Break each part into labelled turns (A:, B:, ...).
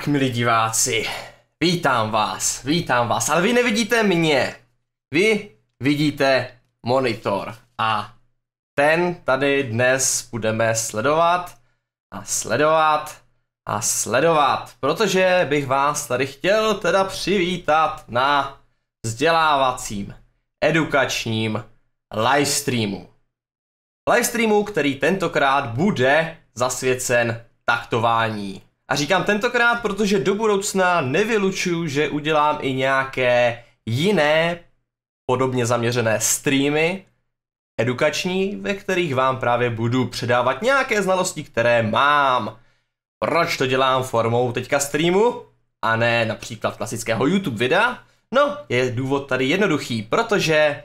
A: Tak, milí diváci, vítám vás, vítám vás, ale vy nevidíte mě. Vy vidíte monitor a ten tady dnes budeme sledovat a sledovat a sledovat, protože bych vás tady chtěl teda přivítat na vzdělávacím, edukačním livestreamu. Livestreamu, který tentokrát bude zasvěcen taktování a říkám tentokrát, protože do budoucna nevylučuju, že udělám i nějaké jiné podobně zaměřené streamy, edukační, ve kterých vám právě budu předávat nějaké znalosti, které mám. Proč to dělám formou teďka streamu a ne například klasického YouTube videa? No, je důvod tady jednoduchý, protože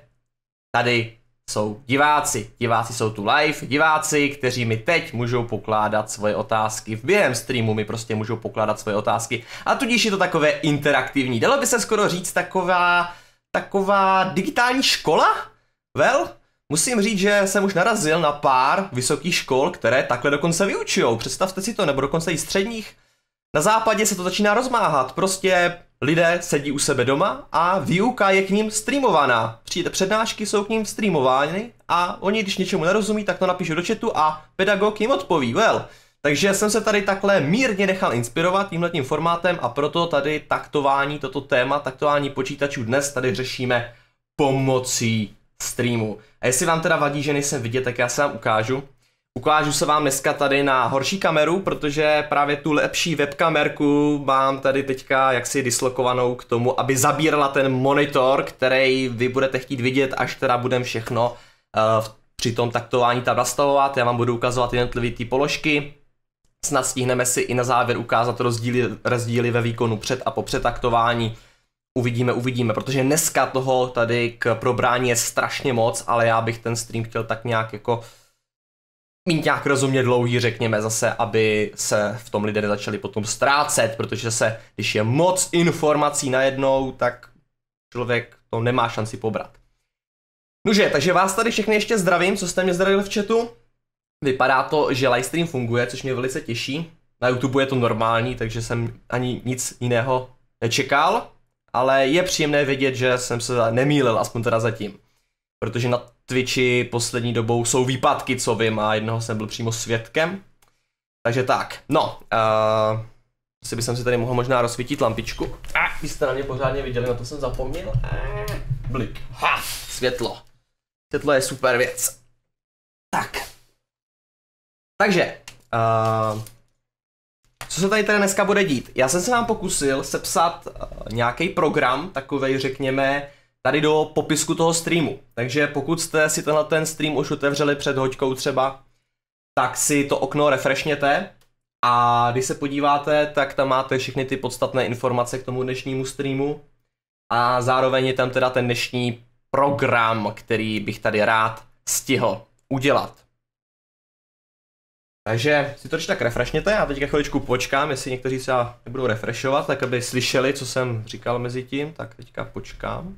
A: tady jsou diváci. Diváci jsou tu live, diváci, kteří mi teď můžou pokládat svoje otázky. V během streamu mi prostě můžou pokládat svoje otázky. A tudíž je to takové interaktivní. Dalo by se skoro říct taková, taková digitální škola? Well, musím říct, že jsem už narazil na pár vysokých škol, které takhle dokonce vyučují. Představte si to, nebo dokonce i středních na západě se to začíná rozmáhat, prostě lidé sedí u sebe doma a výuka je k ním streamovaná. Přijde přednášky, jsou k ním streamovány a oni, když něčemu nerozumí, tak to napíšu do chatu a pedagog jim odpoví, well. Takže jsem se tady takhle mírně nechal inspirovat tímhletím formátem a proto tady taktování, toto téma taktování počítačů dnes tady řešíme pomocí streamu. A jestli vám teda vadí, že nejsem vidět, tak já se vám ukážu. Ukážu se vám dneska tady na horší kameru, protože právě tu lepší webkamerku mám tady teďka jaksi dislokovanou k tomu, aby zabírala ten monitor, který vy budete chtít vidět, až teda budem všechno uh, při tom taktování tam nastavovat. Já vám budu ukazovat jednotlivé ty položky. Snad stihneme si i na závěr ukázat rozdíly, rozdíly ve výkonu před a po přetaktování. Uvidíme, uvidíme, protože dneska toho tady k probrání je strašně moc, ale já bych ten stream chtěl tak nějak jako uh, mít nějak rozumně dlouhý, řekněme zase, aby se v tom lidé nezačali potom ztrácet, protože se, když je moc informací najednou, tak člověk to nemá šanci pobrat. Nože, takže vás tady všechny ještě zdravím, co jste mě zdravili v chatu. Vypadá to, že livestream funguje, což mě velice těší. Na YouTube je to normální, takže jsem ani nic jiného nečekal, ale je příjemné vědět, že jsem se nemýlil, aspoň teda zatím. Protože na Twitchi poslední dobou jsou výpadky, co vím, a jednoho jsem byl přímo svědkem. Takže tak, no, uh, si bych si tady mohl možná rozsvítit lampičku. A, ah, vy jste na mě pořádně viděli, na to jsem zapomněl. Ah, blik. Ha, světlo. Světlo
B: je super věc. Tak. Takže, uh,
A: co se tady tady dneska bude dít? Já jsem se vám pokusil sepsat uh, nějaký program, takovej řekněme tady do popisku toho streamu. Takže pokud jste si tenhle ten stream už otevřeli před hoďkou třeba, tak si to okno refreshněte a když se podíváte, tak tam máte všechny ty podstatné informace k tomu dnešnímu streamu a zároveň je tam teda ten dnešní program, který bych tady rád stihl udělat. Takže si to tak refreshněte a teďka chviličku počkám, jestli někteří se nebudou refreshovat, tak aby slyšeli, co jsem říkal mezi tím, tak teďka počkám.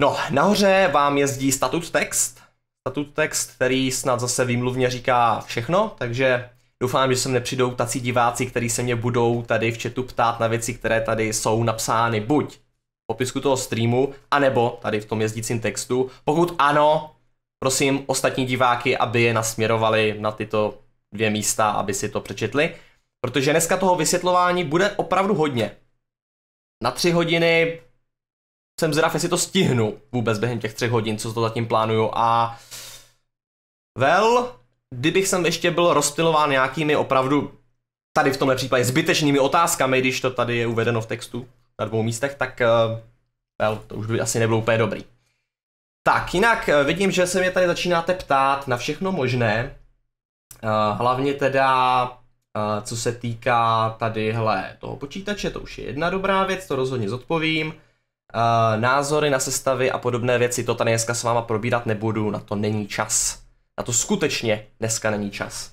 A: No, nahoře vám jezdí statut text. Statut text, který snad zase výmluvně říká všechno, takže doufám, že sem nepřijdou tací diváci, kteří se mě budou tady v chatu ptát na věci, které tady jsou napsány buď v popisku toho streamu, anebo tady v tom jezdícím textu. Pokud ano, prosím ostatní diváky, aby je nasměrovali na tyto dvě místa, aby si to přečetli, protože dneska toho vysvětlování bude opravdu hodně. Na tři hodiny jsem zvědav, jestli to stihnu vůbec během těch třech hodin, co to zatím plánuju a well, kdybych jsem ještě byl rozptilován nějakými opravdu tady v tomhle případě zbytečnými otázkami, když to tady je uvedeno v textu na dvou místech, tak well, eh, to už by asi nebylo úplně dobrý. Tak, jinak eh, vidím, že se mě tady začínáte ptát na všechno možné, eh, hlavně teda co se týká tadyhle toho počítače, to už je jedna dobrá věc, to rozhodně zodpovím názory na sestavy a podobné věci, to tady dneska s váma probírat nebudu, na to není čas. Na to skutečně dneska není čas.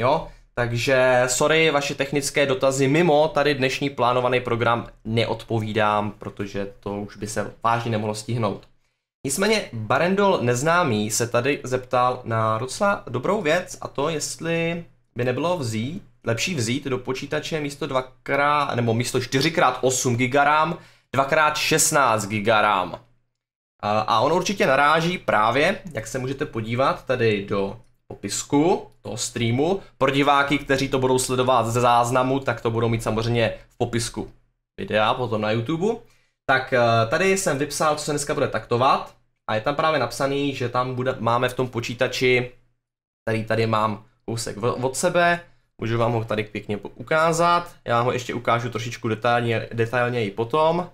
A: Jo? Takže sorry, vaše technické dotazy mimo tady dnešní plánovaný program neodpovídám, protože to už by se vážně nemohlo stihnout. Nicméně Barendol neznámý se tady zeptal na docela dobrou věc a to, jestli by nebylo vzít, lepší vzít do počítače místo 2 nebo místo 4x8 GB 2x16 GB RAM. A, on určitě naráží právě, jak se můžete podívat tady do popisku toho streamu. Pro diváky, kteří to budou sledovat ze záznamu, tak to budou mít samozřejmě v popisku videa potom na YouTube. Tak eh, tady jsem vypsal, co se dneska bude taktovat a je tam právě napsaný, že tam bude, máme v tom počítači, který tady mám kousek od sebe, můžu vám ho tady pěkně ukázat, já vám ho ještě ukážu trošičku detailně, detailněji potom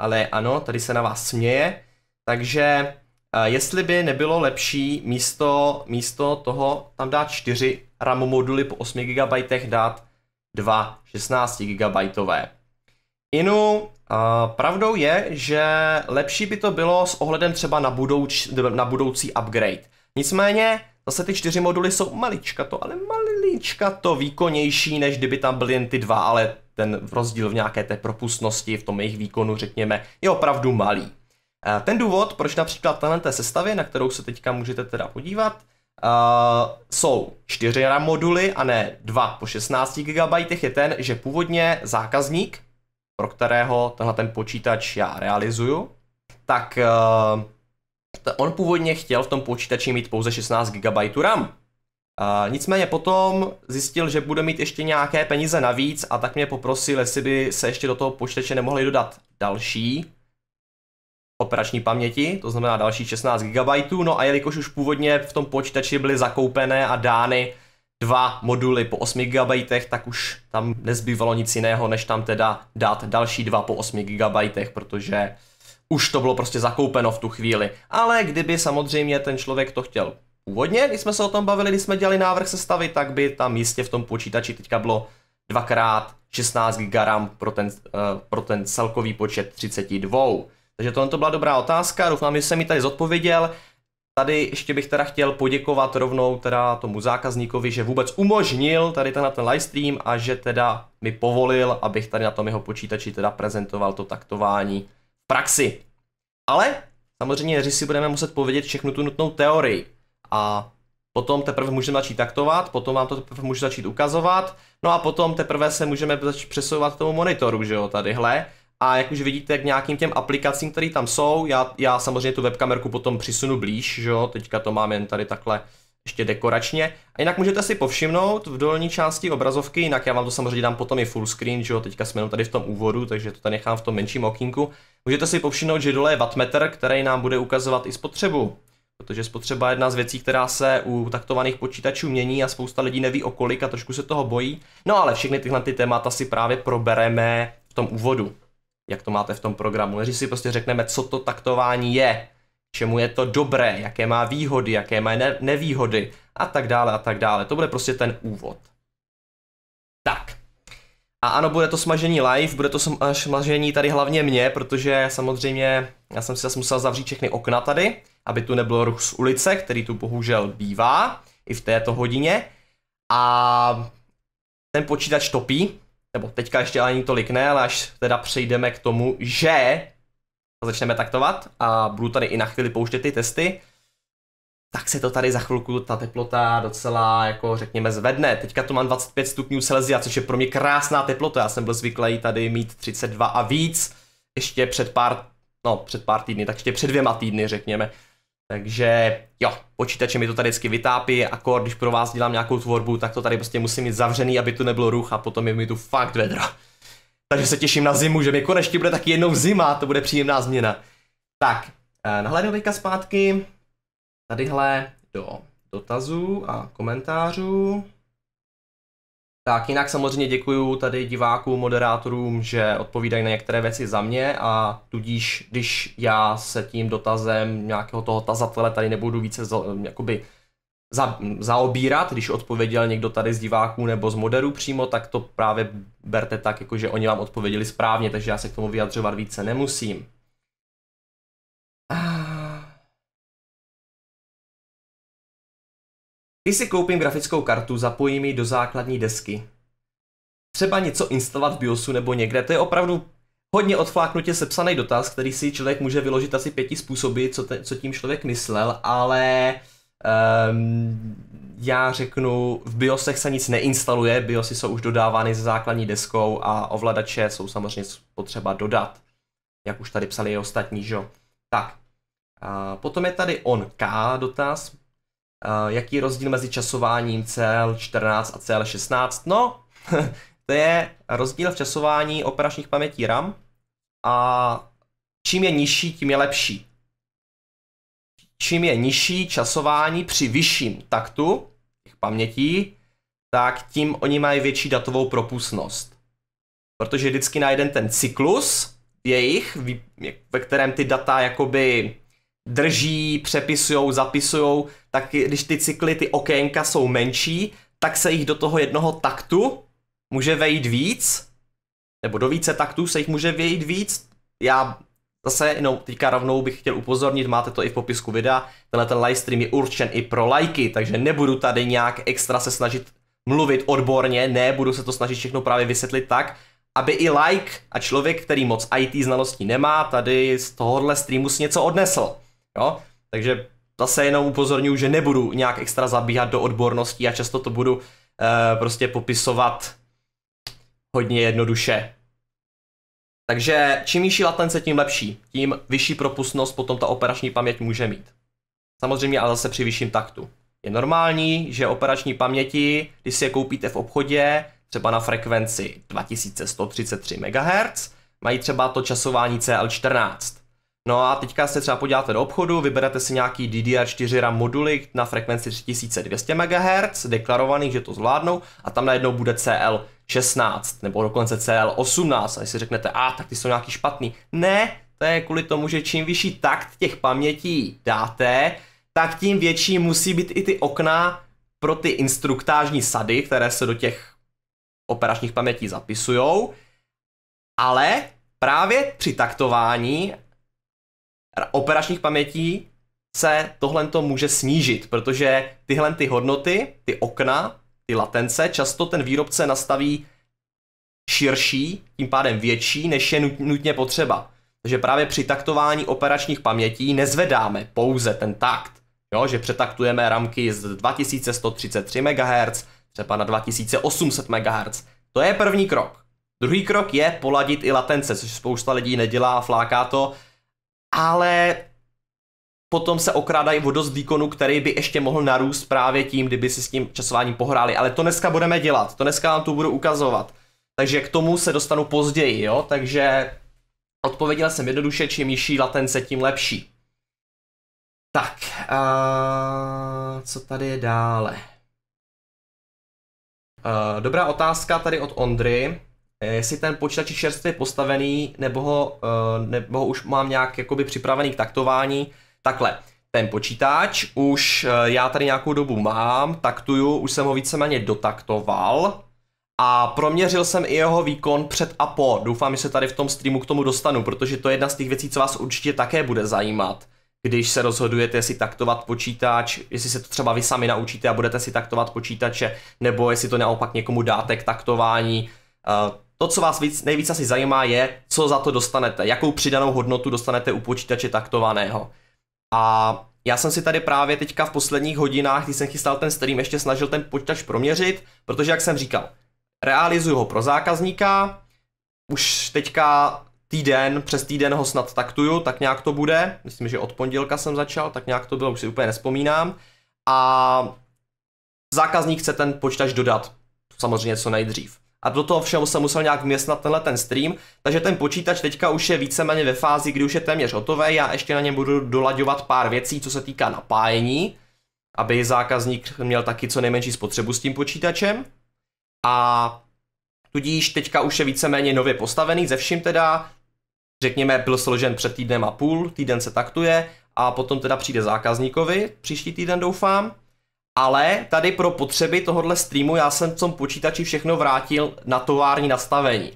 A: ale ano, tady se na vás směje, takže eh, jestli by nebylo lepší místo, místo toho tam dát 4 RAM moduly po 8 GB dát 2 16 GB. Inu, eh, pravdou je, že lepší by to bylo s ohledem třeba na, budouč, na budoucí upgrade. Nicméně, zase ty čtyři moduly jsou malička to, ale malička to výkonnější, než kdyby tam byly jen ty dva, ale ten rozdíl v nějaké té propustnosti, v tom jejich výkonu, řekněme, je opravdu malý. Eh, ten důvod, proč například na té sestavě, na kterou se teďka můžete teda podívat, Uh, jsou 4 RAM moduly a ne 2 po 16 GB je ten, že původně zákazník, pro kterého tenhle ten počítač já realizuju, tak uh, on původně chtěl v tom počítači mít pouze 16 GB RAM nicméně potom zjistil, že bude mít ještě nějaké peníze navíc a tak mě poprosil, jestli by se ještě do toho počítače nemohli dodat další operační paměti, to znamená další 16 GB, no a jelikož už původně v tom počítači byly zakoupené a dány dva moduly po 8 GB, tak už tam nezbývalo nic jiného, než tam teda dát další dva po 8 GB, protože už to bylo prostě zakoupeno v tu chvíli. Ale kdyby samozřejmě ten člověk to chtěl Původně, když jsme se o tom bavili, když jsme dělali návrh sestavy, tak by tam jistě v tom počítači teďka bylo dvakrát 16 GB RAM pro ten, eh, pro ten celkový počet 32. Takže tohle to byla dobrá otázka, doufám, že jsem mi tady zodpověděl. Tady ještě bych teda chtěl poděkovat rovnou teda tomu zákazníkovi, že vůbec umožnil tady ten na ten livestream a že teda mi povolil, abych tady na tom jeho počítači teda prezentoval to taktování v praxi. Ale samozřejmě, že si budeme muset povědět všechnu tu nutnou teorii a potom teprve můžeme začít taktovat, potom vám to teprve můžu začít ukazovat, no a potom teprve se můžeme začít přesouvat k tomu monitoru, že jo, tadyhle. A jak už vidíte, k nějakým těm aplikacím, které tam jsou, já, já samozřejmě tu webkamerku potom přisunu blíž, že jo, teďka to mám jen tady takhle ještě dekoračně. A jinak můžete si povšimnout v dolní části obrazovky, jinak já vám to samozřejmě dám potom i full screen, že jo, teďka jsme jenom tady v tom úvodu, takže to tady nechám v tom menším okínku. Můžete si povšimnout, že dole je wattmeter, který nám bude ukazovat i spotřebu protože spotřeba je jedna z věcí, která se u taktovaných počítačů mění a spousta lidí neví o kolik a trošku se toho bojí. No ale všechny tyhle ty témata si právě probereme v tom úvodu, jak to máte v tom programu. Než si prostě řekneme, co to taktování je, čemu je to dobré, jaké má výhody, jaké má ne- nevýhody a tak dále a tak dále. To bude prostě ten úvod. Tak. A ano, bude to smažení live, bude to smažení tady hlavně mě, protože samozřejmě já jsem si zase musel zavřít všechny okna tady, aby tu nebyl ruch z ulice, který tu bohužel bývá i v této hodině. A ten počítač topí, nebo teďka ještě ani tolik ne, ale až teda přejdeme k tomu, že začneme taktovat a budu tady i na chvíli pouštět ty testy, tak se to tady za chvilku ta teplota docela, jako řekněme, zvedne. Teďka tu mám 25 stupňů Celsia, což je pro mě krásná teplota. Já jsem byl zvyklý tady mít 32 a víc ještě před pár, no před pár týdny, tak ještě před dvěma týdny, řekněme. Takže jo, počítače mi to tady vždycky vytápí, akor, když pro vás dělám nějakou tvorbu, tak to tady prostě musím mít zavřený, aby tu nebyl ruch a potom je mi tu fakt vedro. Takže se těším na zimu, že mi konečně bude taky jednou zima, to bude příjemná změna. Tak, eh, nahlédnu teďka zpátky tadyhle do dotazů a komentářů. Tak jinak samozřejmě děkuji tady divákům, moderátorům, že odpovídají na některé věci za mě a tudíž, když já se tím dotazem nějakého toho tazatele tady nebudu více za, jakoby za, zaobírat, když odpověděl někdo tady z diváků nebo z moderů přímo, tak to právě berte tak, jako že oni vám odpověděli správně, takže já se k tomu vyjadřovat více nemusím.
B: Když si koupím grafickou kartu, zapojím ji do základní
A: desky. Třeba něco instalovat v BIOSu nebo někde, to je opravdu hodně odfláknutě sepsaný dotaz, který si člověk může vyložit asi pěti způsoby, co, te, co tím člověk myslel, ale um, já řeknu, v BIOSech se nic neinstaluje, BIOSy jsou už dodávány se základní deskou a ovladače jsou samozřejmě potřeba dodat, jak už tady psali i ostatní, že jo. Tak, a potom je tady on K dotaz. Eh, jaký je rozdíl mezi časováním CL14 a CL16? No, to je rozdíl v časování operačních pamětí RAM a čím je nižší, tím je lepší. Čím je nižší časování při vyšším taktu těch pamětí, tak tím oni mají větší datovou propustnost. Protože vždycky na jeden ten cyklus jejich, ve kterém ty data jakoby drží, přepisujou, zapisujou, tak když ty cykly, ty okénka jsou menší, tak se jich do toho jednoho taktu může vejít víc, nebo do více taktů se jich může vejít víc. Já zase jenom teďka rovnou bych chtěl upozornit, máte to i v popisku videa, tenhle ten live stream je určen i pro lajky, takže nebudu tady nějak extra se snažit mluvit odborně, ne, budu se to snažit všechno právě vysvětlit tak, aby i like a člověk, který moc IT znalostí nemá, tady z tohohle streamu si něco odnesl. Jo? Takže Zase jenom upozorňuji, že nebudu nějak extra zabíhat do odborností a často to budu e, prostě popisovat hodně jednoduše. Takže čím nižší latence, tím lepší. Tím vyšší propustnost potom ta operační paměť může mít. Samozřejmě ale zase při vyšším taktu. Je normální, že operační paměti, když si je koupíte v obchodě, třeba na frekvenci 2133 MHz, mají třeba to časování CL14. No a teďka se třeba podíváte do obchodu, vyberete si nějaký DDR4 RAM moduly na frekvenci 3200 MHz, deklarovaných, že to zvládnou, a tam najednou bude CL 16 nebo dokonce CL 18 a když si řeknete, a ah, tak ty jsou nějaký špatný. Ne, to je kvůli tomu, že čím vyšší takt těch pamětí dáte, tak tím větší musí být i ty okna pro ty instruktážní sady, které se do těch operačních pamětí zapisujou. Ale právě při taktování operačních pamětí se tohle může snížit, protože tyhle ty hodnoty, ty okna, ty latence, často ten výrobce nastaví širší, tím pádem větší, než je nutně potřeba. Takže právě při taktování operačních pamětí nezvedáme pouze ten takt, jo, že přetaktujeme ramky z 2133 MHz třeba na 2800 MHz. To je první krok. Druhý krok je poladit i latence, což spousta lidí nedělá a fláká to, ale potom se okrádají o dost výkonu, který by ještě mohl narůst právě tím, kdyby si s tím časováním pohráli. Ale to dneska budeme dělat, to dneska vám tu budu ukazovat. Takže k tomu se dostanu později, jo? Takže odpověděl jsem jednoduše, čím nižší latence, tím lepší. Tak, uh, co tady je dále? Uh, dobrá otázka tady od Ondry. Eh, jestli ten počítač je čerstvě postavený, nebo ho, eh, nebo ho už mám nějak jakoby připravený k taktování. Takhle, ten počítač už eh, já tady nějakou dobu mám, taktuju, už jsem ho víceméně dotaktoval a proměřil jsem i jeho výkon před a po. Doufám, že se tady v tom streamu k tomu dostanu, protože to je jedna z těch věcí, co vás určitě také bude zajímat když se rozhodujete, jestli taktovat počítač, jestli se to třeba vy sami naučíte a budete si taktovat počítače, nebo jestli to naopak někomu dáte k taktování. To, co vás víc, nejvíc asi zajímá, je, co za to dostanete, jakou přidanou hodnotu dostanete u počítače taktovaného. A já jsem si tady právě teďka v posledních hodinách, když jsem chystal ten stream, ještě snažil ten počítač proměřit, protože jak jsem říkal, realizuju ho pro zákazníka, už teďka týden, přes týden ho snad taktuju, tak nějak to bude, myslím, že od pondělka jsem začal, tak nějak to bylo, už si úplně nespomínám. A zákazník chce ten počítač dodat, samozřejmě co nejdřív a do toho všeho jsem musel nějak vměstnat tenhle ten stream, takže ten počítač teďka už je víceméně ve fázi, kdy už je téměř hotový, já ještě na něm budu dolaďovat pár věcí, co se týká napájení, aby zákazník měl taky co nejmenší spotřebu s tím počítačem a tudíž teďka už je víceméně nově postavený, ze vším teda, řekněme, byl složen před týdnem a půl, týden se taktuje a potom teda přijde zákazníkovi, příští týden doufám, ale tady pro potřeby tohohle streamu já jsem v tom počítači všechno vrátil na tovární nastavení.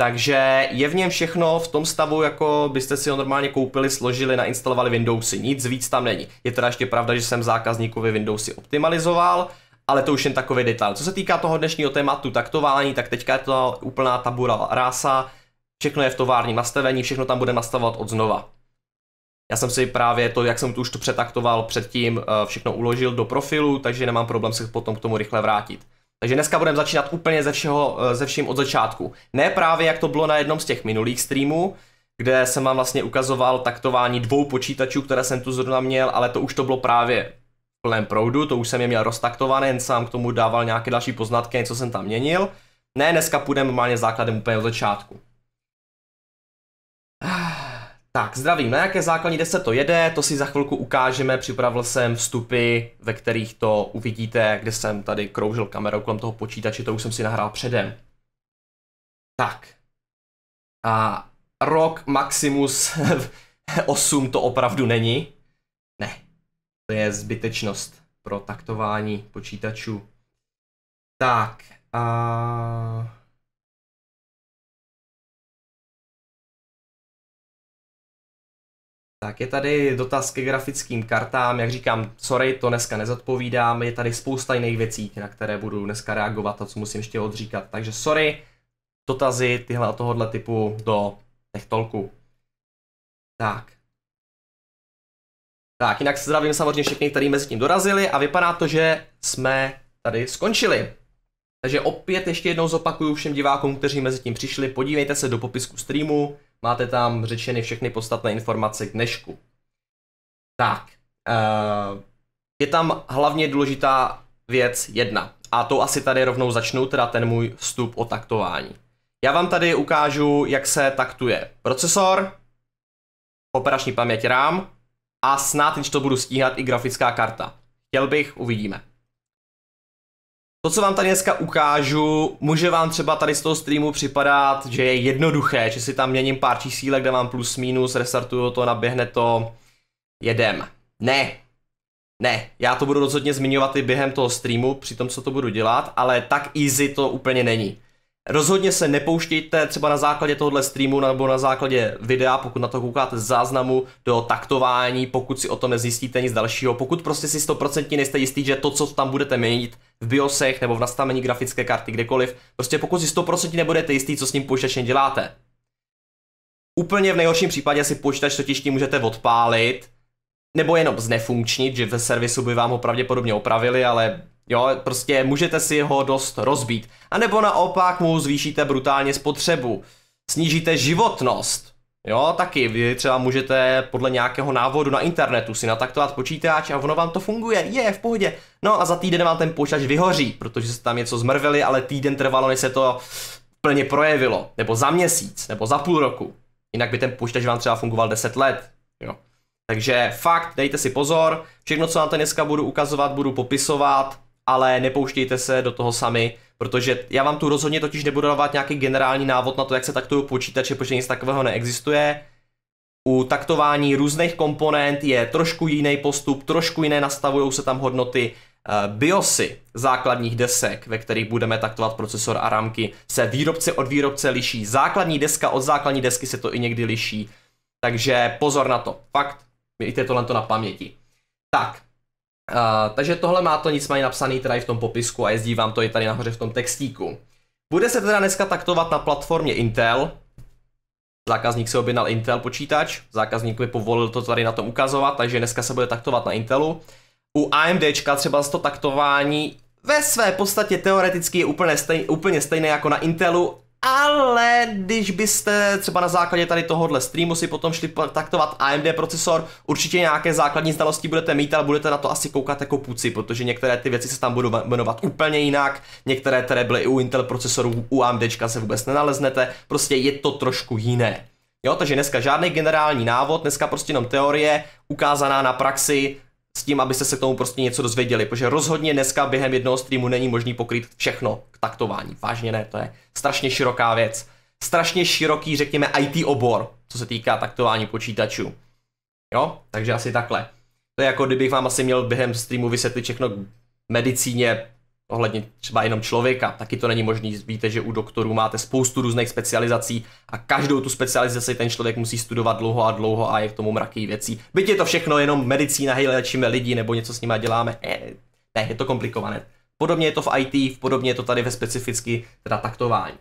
A: Takže je v něm všechno v tom stavu, jako byste si ho normálně koupili, složili, nainstalovali Windowsy. Nic víc tam není. Je teda ještě pravda, že jsem zákazníkovi Windowsy optimalizoval, ale to už jen takový detail. Co se týká toho dnešního tématu taktování, tak teďka je to úplná tabura rása. Všechno je v továrním nastavení, všechno tam bude nastavovat od znova. Já jsem si právě to, jak jsem tu už to přetaktoval předtím, eh, všechno uložil do profilu, takže nemám problém se potom k tomu rychle vrátit. Takže dneska budeme začínat úplně ze všeho, eh, ze vším od začátku. Ne právě jak to bylo na jednom z těch minulých streamů, kde jsem vám vlastně ukazoval taktování dvou počítačů, které jsem tu zrovna měl, ale to už to bylo právě v plném proudu, to už jsem je měl roztaktované, jen sám k tomu dával nějaké další poznatky, něco jsem tam měnil. Ne, dneska půjdeme normálně základem úplně od začátku. Tak, zdravím, na jaké základní desce to jede, to si za chvilku ukážeme, připravil jsem vstupy, ve kterých to uvidíte, kde jsem tady kroužil kamerou kolem toho počítače, to už jsem si nahrál předem. Tak. A rok Maximus 8 to opravdu není. Ne, to je zbytečnost pro taktování počítačů. Tak,
C: a...
A: Tak je tady dotaz ke grafickým kartám, jak říkám, sorry, to dneska nezodpovídám, je tady spousta jiných věcí, na které budu dneska reagovat a co musím ještě odříkat, takže sorry, dotazy tyhle a tohohle typu do
B: techtolku. Tak. Tak, jinak zdravím samozřejmě
A: všechny, kteří mezi tím dorazili a vypadá to, že jsme tady skončili. Takže opět ještě jednou zopakuju všem divákům, kteří mezi tím přišli, podívejte se do popisku streamu, Máte tam řečeny všechny podstatné informace k dnešku. Tak, eh, je tam hlavně důležitá věc jedna. A to asi tady rovnou začnu, teda ten můj vstup o taktování. Já vám tady ukážu, jak se taktuje procesor, operační paměť RAM a snad, když to budu stíhat, i grafická karta. Chtěl bych, uvidíme. To, co vám tady dneska ukážu, může vám třeba tady z toho streamu připadat, že je jednoduché, že si tam měním pár čísílek, kde mám plus minus, restartuju to, naběhne to, jedem. Ne, ne, já to budu rozhodně zmiňovat i během toho streamu, při tom, co to budu dělat, ale tak easy to úplně není. Rozhodně se nepouštějte třeba na základě tohohle streamu nebo na základě videa, pokud na to koukáte z záznamu, do taktování, pokud si o tom nezjistíte nic dalšího, pokud prostě si 100% nejste jistý, že to, co tam budete měnit v BIOSech nebo v nastavení grafické karty, kdekoliv, prostě pokud si 100% nebudete jistý, co s ním počítačem děláte. Úplně v nejhorším případě si počítač totiž tím můžete odpálit, nebo jenom znefunkčnit, že ve servisu by vám ho pravděpodobně opravili, ale Jo, prostě můžete si ho dost rozbít. A nebo naopak mu zvýšíte brutálně spotřebu. Snížíte životnost. Jo, taky. Vy třeba můžete podle nějakého návodu na internetu si nataktovat počítač a ono vám to funguje. Je, v pohodě. No a za týden vám ten počítač vyhoří, protože se tam něco zmrvili, ale týden trvalo, než se to plně projevilo. Nebo za měsíc, nebo za půl roku. Jinak by ten počítač vám třeba fungoval 10 let. Jo. Takže fakt, dejte si pozor, všechno, co vám tady dneska budu ukazovat, budu popisovat, ale nepouštějte se do toho sami, protože já vám tu rozhodně totiž nebudu dávat nějaký generální návod na to, jak se taktují počítače, protože nic takového neexistuje. U taktování různých komponent je trošku jiný postup, trošku jiné nastavují se tam hodnoty. Eh, BIOSy základních desek, ve kterých budeme taktovat procesor a ramky, se výrobce od výrobce liší. Základní deska od základní desky se to i někdy liší. Takže pozor na to. Fakt, mějte tohle na paměti. Tak, Uh, takže tohle má to nicméně napsaný teda i v tom popisku a jezdí vám to i tady nahoře v tom textíku. Bude se teda dneska taktovat na platformě Intel. Zákazník si objednal Intel počítač, zákazník mi povolil to tady na tom ukazovat, takže dneska se bude taktovat na Intelu. U AMDčka třeba to taktování ve své podstatě teoreticky je úplně, stejné, úplně stejné jako na Intelu, ale když byste třeba na základě tady tohohle streamu si potom šli taktovat AMD procesor, určitě nějaké základní znalosti budete mít, ale budete na to asi koukat jako puci, protože některé ty věci se tam budou jmenovat úplně jinak, některé, které byly i u Intel procesorů, u AMD se vůbec nenaleznete, prostě je to trošku jiné. Jo, takže dneska žádný generální návod, dneska prostě jenom teorie ukázaná na praxi, s tím, abyste se k tomu prostě něco dozvěděli, protože rozhodně dneska během jednoho streamu není možný pokrýt všechno k taktování. Vážně ne, to je strašně široká věc. Strašně široký, řekněme, IT obor, co se týká taktování počítačů. Jo, takže asi takhle. To je jako kdybych vám asi měl během streamu vysvětlit všechno k medicíně, ohledně třeba jenom člověka. Taky to není možný. Víte, že u doktorů máte spoustu různých specializací a každou tu specializaci ten člověk musí studovat dlouho a dlouho a je k tomu mraky věcí. Byť je to všechno jenom medicína, hej, léčíme lidi nebo něco s nimi děláme. Ne, eh, ne, je to komplikované. Podobně je to v IT, podobně je to tady ve specificky teda taktování.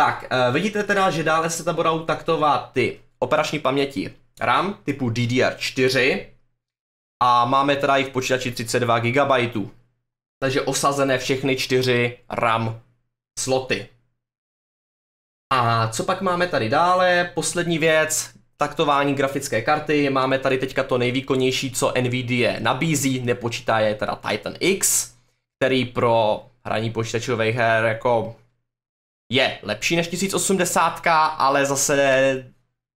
A: Tak, eh, vidíte teda, že dále se tam budou taktovat ty operační paměti RAM typu DDR4 a máme teda i v počítači 32 GB takže osazené všechny čtyři RAM sloty. A co pak máme tady dále? Poslední věc, taktování grafické karty. Máme tady teďka to nejvýkonnější, co NVIDIA nabízí, nepočítá je teda Titan X, který pro hraní počítačových her jako je lepší než 1080, ale zase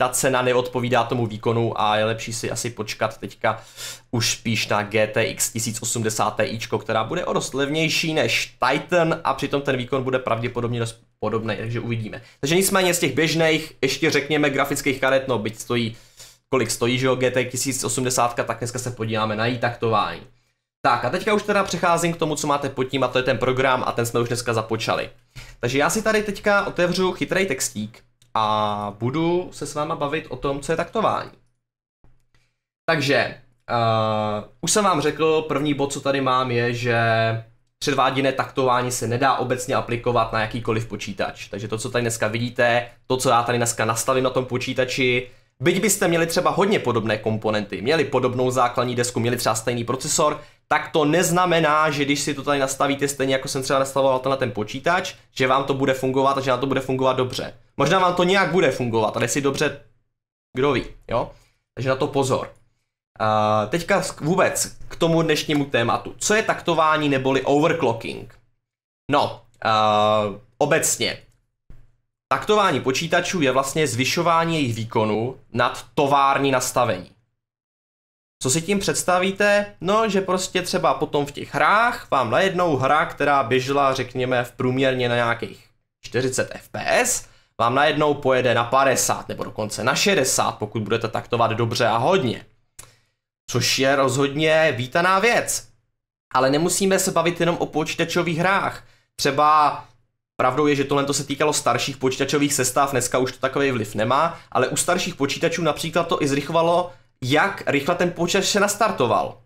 A: ta cena neodpovídá tomu výkonu a je lepší si asi počkat teďka už spíš na GTX 1080 Ti, která bude o dost levnější než Titan a přitom ten výkon bude pravděpodobně dost podobný, takže uvidíme. Takže nicméně z těch běžných, ještě řekněme grafických karet, no byť stojí, kolik stojí, že jo, GTX 1080, tak dneska se podíváme na její taktování. Tak a teďka už teda přecházím k tomu, co máte pod tím a to je ten program a ten jsme už dneska započali. Takže já si tady teďka otevřu chytrý textík a budu se s váma bavit o tom, co je taktování. Takže, uh, už jsem vám řekl, první bod, co tady mám, je, že předváděné taktování se nedá obecně aplikovat na jakýkoliv počítač. Takže to, co tady dneska vidíte, to, co já tady dneska nastavím na tom počítači, byť byste měli třeba hodně podobné komponenty, měli podobnou základní desku, měli třeba stejný procesor, tak to neznamená, že když si to tady nastavíte stejně, jako jsem třeba nastavoval to na ten počítač, že vám to bude fungovat a že na to bude fungovat dobře. Možná vám to nějak bude fungovat, ale si dobře, kdo ví, jo? Takže na to pozor. Uh, teďka vůbec k tomu dnešnímu tématu. Co je taktování neboli overclocking? No, uh, obecně. Taktování počítačů je vlastně zvyšování jejich výkonu nad tovární nastavení. Co si tím představíte? No, že prostě třeba potom v těch hrách vám najednou hra, která běžela řekněme v průměrně na nějakých 40 fps, vám najednou pojede na 50 nebo dokonce na 60, pokud budete taktovat dobře a hodně. Což je rozhodně vítaná věc. Ale nemusíme se bavit jenom o počítačových hrách. Třeba Pravdou je, že tohle se týkalo starších počítačových sestav, dneska už to takový vliv nemá, ale u starších počítačů například to i zrychovalo jak rychle ten počítač se nastartoval.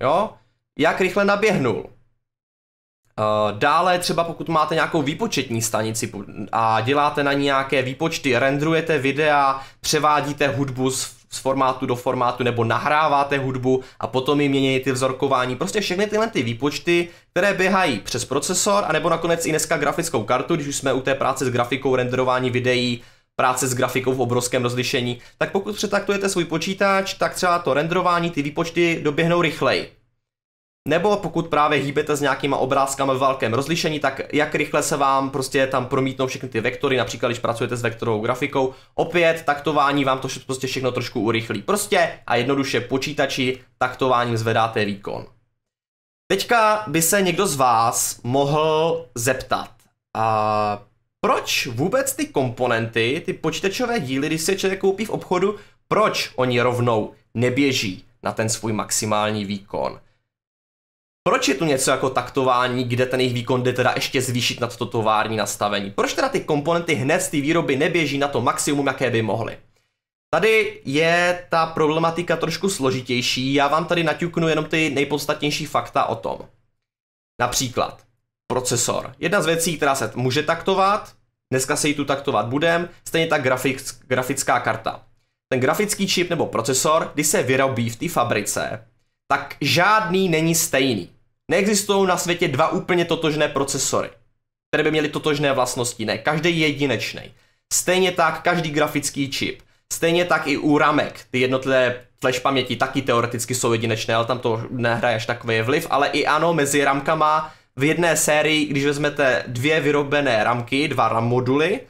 A: Jo? Jak rychle naběhnul. Eh, dále třeba pokud máte nějakou výpočetní stanici a děláte na ní nějaké výpočty, rendrujete videa, převádíte hudbu z, z formátu do formátu nebo nahráváte hudbu a potom ji ty vzorkování. Prostě všechny tyhle ty výpočty, které běhají přes procesor a nebo nakonec i dneska grafickou kartu, když už jsme u té práce s grafikou renderování videí, práce s grafikou v obrovském rozlišení, tak pokud přetaktujete svůj počítač, tak třeba to renderování, ty výpočty doběhnou rychleji. Nebo pokud právě hýbete s nějakýma obrázkama v velkém rozlišení, tak jak rychle se vám prostě tam promítnou všechny ty vektory, například když pracujete s vektorovou grafikou, opět taktování vám to prostě všechno trošku urychlí. Prostě a jednoduše počítači taktováním zvedáte výkon. Teďka by se někdo z vás mohl zeptat, a proč vůbec ty komponenty, ty počítačové díly, když se člověk koupí v obchodu, proč oni rovnou neběží na ten svůj maximální výkon? Proč je tu něco jako taktování, kde ten jejich výkon jde teda ještě zvýšit nad to tovární nastavení? Proč teda ty komponenty hned z té výroby neběží na to maximum, jaké by mohly? Tady je ta problematika trošku složitější, já vám tady naťuknu jenom ty nejpodstatnější fakta o tom. Například procesor. Jedna z věcí, která se může taktovat, Dneska se ji tu taktovat budem, stejně tak grafik, grafická karta. Ten grafický čip nebo procesor, když se vyrobí v té fabrice, tak žádný není stejný. Neexistují na světě dva úplně totožné procesory, které by měly totožné vlastnosti. Ne, každý je jedinečný. Stejně tak každý grafický čip. Stejně tak i u ramek, ty jednotlivé flash paměti taky teoreticky jsou jedinečné, ale tam to nehraje až takový vliv, ale i ano, mezi ramkama v jedné sérii, když vezmete dvě vyrobené ramky, dva RAM moduly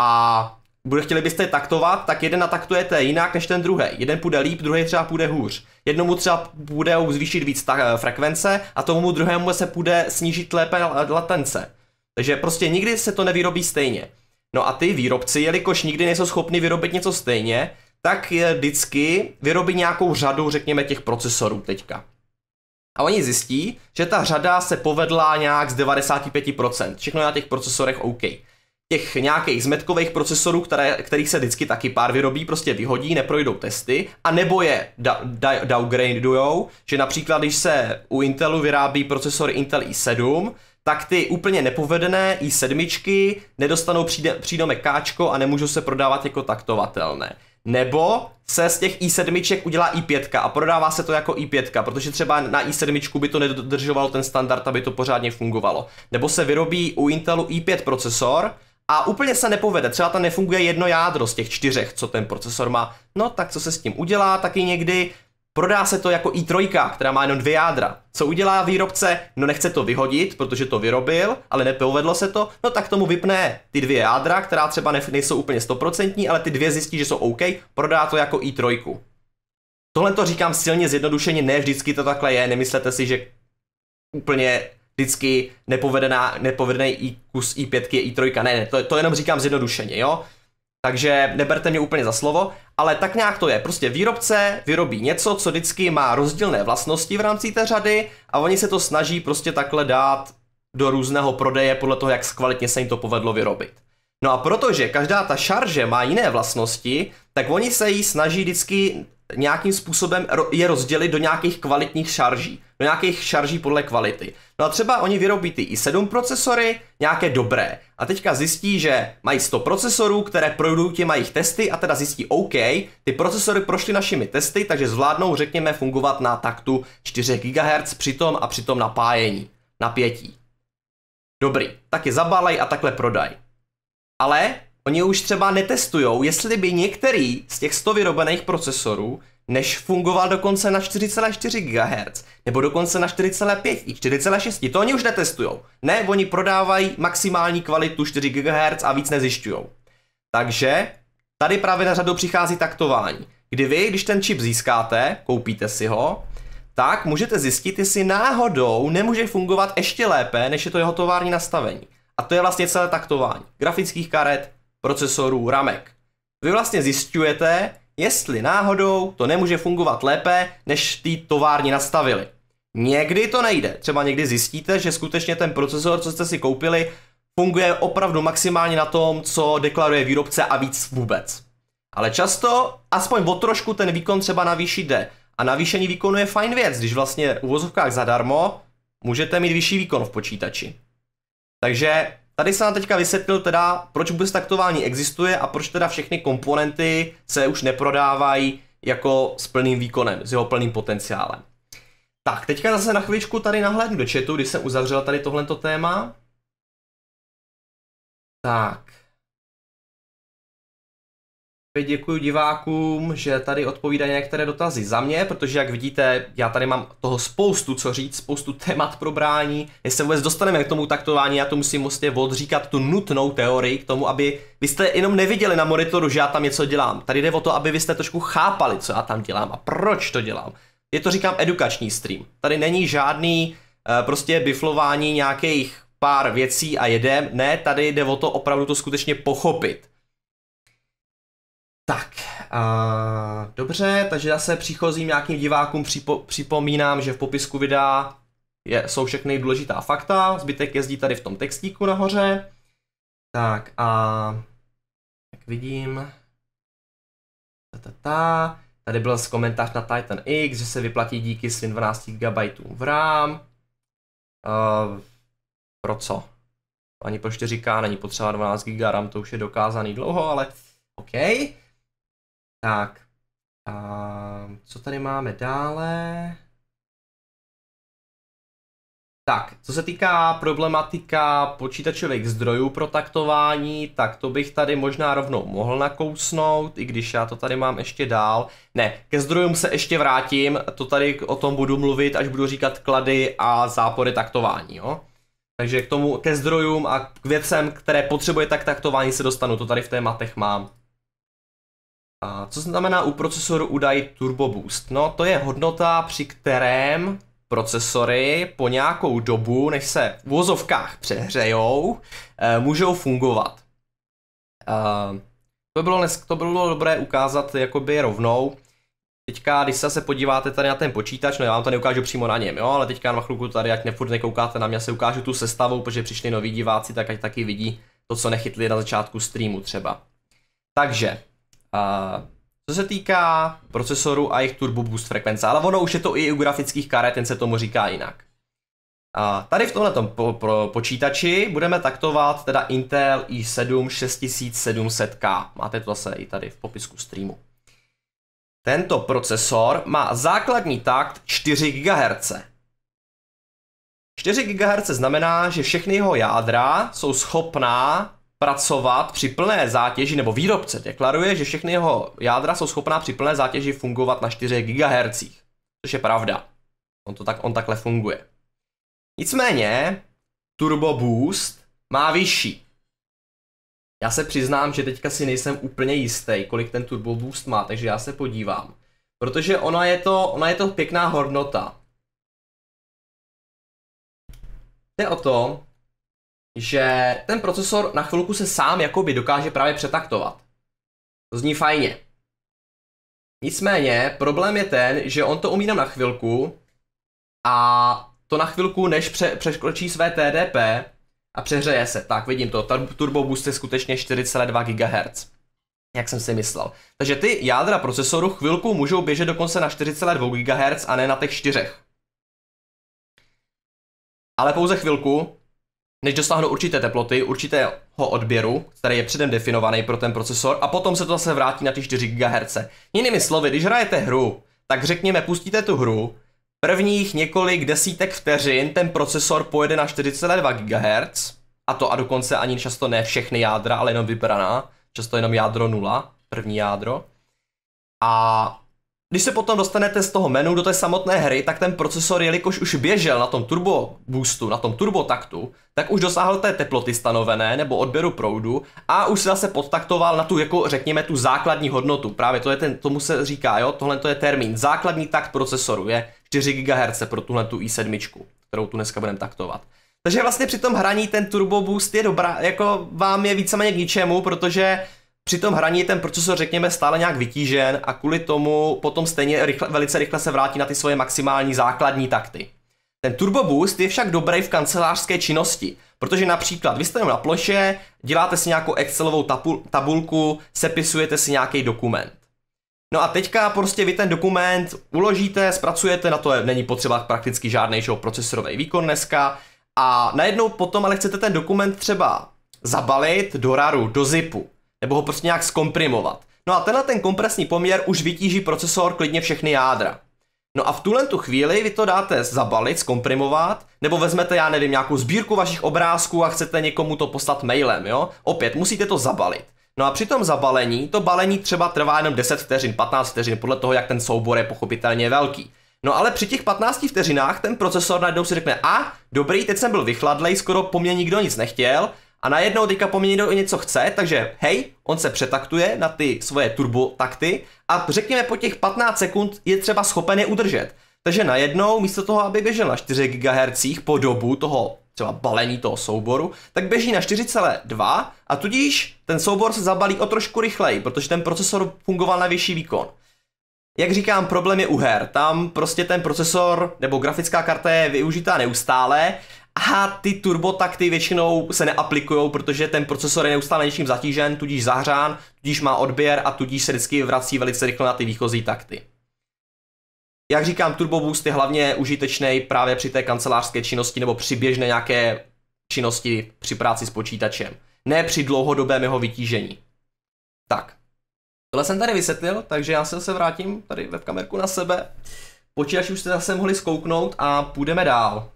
A: a bude chtěli byste je taktovat, tak jeden nataktujete jinak než ten druhý. Jeden půjde líp, druhý třeba půjde hůř. Jednomu třeba bude zvýšit víc ta, eh, frekvence a tomu druhému se půjde snížit lépe latence. Takže prostě nikdy se to nevyrobí stejně. No a ty výrobci, jelikož nikdy nejsou schopni vyrobit něco stejně, tak vždycky vyrobí nějakou řadu, řekněme, těch procesorů teďka. A oni zjistí, že ta řada se povedla nějak z 95%. Všechno je na těch procesorech OK. Těch nějakých zmetkových procesorů, které, kterých se vždycky taky pár vyrobí, prostě vyhodí, neprojdou testy, a nebo je da, da, že například, když se u Intelu vyrábí procesor Intel i7, tak ty úplně nepovedené i7 nedostanou přídomek Káčko a nemůžou se prodávat jako taktovatelné. Nebo se z těch i7 udělá i5 a prodává se to jako i5, protože třeba na i7 by to nedodržovalo ten standard, aby to pořádně fungovalo. Nebo se vyrobí u Intelu i5 procesor a úplně se nepovede, třeba tam nefunguje jedno jádro z těch čtyřech, co ten procesor má. No tak co se s tím udělá, taky někdy Prodá se to jako i3, e která má jenom dvě jádra. Co udělá výrobce? No nechce to vyhodit, protože to vyrobil, ale nepovedlo se to, no tak tomu vypne ty dvě jádra, která třeba nejsou úplně stoprocentní, ale ty dvě zjistí, že jsou OK, prodá to jako i3. E Tohle to říkám silně zjednodušeně, ne vždycky to takhle je, nemyslete si, že úplně vždycky nepovedená, nepovedený i kus i5 e je i3, ne, ne, to, to jenom říkám zjednodušeně, jo. Takže neberte mě úplně za slovo, ale tak nějak to je. Prostě výrobce vyrobí něco, co vždycky má rozdílné vlastnosti v rámci té řady a oni se to snaží prostě takhle dát do různého prodeje podle toho, jak kvalitně se jim to povedlo vyrobit. No a protože každá ta šarže má jiné vlastnosti, tak oni se jí snaží vždycky nějakým způsobem je rozdělit do nějakých kvalitních šarží. Do nějakých šarží podle kvality. No a třeba oni vyrobí ty i7 procesory, nějaké dobré. A teďka zjistí, že mají 100 procesorů, které projdou těma jejich testy a teda zjistí OK, ty procesory prošly našimi testy, takže zvládnou, řekněme, fungovat na taktu 4 GHz přitom a přitom napájení, napětí. Dobrý, tak je zabalej a takhle prodaj. Ale oni už třeba netestují, jestli by některý z těch 100 vyrobených procesorů než fungoval dokonce na 4,4 GHz, nebo dokonce na 4,5 i 4,6. To oni už netestujou. Ne, oni prodávají maximální kvalitu 4 GHz a víc nezjišťují. Takže tady právě na řadu přichází taktování, kdy vy, když ten čip získáte, koupíte si ho, tak můžete zjistit, jestli náhodou nemůže fungovat ještě lépe, než je to jeho tovární nastavení. A to je vlastně celé taktování. Grafických karet, procesorů, ramek. Vy vlastně zjišťujete, jestli náhodou to nemůže fungovat lépe, než ty továrně nastavili. Někdy to nejde, třeba někdy zjistíte, že skutečně ten procesor, co jste si koupili, funguje opravdu maximálně na tom, co deklaruje výrobce a víc vůbec. Ale často, aspoň o trošku ten výkon třeba navýšit jde. A navýšení výkonu je fajn věc, když vlastně v uvozovkách zadarmo můžete mít vyšší výkon v počítači. Takže Tady jsem nám teďka vysvětlil teda, proč vůbec taktování existuje a proč teda všechny komponenty se už neprodávají jako s plným výkonem, s jeho plným potenciálem. Tak, teďka zase na chvíličku tady nahlédnu do chatu, když jsem uzavřel tady tohleto téma.
C: Tak,
B: děkuji
A: divákům, že tady odpovídají některé dotazy za mě, protože jak vidíte, já tady mám toho spoustu co říct, spoustu témat pro brání. Jestli se vůbec dostaneme k tomu taktování, já to musím vlastně odříkat tu nutnou teorii k tomu, aby vy jste jenom neviděli na monitoru, že já tam něco dělám. Tady jde o to, aby vy jste trošku chápali, co já tam dělám a proč to dělám. Je to říkám edukační stream. Tady není žádný eh, prostě biflování nějakých pár věcí a jedem. Ne, tady jde o to opravdu to skutečně pochopit tak, uh, dobře, takže zase příchozím nějakým divákům připo, připomínám, že v popisku videa je, jsou všechny důležitá fakta, zbytek jezdí tady v tom textíku nahoře.
B: Tak a jak vidím,
A: ta, ta, ta. tady byl komentář na Titan X, že se vyplatí díky svým 12 GB v RAM. Uh, pro co? Ani pro 4K není potřeba 12 GB RAM, to už je dokázaný dlouho, ale OK. Tak, a co tady máme dále? Tak, co se týká problematika počítačových zdrojů pro taktování, tak to bych tady možná rovnou mohl nakousnout, i když já to tady mám ještě dál. Ne, ke zdrojům se ještě vrátím, to tady o tom budu mluvit, až budu říkat klady a zápory taktování, jo? Takže k tomu, ke zdrojům a k věcem, které potřebuje tak taktování se dostanu, to tady v tématech mám. A co znamená u procesoru údaj Turbo Boost? No, to je hodnota, při kterém procesory po nějakou dobu, než se v vozovkách přehřejou, eh, můžou fungovat. Eh, to bylo, dnes, to bylo dobré ukázat jakoby rovnou. Teďka, když se podíváte tady na ten počítač, no já vám to neukážu přímo na něm, jo, ale teďka na chvilku tady, ať nefurt nekoukáte na mě, se ukážu tu sestavu, protože přišli noví diváci, tak ať taky vidí to, co nechytli na začátku streamu třeba. Takže, Uh, co se týká procesoru a jejich turbo boost frekvence, ale ono už je to i u grafických karet, ten se tomu říká jinak. A tady v tomhle po, po, počítači budeme taktovat teda Intel i7 6700K. Máte to zase i tady v popisku streamu. Tento procesor má základní takt 4 GHz. 4 GHz znamená, že všechny jeho jádra jsou schopná pracovat při plné zátěži, nebo výrobce deklaruje, že všechny jeho jádra jsou schopná při plné zátěži fungovat na 4 GHz. Což je pravda. On, to tak, on takhle funguje. Nicméně, Turbo Boost má vyšší. Já se přiznám, že teďka si nejsem úplně jistý, kolik ten Turbo Boost má, takže já se podívám. Protože ona je to, ona je to pěkná hodnota.
B: Jde o to, že ten
A: procesor na chvilku se sám jakoby dokáže právě přetaktovat. To zní fajně. Nicméně problém je ten, že on to umí na chvilku a to na chvilku, než pře- přeškročí své TDP a přehřeje se. Tak vidím to, Turbo Boost je skutečně 4,2 GHz. Jak jsem si myslel. Takže ty jádra procesoru chvilku můžou běžet dokonce na 4,2 GHz a ne na těch 4. Ale pouze chvilku, než dosáhnu určité teploty, určitého odběru, který je předem definovaný pro ten procesor, a potom se to zase vrátí na ty 4 GHz. Jinými slovy, když hrajete hru, tak řekněme, pustíte tu hru, prvních několik desítek vteřin ten procesor pojede na 42 GHz, a to a dokonce ani často ne všechny jádra, ale jenom vybraná, často jenom jádro 0, první jádro. A když se potom dostanete z toho menu do té samotné hry, tak ten procesor, jelikož už běžel na tom turbo boostu, na tom turbo taktu, tak už dosáhl té teploty stanovené nebo odběru proudu a už se zase podtaktoval na tu, jako řekněme, tu základní hodnotu. Právě to je ten, tomu se říká, jo, tohle to je termín. Základní takt procesoru je 4 GHz pro tuhle tu i7, kterou tu dneska budeme taktovat. Takže vlastně při tom hraní ten turbo boost je dobrá, jako vám je víceméně k ničemu, protože při tom hraní je ten procesor, řekněme, stále nějak vytížen a kvůli tomu potom stejně rychle, velice rychle se vrátí na ty svoje maximální základní takty. Ten Turbo Boost je však dobrý v kancelářské činnosti, protože například vy jste jenom na ploše, děláte si nějakou Excelovou tabulku, sepisujete si nějaký dokument. No a teďka prostě vy ten dokument uložíte, zpracujete, na to je, není potřeba prakticky žádný procesorový výkon dneska a najednou potom ale chcete ten dokument třeba zabalit do RARu, do zipu nebo ho prostě nějak zkomprimovat. No a tenhle ten kompresní poměr už vytíží procesor klidně všechny jádra. No a v tuhle tu chvíli vy to dáte zabalit, zkomprimovat, nebo vezmete, já nevím, nějakou sbírku vašich obrázků a chcete někomu to poslat mailem, jo? Opět, musíte to zabalit. No a při tom zabalení, to balení třeba trvá jenom 10 vteřin, 15 vteřin, podle toho, jak ten soubor je pochopitelně velký. No ale při těch 15 vteřinách ten procesor najednou si řekne, a dobrý, teď jsem byl vychladlej, skoro po mně nikdo nic nechtěl, a najednou teďka po mně někdo něco chce, takže hej, on se přetaktuje na ty svoje turbo takty a řekněme po těch 15 sekund je třeba schopen je udržet. Takže najednou, místo toho, aby běžel na 4 GHz po dobu toho třeba balení toho souboru, tak běží na 4,2 a tudíž ten soubor se zabalí o trošku rychleji, protože ten procesor fungoval na vyšší výkon. Jak říkám, problém je u her. Tam prostě ten procesor nebo grafická karta je využitá neustále a ty turbotakty většinou se neaplikují, protože ten procesor je neustále něčím zatížen, tudíž zahřán, tudíž má odběr a tudíž se vždycky vrací velice rychle na ty výchozí takty. Jak říkám, Turbo Boost je hlavně užitečný právě při té kancelářské činnosti nebo při běžné nějaké činnosti při práci s počítačem. Ne při dlouhodobém jeho vytížení. Tak. Tohle jsem tady vysvětlil, takže já se zase vrátím tady webkamerku na sebe. Počítač už jste zase mohli skouknout a půjdeme dál.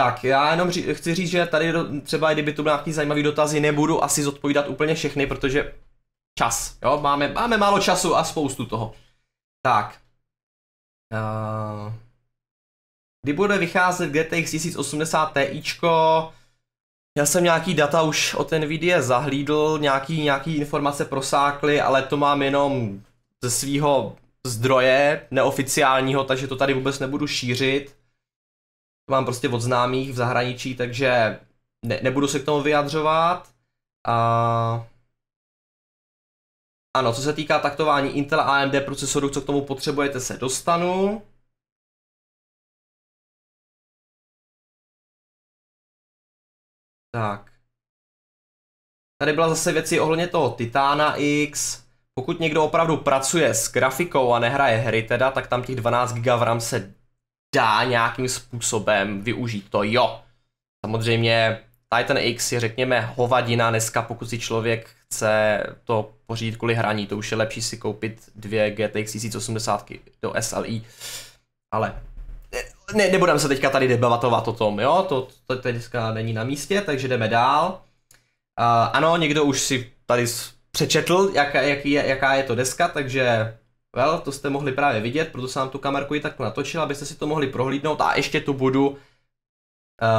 A: Tak, já jenom ří, chci říct, že tady třeba, kdyby tu byly nějaký zajímavý dotazy, nebudu asi zodpovídat úplně všechny, protože čas, jo, máme, máme málo času a spoustu toho. Tak.
B: Uh,
A: kdy bude vycházet GTX 1080 Tičko? Já jsem nějaký data už o ten NVIDIA zahlídl, nějaký, nějaký informace prosákly, ale to mám jenom ze svého zdroje neoficiálního, takže to tady vůbec nebudu šířit mám prostě od známých v zahraničí, takže ne, nebudu se k tomu
B: vyjadřovat. A... Ano, co se týká taktování Intel a AMD procesoru, co k tomu potřebujete, se dostanu.
C: Tak.
A: Tady byla zase věci ohledně toho Titana X. Pokud někdo opravdu pracuje s grafikou a nehraje hry teda, tak tam těch 12 GB RAM se dá nějakým způsobem využít to, jo. Samozřejmě Titan X je řekněme hovadina dneska, pokud si člověk chce to pořídit kvůli hraní, to už je lepší si koupit dvě GTX 1080 do SLI, ale ne, nebudem se teďka tady debatovat o tom, jo, to, to, to dneska není na místě, takže jdeme dál. Uh, ano, někdo už si tady přečetl, jak, jak je, jaká je to deska, takže Well, to jste mohli právě vidět, proto jsem tu kamerku i tak natočil, abyste si to mohli prohlídnout a ještě tu budu uh,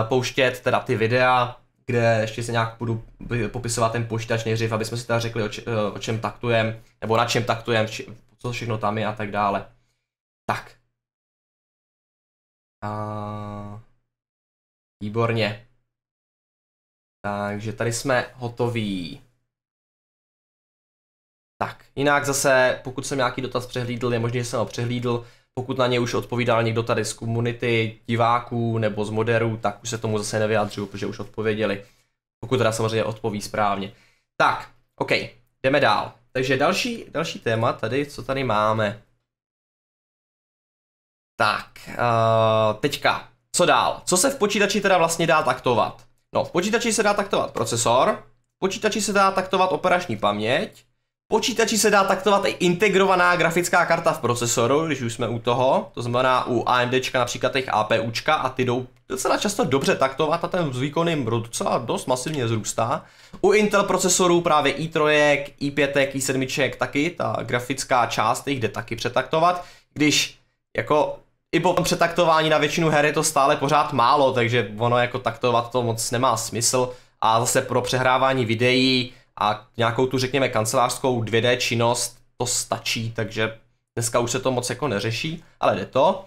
A: pouštět teda ty videa, kde ještě se nějak budu popisovat ten počítač nejřív, aby jsme si teda řekli, o, č- eh, o čem taktujem, nebo na čem taktujem, či- co všechno tam je a tak dále. Tak.
C: A... Výborně. Takže tady
A: jsme hotoví. Tak, jinak zase, pokud jsem nějaký dotaz přehlídl, je možné, že jsem ho přehlídl. Pokud na ně už odpovídal někdo tady z komunity diváků nebo z moderů, tak už se tomu zase nevyjádřuju, protože už odpověděli. Pokud teda samozřejmě odpoví správně. Tak, OK, jdeme dál. Takže další, další téma tady, co tady máme. Tak, uh, teďka, co dál? Co se v počítači teda vlastně dá taktovat? No, v počítači se dá taktovat procesor, v počítači se dá taktovat operační paměť, počítači se dá taktovat i integrovaná grafická karta v procesoru, když už jsme u toho, to znamená u AMD například těch APUčka a ty jdou docela často dobře taktovat a ten s výkonem docela dost masivně zrůstá. U Intel procesorů právě i3, i5, i7 taky, ta grafická část jich jde taky přetaktovat, když jako i po tom přetaktování na většinu her je to stále pořád málo, takže ono jako taktovat to moc nemá smysl a zase pro přehrávání videí a nějakou tu, řekněme, kancelářskou 2D činnost to stačí, takže dneska už se to moc jako neřeší, ale jde to.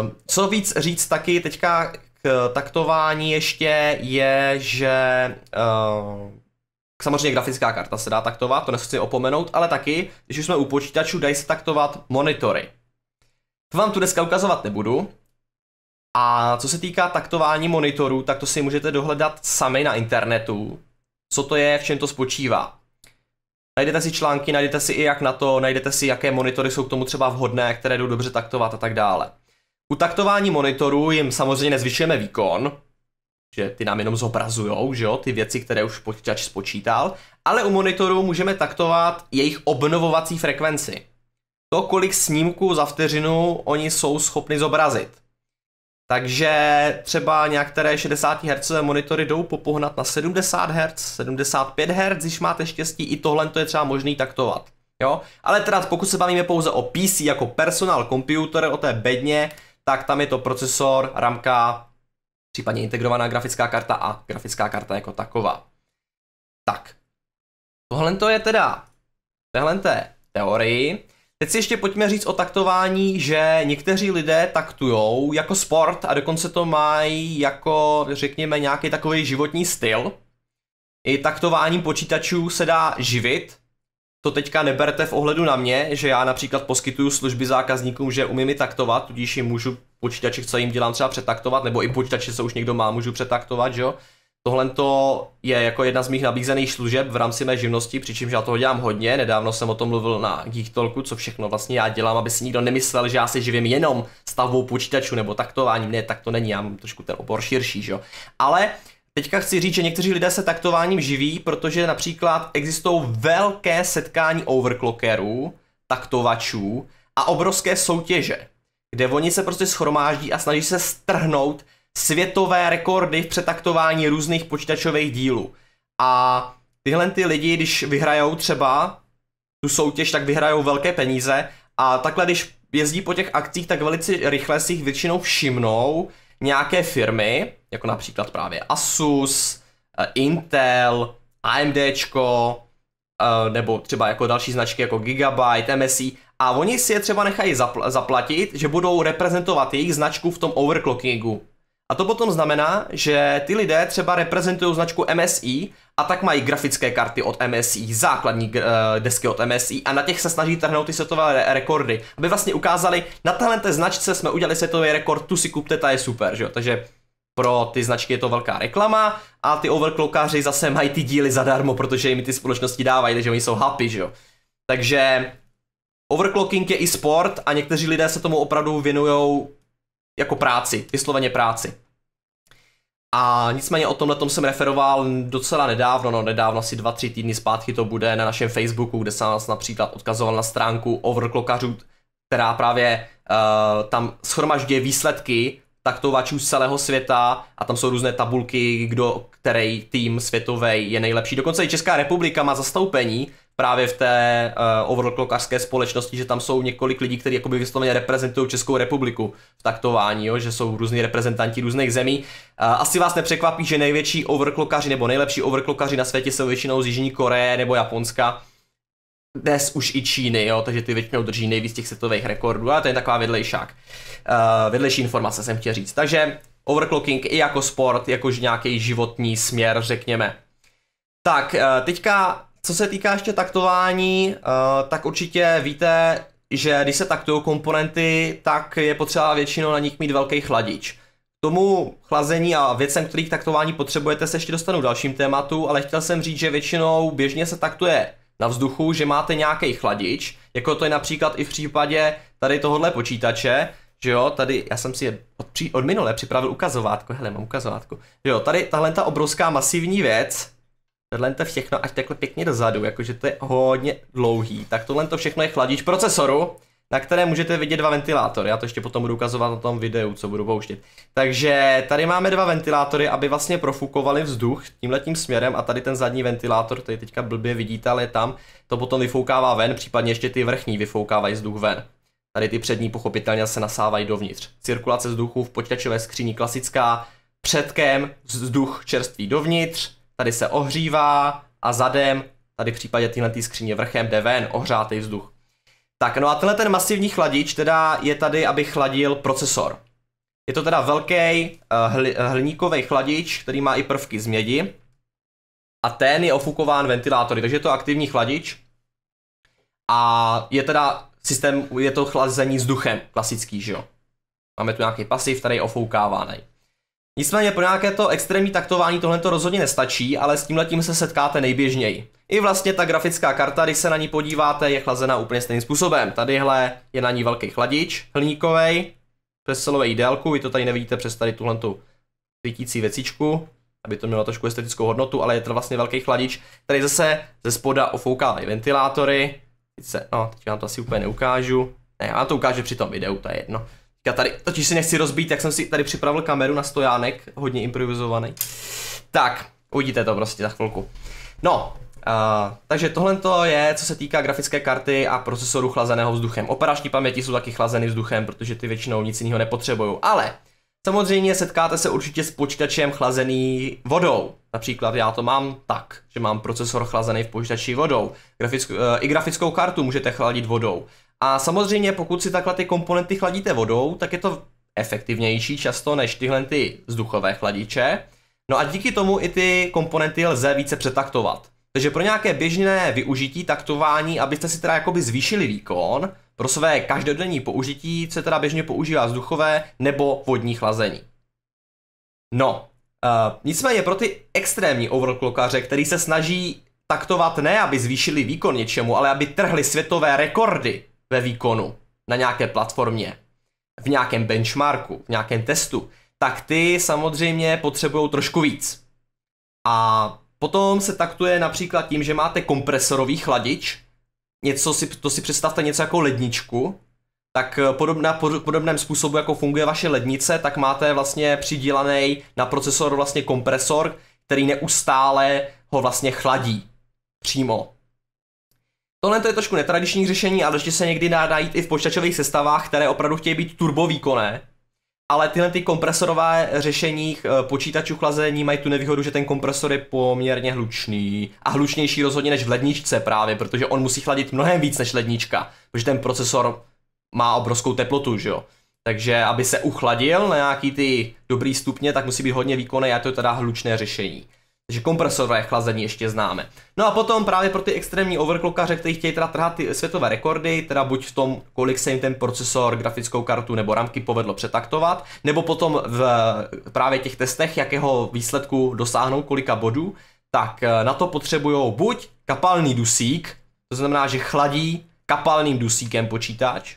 A: Uh, co víc říct taky teďka k taktování ještě je, že uh, samozřejmě grafická karta se dá taktovat, to nechci opomenout, ale taky, když už jsme u počítačů, dají se taktovat monitory. To vám tu dneska ukazovat nebudu. A co se týká taktování monitorů, tak to si můžete dohledat sami na internetu co to je, v čem to spočívá. Najdete si články, najdete si i jak na to, najdete si, jaké monitory jsou k tomu třeba vhodné, které jdou dobře taktovat a tak dále. U taktování monitorů jim samozřejmě nezvyšujeme výkon, že ty nám jenom zobrazujou, že jo, ty věci, které už počítač spočítal, ale u monitorů můžeme taktovat jejich obnovovací frekvenci. To, kolik snímků za vteřinu oni jsou schopni zobrazit. Takže třeba nějaké 60 Hz monitory jdou popohnat na 70 Hz, 75 Hz, když máte štěstí, i tohle to je třeba možný taktovat. Jo? Ale teda pokud se bavíme pouze o PC jako personal computer, o té bedně, tak tam je to procesor, ramka, případně integrovaná grafická karta a grafická karta jako taková. Tak, tohle to je teda, Tohle té teorii. Teď si ještě pojďme říct o taktování, že někteří lidé taktujou jako sport a dokonce to mají jako, řekněme, nějaký takový životní styl. I taktováním počítačů se dá živit. To teďka neberte v ohledu na mě, že já například poskytuju služby zákazníkům, že umím i taktovat, tudíž jim můžu počítače, co jim dělám třeba přetaktovat, nebo i počítače, co už někdo má, můžu přetaktovat, jo. Tohle je jako jedna z mých nabízených služeb v rámci mé živnosti, přičemž já toho dělám hodně. Nedávno jsem o tom mluvil na Geek Talku, co všechno vlastně já dělám, aby si nikdo nemyslel, že já se živím jenom stavbou počítačů nebo takto ani Ne, tak to není, já mám trošku ten obor širší, že jo. Ale Teďka chci říct, že někteří lidé se taktováním živí, protože například existují velké setkání overclockerů, taktovačů a obrovské soutěže, kde oni se prostě schromáždí a snaží se strhnout světové rekordy v přetaktování různých počítačových dílů. A tyhle ty lidi, když vyhrajou třeba tu soutěž, tak vyhrajou velké peníze a takhle, když jezdí po těch akcích, tak velice rychle si jich většinou všimnou nějaké firmy, jako například právě Asus, eh, Intel, AMDčko, eh, nebo třeba jako další značky jako Gigabyte, MSI a oni si je třeba nechají zapl- zaplatit, že budou reprezentovat jejich značku v tom overclockingu. A to potom znamená, že ty lidé třeba reprezentují značku MSI a tak mají grafické karty od MSI, základní uh, desky od MSI a na těch se snaží trhnout ty světové re- rekordy, aby vlastně ukázali, na téhle té značce jsme udělali světový rekord, tu si kupte, ta je super, že jo? Takže pro ty značky je to velká reklama a ty overclockáři zase mají ty díly zadarmo, protože jim ty společnosti dávají, takže oni jsou happy, že jo? Takže overclocking je i sport a někteří lidé se tomu opravdu věnují jako práci, vysloveně práci. A nicméně o tomhle tom jsem referoval docela nedávno, no nedávno, asi 2-3 týdny zpátky to bude na našem Facebooku, kde jsem nás například odkazoval na stránku overclockařů, která právě uh, tam schromažďuje výsledky taktovačů z celého světa a tam jsou různé tabulky, kdo, který tým světový je nejlepší. Dokonce i Česká republika má zastoupení právě v té uh, eh, overclockařské společnosti, že tam jsou několik lidí, kteří jakoby vysloveně reprezentují Českou republiku v taktování, jo? že jsou různí reprezentanti různých zemí. Uh, asi vás nepřekvapí, že největší overclockaři nebo nejlepší overclockaři na světě jsou většinou z Jižní Koreje nebo Japonska. Dnes už i Číny, jo? takže ty většinou drží nejvíc těch světových rekordů, ale to je taková vedlejšák. Uh, vedlejší informace jsem chtěl říct. Takže overclocking i jako sport, jakož nějaký životní směr, řekněme. Tak, teďka co se týká ještě taktování, eh, tak určitě víte, že když se taktují komponenty, tak je potřeba většinou na nich mít velký chladič. K tomu chlazení a věcem, kterých taktování potřebujete, se ještě dostanu v dalším tématu, ale chtěl jsem říct, že většinou běžně se taktuje na vzduchu, že máte nějaký chladič, jako to je například i v případě tady tohohle počítače, že jo, tady, já jsem si je od, od minule připravil ukazovátko, hele, mám ukazovátko, že jo, tady tahle ta obrovská masivní věc, tohle to všechno až takhle pěkně dozadu, jakože to je hodně dlouhý, tak tohle to všechno je chladič procesoru, na které můžete vidět dva ventilátory. Já to ještě potom budu ukazovat na tom videu, co budu pouštět. Takže tady máme dva ventilátory, aby vlastně profukovali vzduch tímhletím směrem a tady ten zadní ventilátor, který teďka blbě vidíte, ale je tam, to potom vyfoukává ven, případně ještě ty vrchní vyfoukávají vzduch ven. Tady ty přední pochopitelně se nasávají dovnitř. Cirkulace vzduchu v počítačové skříni klasická, předkem vzduch čerstvý dovnitř, tady se ohřívá a zadem, tady v případě téhle skříně vrchem jde ven, ohřátý vzduch. Tak no a tenhle ten masivní chladič teda je tady, aby chladil procesor. Je to teda velký eh, hl, eh, hliníkový chladič, který má i prvky z mědi. A ten je ofukován ventilátory, takže je to aktivní chladič. A je teda systém, je to chlazení vzduchem, klasický, že jo. Máme tu nějaký pasiv, který je ofoukávaný. Nicméně pro nějaké to extrémní taktování tohle to rozhodně nestačí, ale s tímhle tím se setkáte nejběžněji. I vlastně ta grafická karta, když se na ní podíváte, je chlazená úplně stejným způsobem. Tadyhle je na ní velký chladič, hliníkový, přes celou délku, vy to tady nevidíte přes tady tuhle tu svítící věcičku, aby to mělo trošku estetickou hodnotu, ale je to vlastně velký chladič, který zase ze spoda ofouká i ventilátory. Teď se, no, teď vám to asi úplně neukážu. Ne, já vám to ukážu při tom videu, to je jedno. Já tady, totiž si nechci rozbít, jak jsem si tady připravil kameru na stojánek, hodně improvizovaný. Tak, uvidíte to prostě za chvilku. No, Uh, takže tohle je, co se týká grafické karty a procesoru chlazeného vzduchem. Operační paměti jsou taky chlazeny vzduchem, protože ty většinou nic jiného nepotřebují. Ale samozřejmě setkáte se určitě s počítačem chlazený vodou. Například já to mám tak, že mám procesor chlazený v počítači vodou. Grafickou, uh, I grafickou kartu můžete chladit vodou. A samozřejmě pokud si takhle ty komponenty chladíte vodou, tak je to efektivnější často než tyhle ty vzduchové chladiče. No a díky tomu i ty komponenty lze více přetaktovat. Takže pro nějaké běžné využití taktování, abyste si teda jakoby zvýšili výkon, pro své každodenní použití se teda běžně používá vzduchové nebo vodní chlazení. No, uh, nicméně pro ty extrémní overclockaře, který se snaží taktovat ne, aby zvýšili výkon něčemu, ale aby trhli světové rekordy, ve výkonu na nějaké platformě, v nějakém benchmarku, v nějakém testu, tak ty samozřejmě potřebují trošku víc. A potom se taktuje například tím, že máte kompresorový chladič, něco si, to si představte něco jako ledničku, tak eh, podobná, podobném způsobu, jako funguje vaše lednice, tak máte vlastně přidělaný na procesor vlastně kompresor, který neustále ho vlastně chladí přímo. Tohle to je trošku netradiční řešení, ale ještě se někdy dá najít i v počítačových sestavách, které opravdu chtějí být turbovýkonné. Ale tyhle ty kompresorové řešení eh, počítačů chlazení mají tu nevýhodu, že ten kompresor je poměrně hlučný. A hlučnější rozhodně než v ledničce právě, protože on musí chladit mnohem víc než lednička, protože ten procesor má obrovskou teplotu, že jo. Takže aby se uchladil na nějaký ty dobrý stupně, tak musí být hodně výkonný a to je teda hlučné řešení. Takže kompresorové chlazení ještě známe. No a potom právě pro ty extrémní overclockaře, kteří chtějí teda trhat ty světové rekordy, teda buď v tom, kolik se jim ten procesor, grafickou kartu nebo ramky povedlo přetaktovat, nebo potom v právě těch testech, jakého výsledku dosáhnou, kolika bodů, tak eh, na to potřebují buď kapalný dusík, to znamená, že chladí kapalným dusíkem počítač,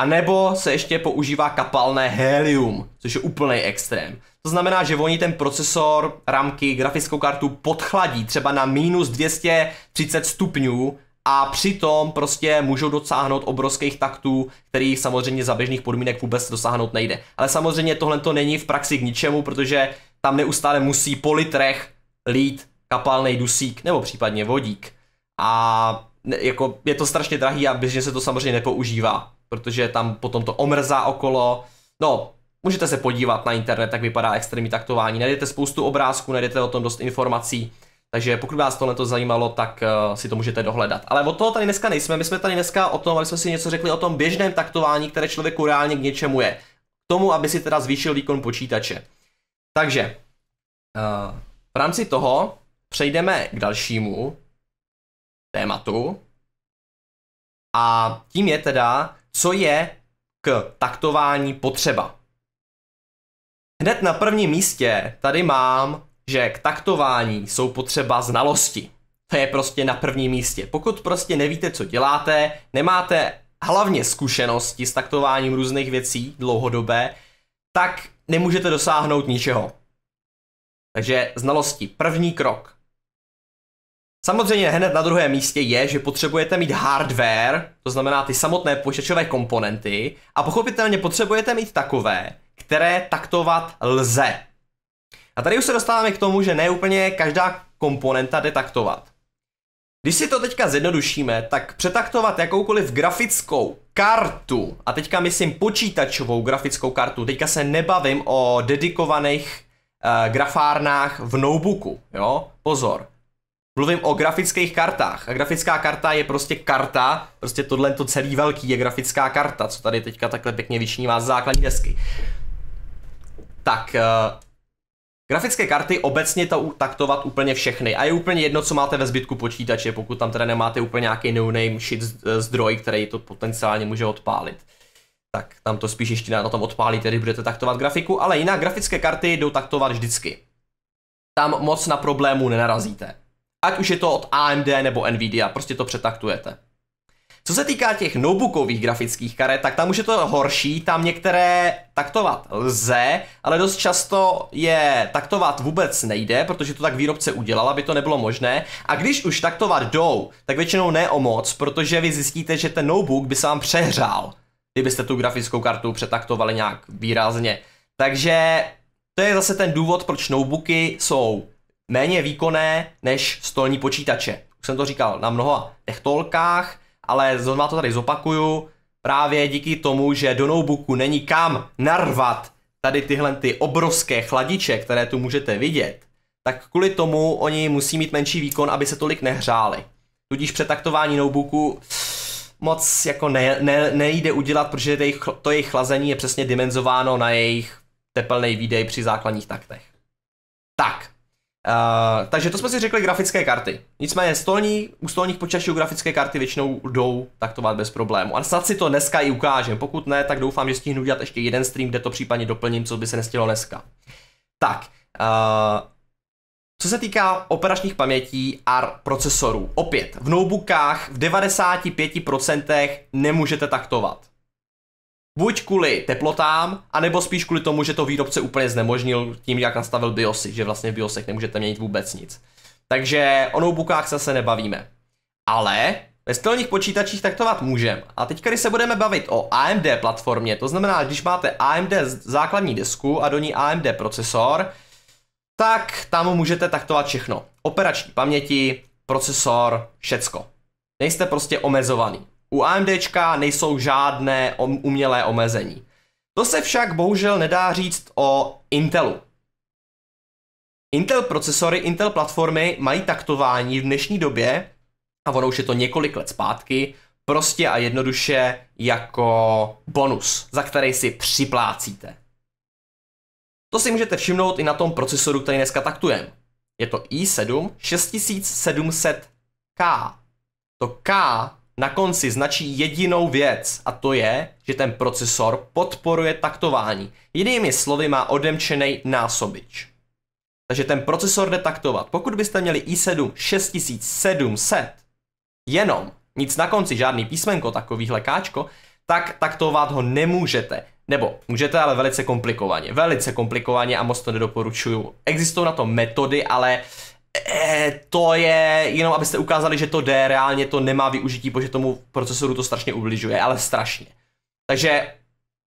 A: a nebo se ještě používá kapalné helium, což je úplný extrém. To znamená, že oni ten procesor, ramky, grafickou kartu podchladí třeba na minus 230 stupňů a přitom prostě můžou dosáhnout obrovských taktů, který samozřejmě za běžných podmínek vůbec dosáhnout nejde. Ale samozřejmě tohle to není v praxi k ničemu, protože tam neustále musí po litrech lít kapalný dusík nebo případně vodík. A jako je to strašně drahý a běžně se to samozřejmě nepoužívá, protože tam potom to omrzá okolo. No, Můžete se podívat na internet, tak vypadá extrémní taktování. Najdete spoustu obrázků, najdete o tom dost informací. Takže pokud vás tohle to zajímalo, tak uh, si to můžete dohledat. Ale od toho tady dneska nejsme, my jsme tady dneska o tom, aby jsme si něco řekli o tom běžném taktování, které člověku reálně k něčemu je. K tomu, aby si teda zvýšil výkon počítače. Takže, uh, v rámci toho
B: přejdeme k dalšímu tématu.
A: A tím je teda, co je k taktování potřeba. Hned na prvním místě tady mám, že k taktování jsou potřeba znalosti. To je prostě na prvním místě. Pokud prostě nevíte, co děláte, nemáte hlavně zkušenosti s taktováním různých věcí dlouhodobé, tak nemůžete dosáhnout ničeho. Takže znalosti, první krok. Samozřejmě hned na druhém místě je, že potřebujete mít hardware, to znamená ty samotné počítačové komponenty, a pochopitelně potřebujete mít takové, které taktovat lze. A tady už se dostáváme k tomu, že ne úplně každá komponenta jde taktovat. Když si to teďka zjednodušíme, tak přetaktovat jakoukoliv grafickou kartu, a teďka myslím počítačovou grafickou kartu, teďka se nebavím o dedikovaných e, grafárnách v notebooku, jo? Pozor. Mluvím o grafických kartách. A grafická karta je prostě karta, prostě tohle to celý velký je grafická karta, co tady teďka takhle pěkně vyčnívá z základní desky tak uh, grafické karty obecně to taktovat úplně všechny a je úplně jedno, co máte ve zbytku počítače, pokud tam teda nemáte úplně nějaký no-name shit eh, zdroj, který to potenciálně může odpálit. Tak tam to spíš ještě na tom odpálí, tedy budete taktovat grafiku, ale jinak grafické karty jdou taktovat vždycky. Tam moc na problému nenarazíte. Ať už je to od AMD nebo Nvidia, prostě to přetaktujete. Co se týká těch notebookových grafických karet, tak tam už je to horší, tam některé taktovat lze, ale dost často je taktovat vůbec nejde, protože to tak výrobce udělal, aby to nebylo možné. A když už taktovat jdou, tak většinou ne o moc, protože vy zjistíte, že ten notebook by se vám přehrál, kdybyste tu grafickou kartu přetaktovali nějak výrazně. Takže to je zase ten důvod, proč notebooky jsou méně výkonné než stolní počítače. Už jsem to říkal na mnoha techtolkách, ale zrovna to tady zopakuju, právě díky tomu, že do notebooku není kam narvat tady tyhle ty obrovské chladiče, které tu můžete vidět, tak kvůli tomu oni musí mít menší výkon, aby se tolik nehřáli. Tudíž přetaktování notebooku moc jako ne, ne, nejde udělat, protože to jejich, to jejich chlazení je přesně dimenzováno na jejich tepelný výdej při základních taktech. Tak, Uh, takže to jsme si řekli grafické karty. Nicméně stolní, u stolních počítačů grafické karty většinou jdou taktovat bez problému. A snad si to dneska i ukážem. Pokud ne, tak doufám, že stihnu dělat ještě jeden stream, kde to případně doplním, co by se nestilo dneska. Tak, uh, co se týká operačních pamětí a procesorů, opět, v notebookách v 95% nemůžete taktovat buď kvůli teplotám, anebo spíš kvůli tomu, že to výrobce úplně znemožnil tím, jak nastavil BIOSy, že vlastně v BIOSech nemůžete měnit vůbec nic. Takže o notebookách se, se nebavíme. Ale ve stylních počítačích taktovat můžeme. A teď, když se budeme bavit o AMD platformě, to znamená, když máte AMD základní desku a do ní AMD procesor, tak tam můžete taktovat všechno. Operační paměti, procesor, všecko. Nejste prostě omezovaný. U AMD nejsou žádné umělé omezení. To se však bohužel nedá říct o Intelu. Intel procesory, Intel platformy mají taktování v dnešní době, a ono už je to několik let zpátky, prostě a jednoduše jako bonus, za který si připlácíte. To si můžete všimnout i na tom procesoru, který dneska taktujeme. Je to i7 6700K. To K na konci značí jedinou věc a to je, že ten procesor podporuje taktování. Jinými slovy má odemčený násobič. Takže ten procesor jde taktovat. Pokud byste měli i7 6700, jenom nic na konci, žádný písmenko, takovýhle káčko, tak taktovat ho nemůžete. Nebo můžete, ale velice komplikovaně. Velice komplikovaně a moc to nedoporučuju. Existují na to metody, ale Eh, to je jenom, abyste ukázali, že to jde, reálně to nemá využití, protože tomu procesoru to strašně ubližuje, ale strašně. Takže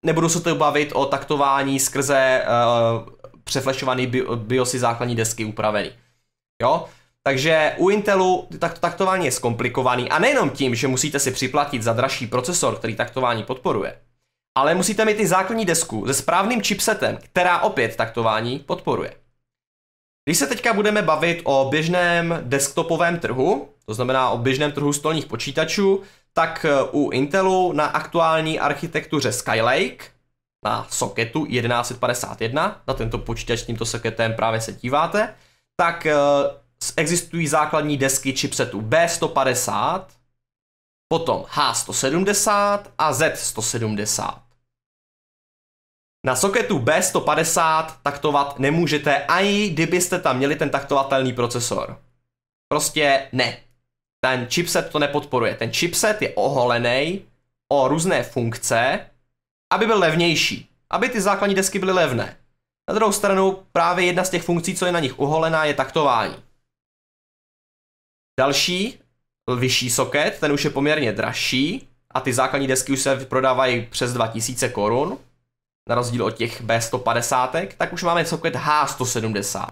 A: nebudu se to bavit o taktování skrze uh, přeflešovaný BIOSy základní desky upravený. Jo? Takže u Intelu tak, taktování je zkomplikovaný a nejenom tím, že musíte si připlatit za dražší procesor, který taktování podporuje, ale musíte mít i základní desku se správným chipsetem, která opět taktování podporuje. Když se teďka budeme bavit o běžném desktopovém trhu, to znamená o běžném trhu stolních počítačů, tak eh, u Intelu na aktuální architektuře Skylake na soketu 1151, na tento počítač s tímto soketem právě se díváte, tak eh, existují základní desky chipsetu B150, potom H170 a Z170. Na soketu B150 taktovat nemůžete, ani kdybyste tam měli ten taktovatelný procesor. Prostě ne. Ten chipset to nepodporuje. Ten chipset je oholený o různé funkce, aby byl levnější. Aby ty základní desky byly levné. Na druhou stranu právě jedna z těch funkcí, co je na nich uholená, je taktování. Další, vyšší soket, ten už je poměrně dražší a ty základní desky už se prodávají přes 2000 korun na rozdíl od těch B150, tak už máme soket H170.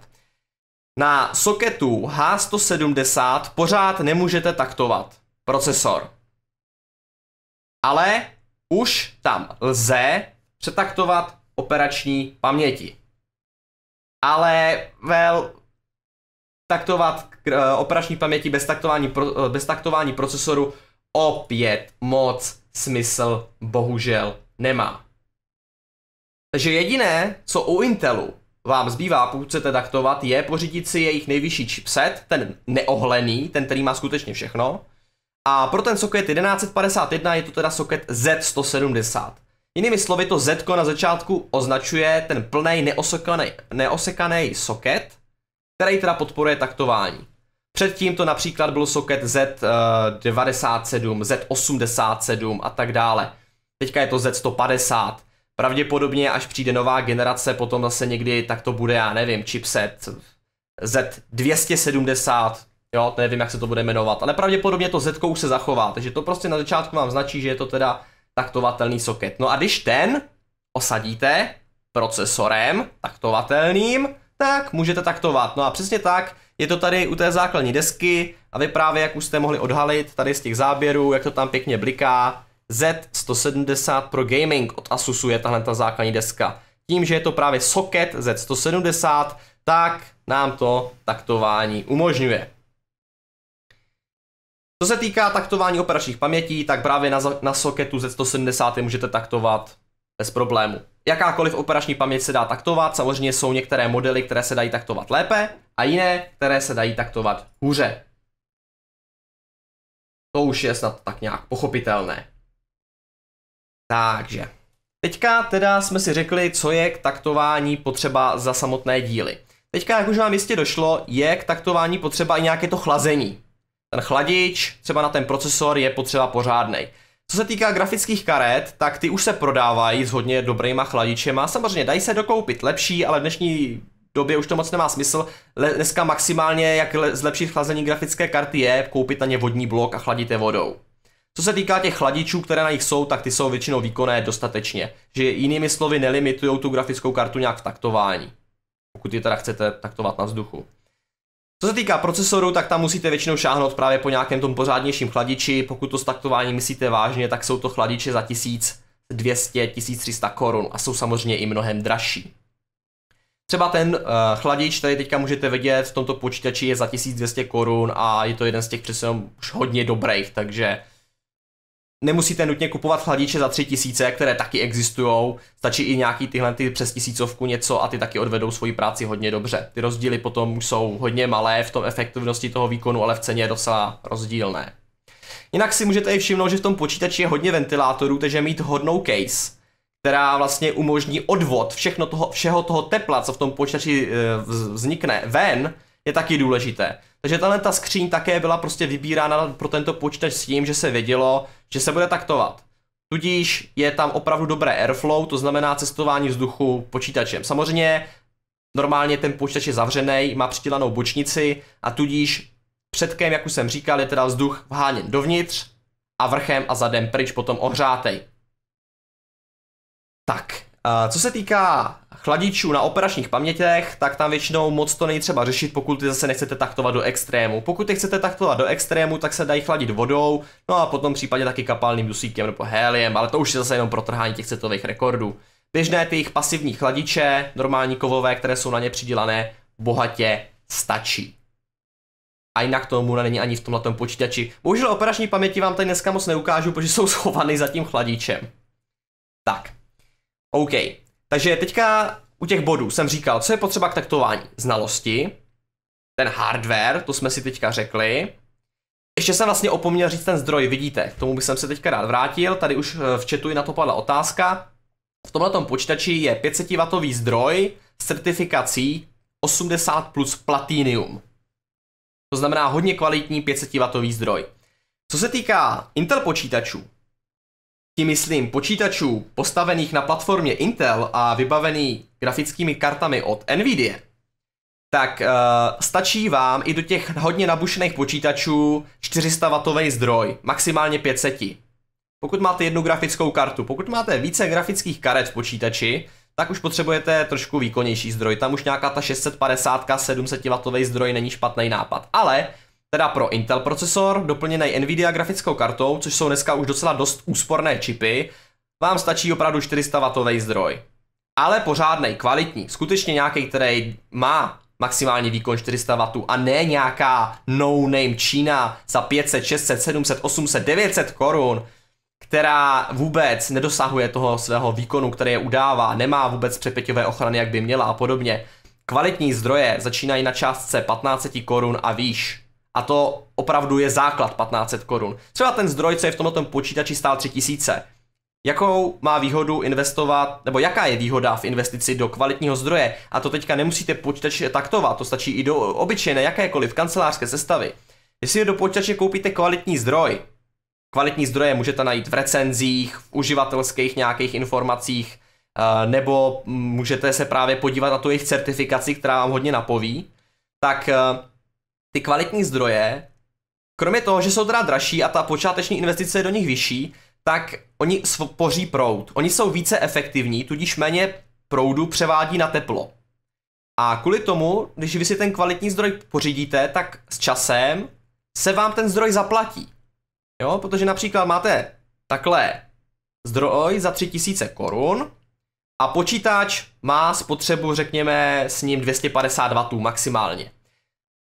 A: Na soketu H170 pořád nemůžete taktovat procesor. Ale už tam lze přetaktovat operační paměti. Ale, vel taktovat eh, operační paměti bez taktování, eh, bez taktování procesoru opět moc smysl bohužel nemá. Takže jediné, co u Intelu vám zbývá, pokud chcete taktovat, je pořídit si jejich nejvyšší chipset, ten neohlený, ten, který má skutečně všechno. A pro ten soket 1151 je to teda soket Z170. Jinými slovy to Z na začátku označuje ten plný neosekaný, neosekaný soket, který teda podporuje taktování. Předtím to například byl soket Z97, Z87 a tak dále. Teďka je to Z150. Pravděpodobně, až přijde nová generace, potom zase někdy tak to bude, já nevím, chipset Z270, jo, nevím, jak se to bude jmenovat, ale pravděpodobně to Z už se zachová, takže to prostě na začátku vám značí, že je to teda taktovatelný soket. No a když ten osadíte procesorem taktovatelným, tak můžete taktovat. No a přesně tak, je to tady u té základní desky a vy právě, jak už jste mohli odhalit tady z těch záběrů, jak to tam pěkně bliká, z170 pro gaming od Asusu je tahle ta základní deska. Tím, že je to právě socket Z170, tak nám to taktování umožňuje. Co se týká taktování operačních pamětí, tak právě na, na soketu Z170 můžete taktovat bez problému. Jakákoliv operační paměť se dá taktovat, samozřejmě jsou některé modely, které se dají taktovat lépe a jiné, které se dají taktovat hůře. To už je snad tak nějak pochopitelné. Takže, teďka teda jsme si řekli, co je k taktování potřeba za samotné díly. Teďka, jak už vám jistě došlo, je k taktování potřeba i nějaké to chlazení. Ten chladič, třeba na ten procesor, je potřeba pořádný. Co se týká grafických karet, tak ty už se prodávají s hodně dobrýma chladičema. Samozřejmě dají se dokoupit lepší, ale v dnešní době už to moc nemá smysl. Le- dneska maximálně, jak le- zlepšit chlazení grafické karty je, koupit na ně vodní blok a chladit je vodou. Co se týká těch chladičů, které na nich jsou, tak ty jsou většinou výkonné dostatečně, že jinými slovy nelimitují tu grafickou kartu nějak v taktování, pokud je teda chcete taktovat na vzduchu. Co se týká procesoru, tak tam musíte většinou šáhnout právě po nějakém tom pořádnějším chladiči, pokud to s taktováním myslíte vážně, tak jsou to chladiče za 1200, 1300 korun a jsou samozřejmě i mnohem dražší. Třeba ten uh, chladič tady teďka můžete vidět v tomto počítači je za 1200 korun a je to jeden z těch přesně už hodně dobrých, takže nemusíte nutně kupovat chladiče za tři tisíce, které taky existují, stačí i nějaký tyhle ty přes tisícovku něco a ty taky odvedou svoji práci hodně dobře. Ty rozdíly potom jsou hodně malé v tom efektivnosti toho výkonu, ale v ceně je docela rozdílné. Jinak si můžete i všimnout, že v tom počítači je hodně ventilátorů, takže mít hodnou case, která vlastně umožní odvod všechno toho, všeho toho tepla, co v tom počítači eh, vznikne ven, je taky důležité. Takže tahle ta skříň také byla prostě vybírána pro tento počítač s tím, že se vědělo, že se bude taktovat. Tudíž je tam opravdu dobré airflow, to znamená cestování vzduchu počítačem. Samozřejmě normálně ten počítač je zavřený, má přidělanou bočnici a tudíž předkem, jak už jsem říkal, je teda vzduch vháněn dovnitř a vrchem a zadem pryč potom ohřátej. Tak, eh, co se týká chladičů na operačních pamětech, tak tam většinou moc to není třeba řešit, pokud ty zase nechcete taktovat do extrému. Pokud ty chcete taktovat do extrému, tak se dají chladit vodou, no a potom případně taky kapalným dusíkem nebo heliem, ale to už je zase jenom protrhání těch setových rekordů. Běžné ty jejich pasivní chladiče, normální kovové, které jsou na ně přidělané, bohatě stačí. A jinak tomu není ani v tomhle počítači. Bohužel operační paměti vám tady dneska moc neukážu, protože jsou schovaný za tím chladičem. Tak. OK. Takže teďka u těch bodů jsem říkal, co je potřeba k taktování. Znalosti, ten hardware, to jsme si teďka řekli. Ještě jsem vlastně opomněl říct ten zdroj, vidíte, k tomu bych se teďka rád vrátil, tady už eh, v chatu na to padla otázka. V tomhle počítači je 500W zdroj s certifikací 80 plus Platinum. To znamená hodně kvalitní 500W zdroj. Co se týká Intel počítačů, tím myslím počítačů postavených na platformě Intel a vybavený grafickými kartami od Nvidia, tak uh, stačí vám i do těch hodně nabušených počítačů 400W zdroj, maximálně 500. Pokud máte jednu grafickou kartu, pokud máte více grafických karet v počítači, tak už potřebujete trošku výkonnější zdroj. Tam už nějaká ta 650, 700W zdroj není špatný nápad. Ale teda pro Intel procesor, doplněný Nvidia grafickou kartou, což jsou dneska už docela dost úsporné čipy, vám stačí opravdu 400W zdroj. Ale pořádnej, kvalitní, skutečně nějaký, který má maximální výkon 400 W a ne nějaká no-name Čína za 500, 600, 700, 800, 900 korun, která vůbec nedosahuje toho svého výkonu, který je udává, nemá vůbec přepěťové ochrany, jak by měla a podobně. Kvalitní zdroje začínají na částce 15 korun a výš. A to opravdu je základ 1500 korun. Třeba ten zdroj, co je v tomto počítači stál 3000. Jakou má výhodu investovat, nebo jaká je výhoda v investici do kvalitního zdroje? A to teďka nemusíte počítač taktovat, to stačí i do obyčejné jakékoliv kancelářské sestavy. Jestli do počítače koupíte kvalitní zdroj, kvalitní zdroje můžete najít v recenzích, v uživatelských nějakých informacích, eh, nebo můžete se právě podívat na tu jejich certifikaci, která vám hodně napoví, tak eh, ty kvalitní zdroje, kromě toho, že jsou teda dražší a ta počáteční investice je do nich vyšší, tak oni spoří proud. Oni jsou více efektivní, tudíž méně proudu převádí na teplo. A kvůli tomu, když vy si ten kvalitní zdroj pořídíte, tak s časem se vám ten zdroj zaplatí. Jo, protože například máte takhle zdroj za 3000 korun a počítač má spotřebu, řekněme, s ním 250 W maximálně.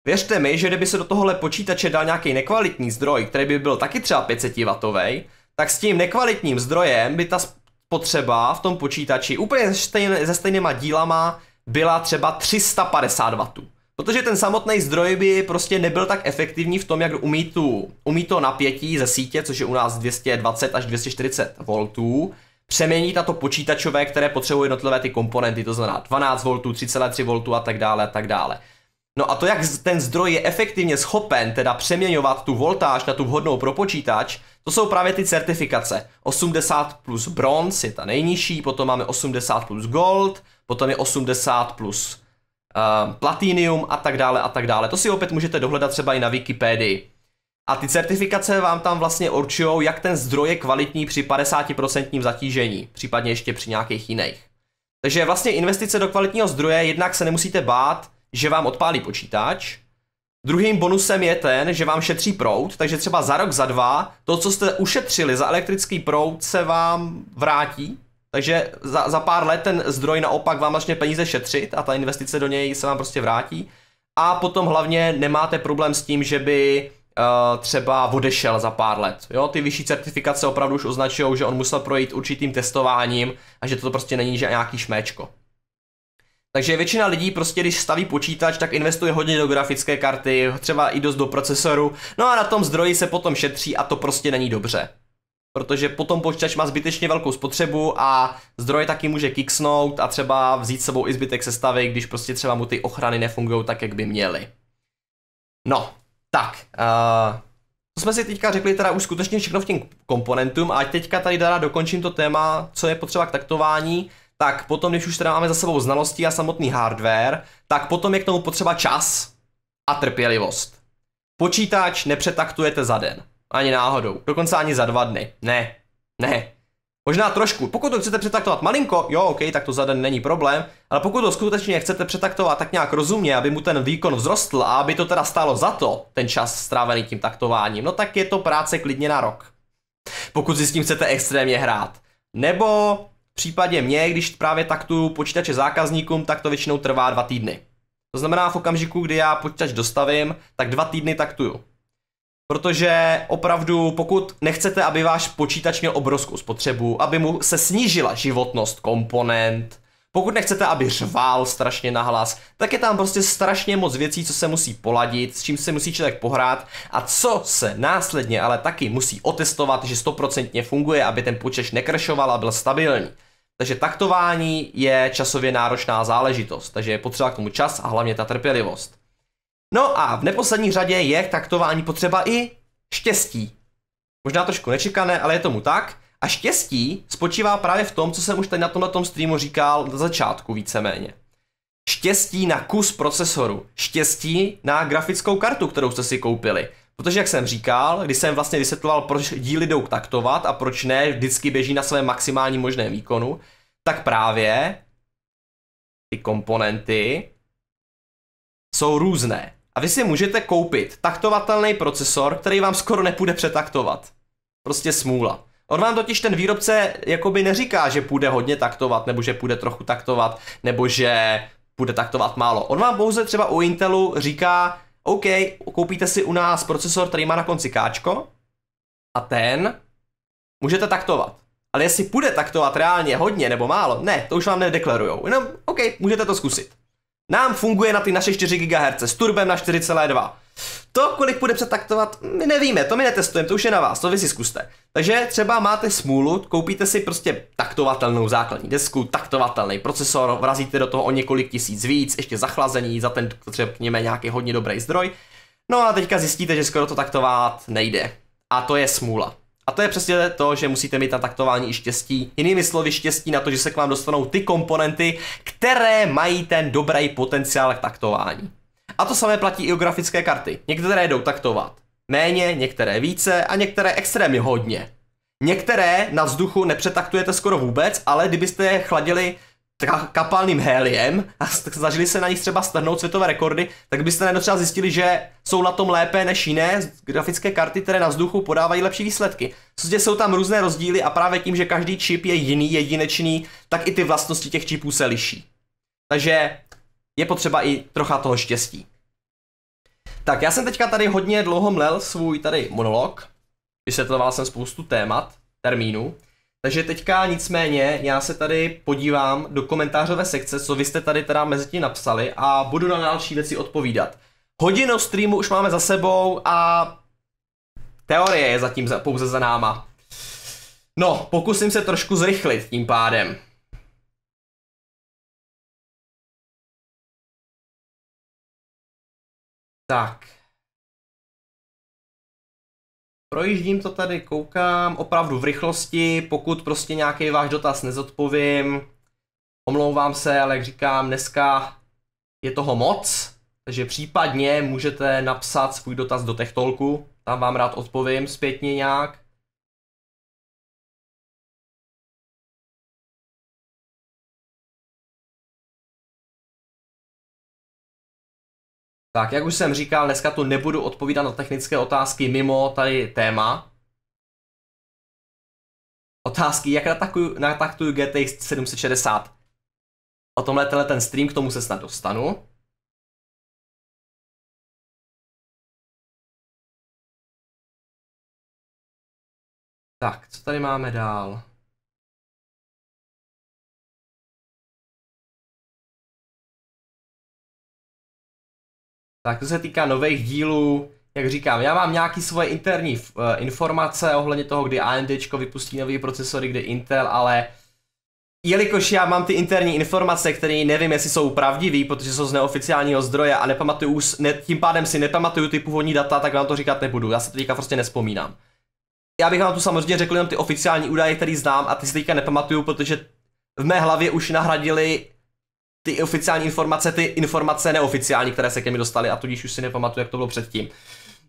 A: Věřte mi, že kdyby se do tohohle počítače dal nějaký nekvalitní zdroj, který by byl taky třeba 500W, tak s tím nekvalitním zdrojem by ta spotřeba v tom počítači úplně stejn, se stejnýma dílama byla třeba 350W. Protože ten samotný zdroj by prostě nebyl tak efektivní v tom, jak umí, tu, umí to napětí ze sítě, což je u nás 220 až 240 V, přeměnit na to počítačové, které potřebují jednotlivé ty komponenty, to znamená 12 V, 3,3 V a tak dále a tak dále. No a to, jak ten zdroj je efektivně schopen teda přeměňovat tu voltáž na tu vhodnou pro počítač, to jsou právě ty certifikace. 80 plus bronz je ta nejnižší, potom máme 80 plus gold, potom je 80 plus uh, eh, platinium a tak dále a tak dále. To si opět můžete dohledat třeba i na Wikipedii. A ty certifikace vám tam vlastně určují, jak ten zdroj je kvalitní při 50% zatížení, případně ještě při nějakých jiných. Takže vlastně investice do kvalitního zdroje jednak se nemusíte bát, že vám odpálí počítač. Druhým bonusem je ten, že vám šetří prout, takže třeba za rok, za dva, to, co jste ušetřili za elektrický prout, se vám vrátí. Takže za, za pár let ten zdroj naopak vám začne peníze šetřit a ta investice do něj se vám prostě vrátí. A potom hlavně nemáte problém s tím, že by uh, třeba odešel za pár let. Jo, ty vyšší certifikace opravdu už označují, že on musel projít určitým testováním a že to prostě není že nějaký šméčko. Takže většina lidí prostě, když staví počítač, tak investuje hodně do grafické karty, třeba i dost do procesoru, no a na tom zdroji se potom šetří a to prostě není dobře. Protože potom počítač má zbytečně velkou spotřebu a zdroje taky může kiksnout a třeba vzít sebou i zbytek sestavy, když prostě třeba mu ty ochrany nefungují tak, jak by měly. No, tak. Uh, eh, to jsme si teďka řekli teda už skutečně všechno v těm komponentům a teďka tady dala dokončím to téma, co je potřeba k taktování tak potom, když už teda máme za sebou znalosti a samotný hardware, tak potom je k tomu potřeba čas a trpělivost. Počítač nepřetaktujete za den. Ani náhodou. Dokonce ani za dva dny. Ne. Ne. Možná trošku. Pokud to chcete přetaktovat malinko, jo, OK, tak to za den není problém, ale pokud to skutečně chcete přetaktovat tak nějak rozumně, aby mu ten výkon vzrostl a aby to teda stálo za to, ten čas strávený tím taktováním, no tak je to práce klidně na rok. Pokud si s tím chcete extrémně hrát. Nebo v případě mě, když právě taktuju počítače zákazníkům, tak to většinou trvá dva týdny. To znamená, v okamžiku, kdy já počítač dostavím, tak dva týdny taktuju. Protože opravdu, pokud nechcete, aby váš počítač měl obrovskou spotřebu, aby mu se snížila životnost komponent, pokud nechcete, aby řval strašně nahlas, tak je tam prostě strašně moc věcí, co se musí poladit, s čím se musí člověk pohrát a co se následně ale taky musí otestovat, že stoprocentně funguje, aby ten počítač nekršoval a byl stabilní. Takže taktování je časově náročná záležitost, takže je potřeba k tomu čas a hlavně ta trpělivost. No a v neposlední řadě je k taktování potřeba i štěstí. Možná trošku nečekané, ale je tomu tak. A štěstí spočívá právě v tom, co jsem už tady na tomhle tom streamu říkal na začátku víceméně. Štěstí na kus procesoru, štěstí na grafickou kartu, kterou jste si koupili, Protože, jak jsem říkal, když jsem vlastně vysvětloval, proč díly jdou taktovat a proč ne, vždycky běží na svém maximálním možném výkonu, tak právě ty komponenty jsou různé. A vy si můžete koupit taktovatelný procesor, který vám skoro nepůjde přetaktovat. Prostě smůla. On vám totiž ten výrobce jakoby neříká, že půjde hodně taktovat, nebo že půjde trochu taktovat, nebo že půjde taktovat málo. On vám pouze třeba u Intelu říká, OK, koupíte si u nás procesor, který má na konci káčko a ten můžete taktovat. Ale jestli půjde taktovat reálně hodně nebo málo, ne, to už vám nedeklarujou. Jenom, OK, můžete to zkusit. Nám funguje na ty naše 4 GHz s turbem na 4,2. To, kolik bude přetaktovat, my nevíme, to my netestujeme, to už je na vás, to vy si zkuste. Takže třeba máte smůlu, koupíte si prostě taktovatelnou základní desku, taktovatelný procesor, vrazíte do toho o několik tisíc víc, ještě zachlazení za ten potřebujeme nějaký hodně dobrý zdroj. No a teďka zjistíte, že skoro to taktovat nejde. A to je smůla. A to je přesně to, že musíte mít na taktování i štěstí. Jinými slovy štěstí na to, že se k vám dostanou ty komponenty, které mají ten dobrý potenciál k taktování. A to samé platí i o grafické karty. Některé jdou taktovat méně, některé více a některé extrémně hodně. Některé na vzduchu nepřetaktujete skoro vůbec, ale kdybyste je chladili tra- kapalným héliem a zažili se na nich třeba strhnout světové rekordy, tak byste najednou třeba zjistili, že jsou na tom lépe než jiné grafické karty, které na vzduchu podávají lepší výsledky. Prostě jsou tam různé rozdíly a právě tím, že každý čip je jiný, jedinečný, tak i ty vlastnosti těch čipů se liší. Takže je potřeba i trocha toho štěstí. Tak já jsem teďka tady hodně dlouho mlel svůj tady monolog, vysvětloval jsem spoustu témat, termínů, takže teďka nicméně já se tady podívám do komentářové sekce, co vy jste tady teda mezi tím napsali a budu na další věci odpovídat. Hodinu streamu už máme za sebou a teorie je zatím za, pouze za náma. No, pokusím se trošku zrychlit tím pádem.
C: Tak.
B: Projíždím to tady, koukám, opravdu v rychlosti,
A: pokud prostě nějaký váš dotaz nezodpovím, omlouvám se, ale jak říkám, dneska je toho moc, takže případně můžete napsat svůj dotaz do Techtolku, tam vám rád odpovím zpětně nějak.
C: Tak, jak už jsem říkal, dneska tu nebudu
B: odpovídat na technické otázky mimo tady téma. Otázky, jak nataktuju, nataktuju GTX 760. O tomhle tenhle
C: ten stream, k tomu se snad dostanu. Tak, co tady máme dál?
B: Tak to se týká nových dílů,
A: jak říkám, já mám nějaký svoje interní uh, informace ohledně toho, kdy AMD vypustí nový procesory, kdy Intel, ale jelikož já mám ty interní informace, které nevím, jestli jsou pravdivé, protože jsou z neoficiálního zdroje a nepamatuju ne, tím pádem si nepamatuju ty původní data, tak vám to říkat nebudu, já se to teďka prostě nespomínám. Já bych vám tu samozřejmě řekl jenom ty oficiální údaje, které znám a ty si teďka nepamatuju, protože v mé hlavě už nahradili ty oficiální informace, ty informace neoficiální, které se ke mně dostaly a tudíž už si nepamatuju, jak to bylo předtím.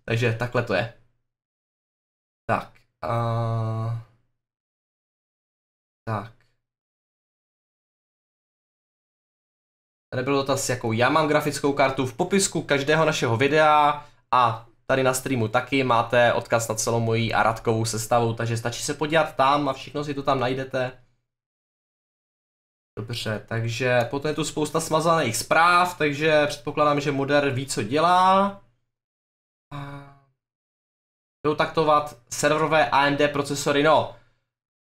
A: Takže takhle to je.
B: Tak. A...
C: Tak.
A: Tady byl dotaz, jakou já mám grafickou kartu. V popisku každého našeho videa a tady na streamu taky máte odkaz na celou moji a Radkovou sestavu, takže stačí se podívat tam a všechno si to tam najdete. Dobře, takže potom je tu spousta smazaných zpráv, takže předpokládám, že Moder ví, co dělá. Jdou taktovat serverové AMD procesory, no,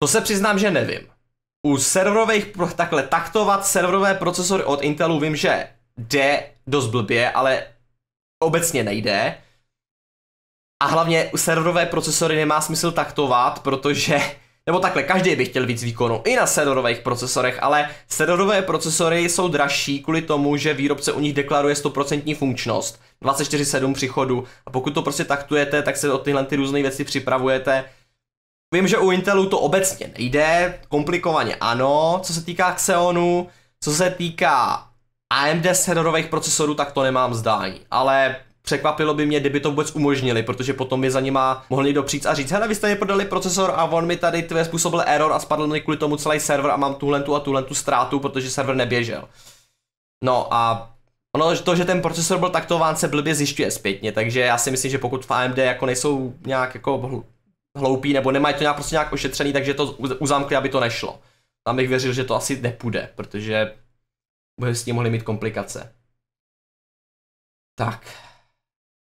A: to se přiznám, že nevím. U serverových, takhle taktovat serverové procesory od Intelu vím, že jde dost blbě, ale obecně nejde. A hlavně serverové procesory nemá smysl taktovat, protože nebo takhle, každý by chtěl víc výkonu i na serverových procesorech, ale serverové procesory jsou dražší kvůli tomu, že výrobce u nich deklaruje 100% funkčnost, 24/7 při chodu. A pokud to prostě taktujete, tak se o tyhle ty různé věci připravujete. Vím, že u Intelu to obecně nejde, komplikovaně ano, co se týká Xeonu, co se týká AMD serverových procesorů, tak to nemám zdání, ale Překvapilo by mě, kdyby to vůbec umožnili, protože potom by za nima mohl někdo přijít a říct, hele, vy jste mi prodali procesor a on mi tady tvé způsobil error a spadl mi kvůli tomu celý server a mám tuhle tu a tuhle tu ztrátu, protože server neběžel. No a Ono, to, že ten procesor byl taktován, se blbě zjišťuje zpětně, takže já si myslím, že pokud v AMD jako nejsou nějak jako hloupí nebo nemají to nějak prostě nějak ošetřený, takže to uzamkli, aby to nešlo. Tam bych věřil, že to asi nepůjde, protože by s tím mohli mít komplikace. Tak,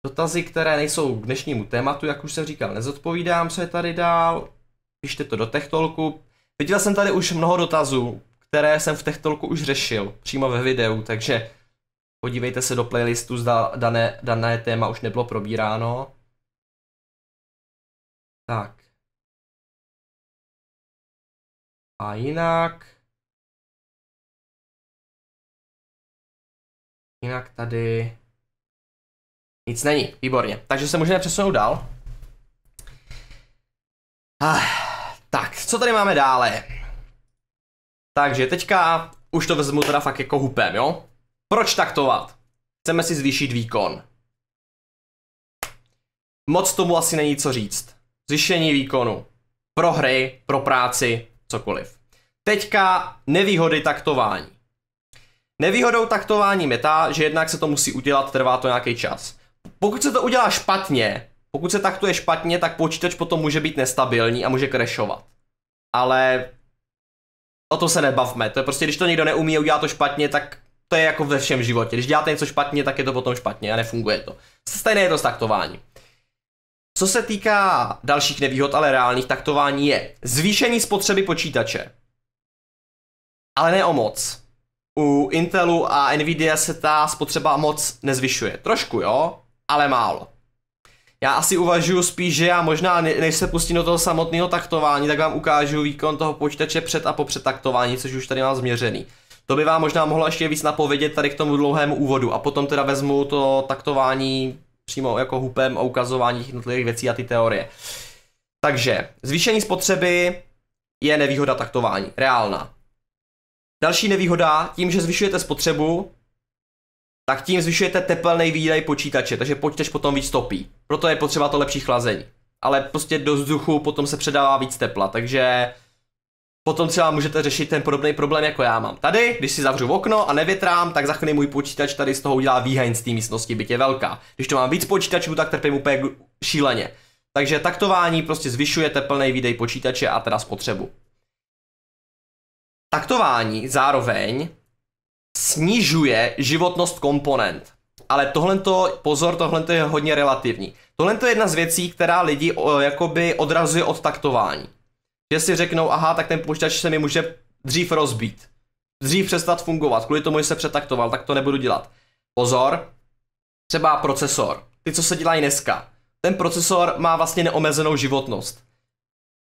A: Dotazy, které nejsou k dnešnímu tématu, jak už jsem říkal, nezodpovídám, co je tady dál. Pište to do Techtolku. Viděl jsem tady už mnoho dotazů, které jsem v Techtolku už řešil, přímo ve videu, takže podívejte se do playlistu, zda dané, dané téma už nebylo probíráno.
B: Tak.
C: A jinak...
B: Jinak tady... Nic není, výborně. Takže
A: se můžeme přesunout dál. Ah, tak, co tady máme dále? Takže teďka už to vezmu teda fakt jako hupem, jo? Proč taktovat? Chceme si zvýšit výkon. Moc tomu asi není co říct. Zvýšení výkonu. Pro hry, pro práci, cokoliv. Teďka nevýhody taktování. Nevýhodou taktování je ta, že jednak se to musí udělat, trvá to nějaký čas pokud se to udělá špatně, pokud se takto je špatně, tak počítač potom může být nestabilní a může krešovat. Ale o to se nebavme. To je prostě, když to někdo neumí a udělá to špatně, tak to je jako ve všem životě. Když děláte něco špatně, tak je to potom špatně a nefunguje to. Stejné je to s taktováním. Co se týká dalších nevýhod, ale reálných taktování je zvýšení spotřeby počítače. Ale ne o moc. U Intelu a Nvidia se ta spotřeba moc nezvyšuje. Trošku, jo? ale málo. Já asi uvažuji spíš, že já možná, než se pustím do toho samotného taktování, tak vám ukážu výkon toho počítače před a po přetaktování, což už tady mám změřený. To by vám možná mohlo ještě víc napovědět tady k tomu dlouhému úvodu a potom teda vezmu to taktování přímo jako hupem a ukazování jednotlivých věcí a ty teorie. Takže, zvýšení spotřeby je nevýhoda taktování, reálná. Další nevýhoda, tím, že zvyšujete spotřebu, tak tím zvyšujete tepelný výdaj počítače, takže počítač potom víc topí. Proto je potřeba to lepší chlazení. Ale prostě do vzduchu potom se předává víc tepla, takže potom třeba můžete řešit ten podobný problém, jako já mám. Tady, když si zavřu okno a nevětrám, tak za chvíli můj počítač tady z toho udělá výhaň z té místnosti, byť je velká. Když to mám víc počítačů, tak trpím úplně šíleně. Takže taktování prostě zvyšuje teplný výdej počítače a teda spotřebu. Taktování zároveň snižuje životnost komponent. Ale tohle to, pozor, tohle je hodně relativní. Tohle je jedna z věcí, která lidi o, jakoby odrazuje od taktování. Že si řeknou, aha, tak ten počítač se mi může dřív rozbít. Dřív přestat fungovat, kvůli tomu, že se přetaktoval, tak to nebudu dělat. Pozor, třeba procesor, ty, co se dělají dneska. Ten procesor má vlastně neomezenou životnost.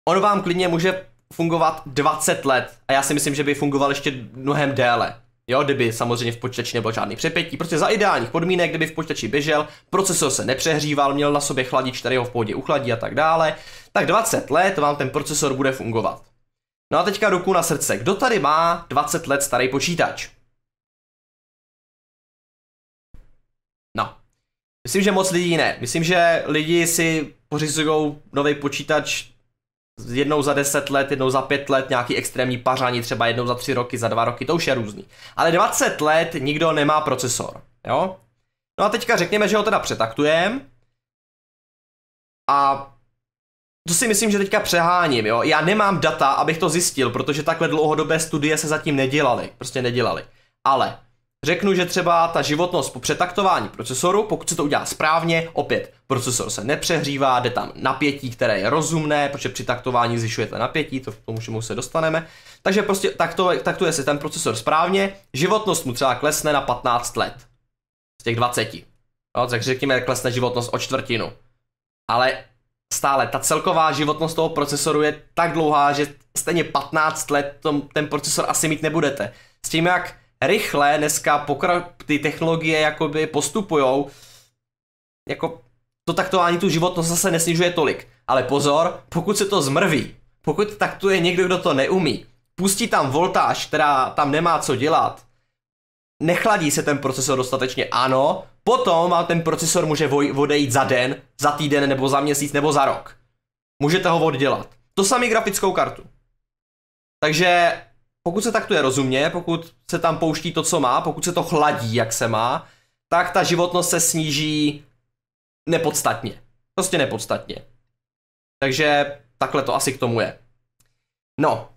A: On vám klidně může fungovat 20 let a já si myslím, že by fungoval ještě mnohem déle. Jo, kdyby samozřejmě v počítači nebyl žádný přepětí, prostě za ideálních podmínek, kdyby v počítači běžel, procesor se nepřehříval, měl na sobě chladič, který ho v pohodě uchladí a tak dále, tak 20 let vám ten procesor bude fungovat. No a teďka ruku na srdce, kdo tady má 20 let starý počítač?
B: No, myslím, že moc lidí ne. Myslím, že
A: lidi si pořizují nový počítač jednou za deset let, jednou za pět let, nějaký extrémní pařání, třeba jednou za tři roky, za dva roky, to už je různý. Ale 20 let nikdo nemá procesor, jo? No a teďka řekněme, že ho teda přetaktujeme. A to si myslím, že teďka přeháním, jo? Já nemám data, abych to zjistil, protože takhle dlouhodobé studie se zatím nedělaly, prostě nedělaly. Ale Řeknu, že třeba ta životnost po přetaktování procesoru, pokud se to udělá správně, opět procesor se nepřehřívá, jde tam napětí, které je rozumné, protože při taktování zvyšujete napětí, to k tomu čemu se dostaneme. Takže prostě takto, taktuje se ten procesor správně, životnost mu třeba klesne na 15 let z těch 20. No, tak řekněme, klesne životnost o čtvrtinu. Ale stále ta celková životnost toho procesoru je tak dlouhá, že stejně 15 let tom, ten procesor asi mít nebudete. S tím, jak rychle dneska pokra- ty technologie jakoby postupujou, jako to takto ani tu životnost zase nesnižuje tolik. Ale pozor, pokud se to zmrví, pokud je někdo, kdo to neumí, pustí tam voltáž, která tam nemá co dělat, nechladí se ten procesor dostatečně, ano, potom a ten procesor může odejít za den, za týden, nebo za měsíc, nebo za rok. Můžete ho oddělat. To samý grafickou kartu. Takže pokud se taktuje rozumně, pokud se tam pouští to, co má, pokud se to chladí, jak se má, tak ta životnost se sníží nepodstatně. Prostě nepodstatně. Takže takhle to asi k tomu je. No,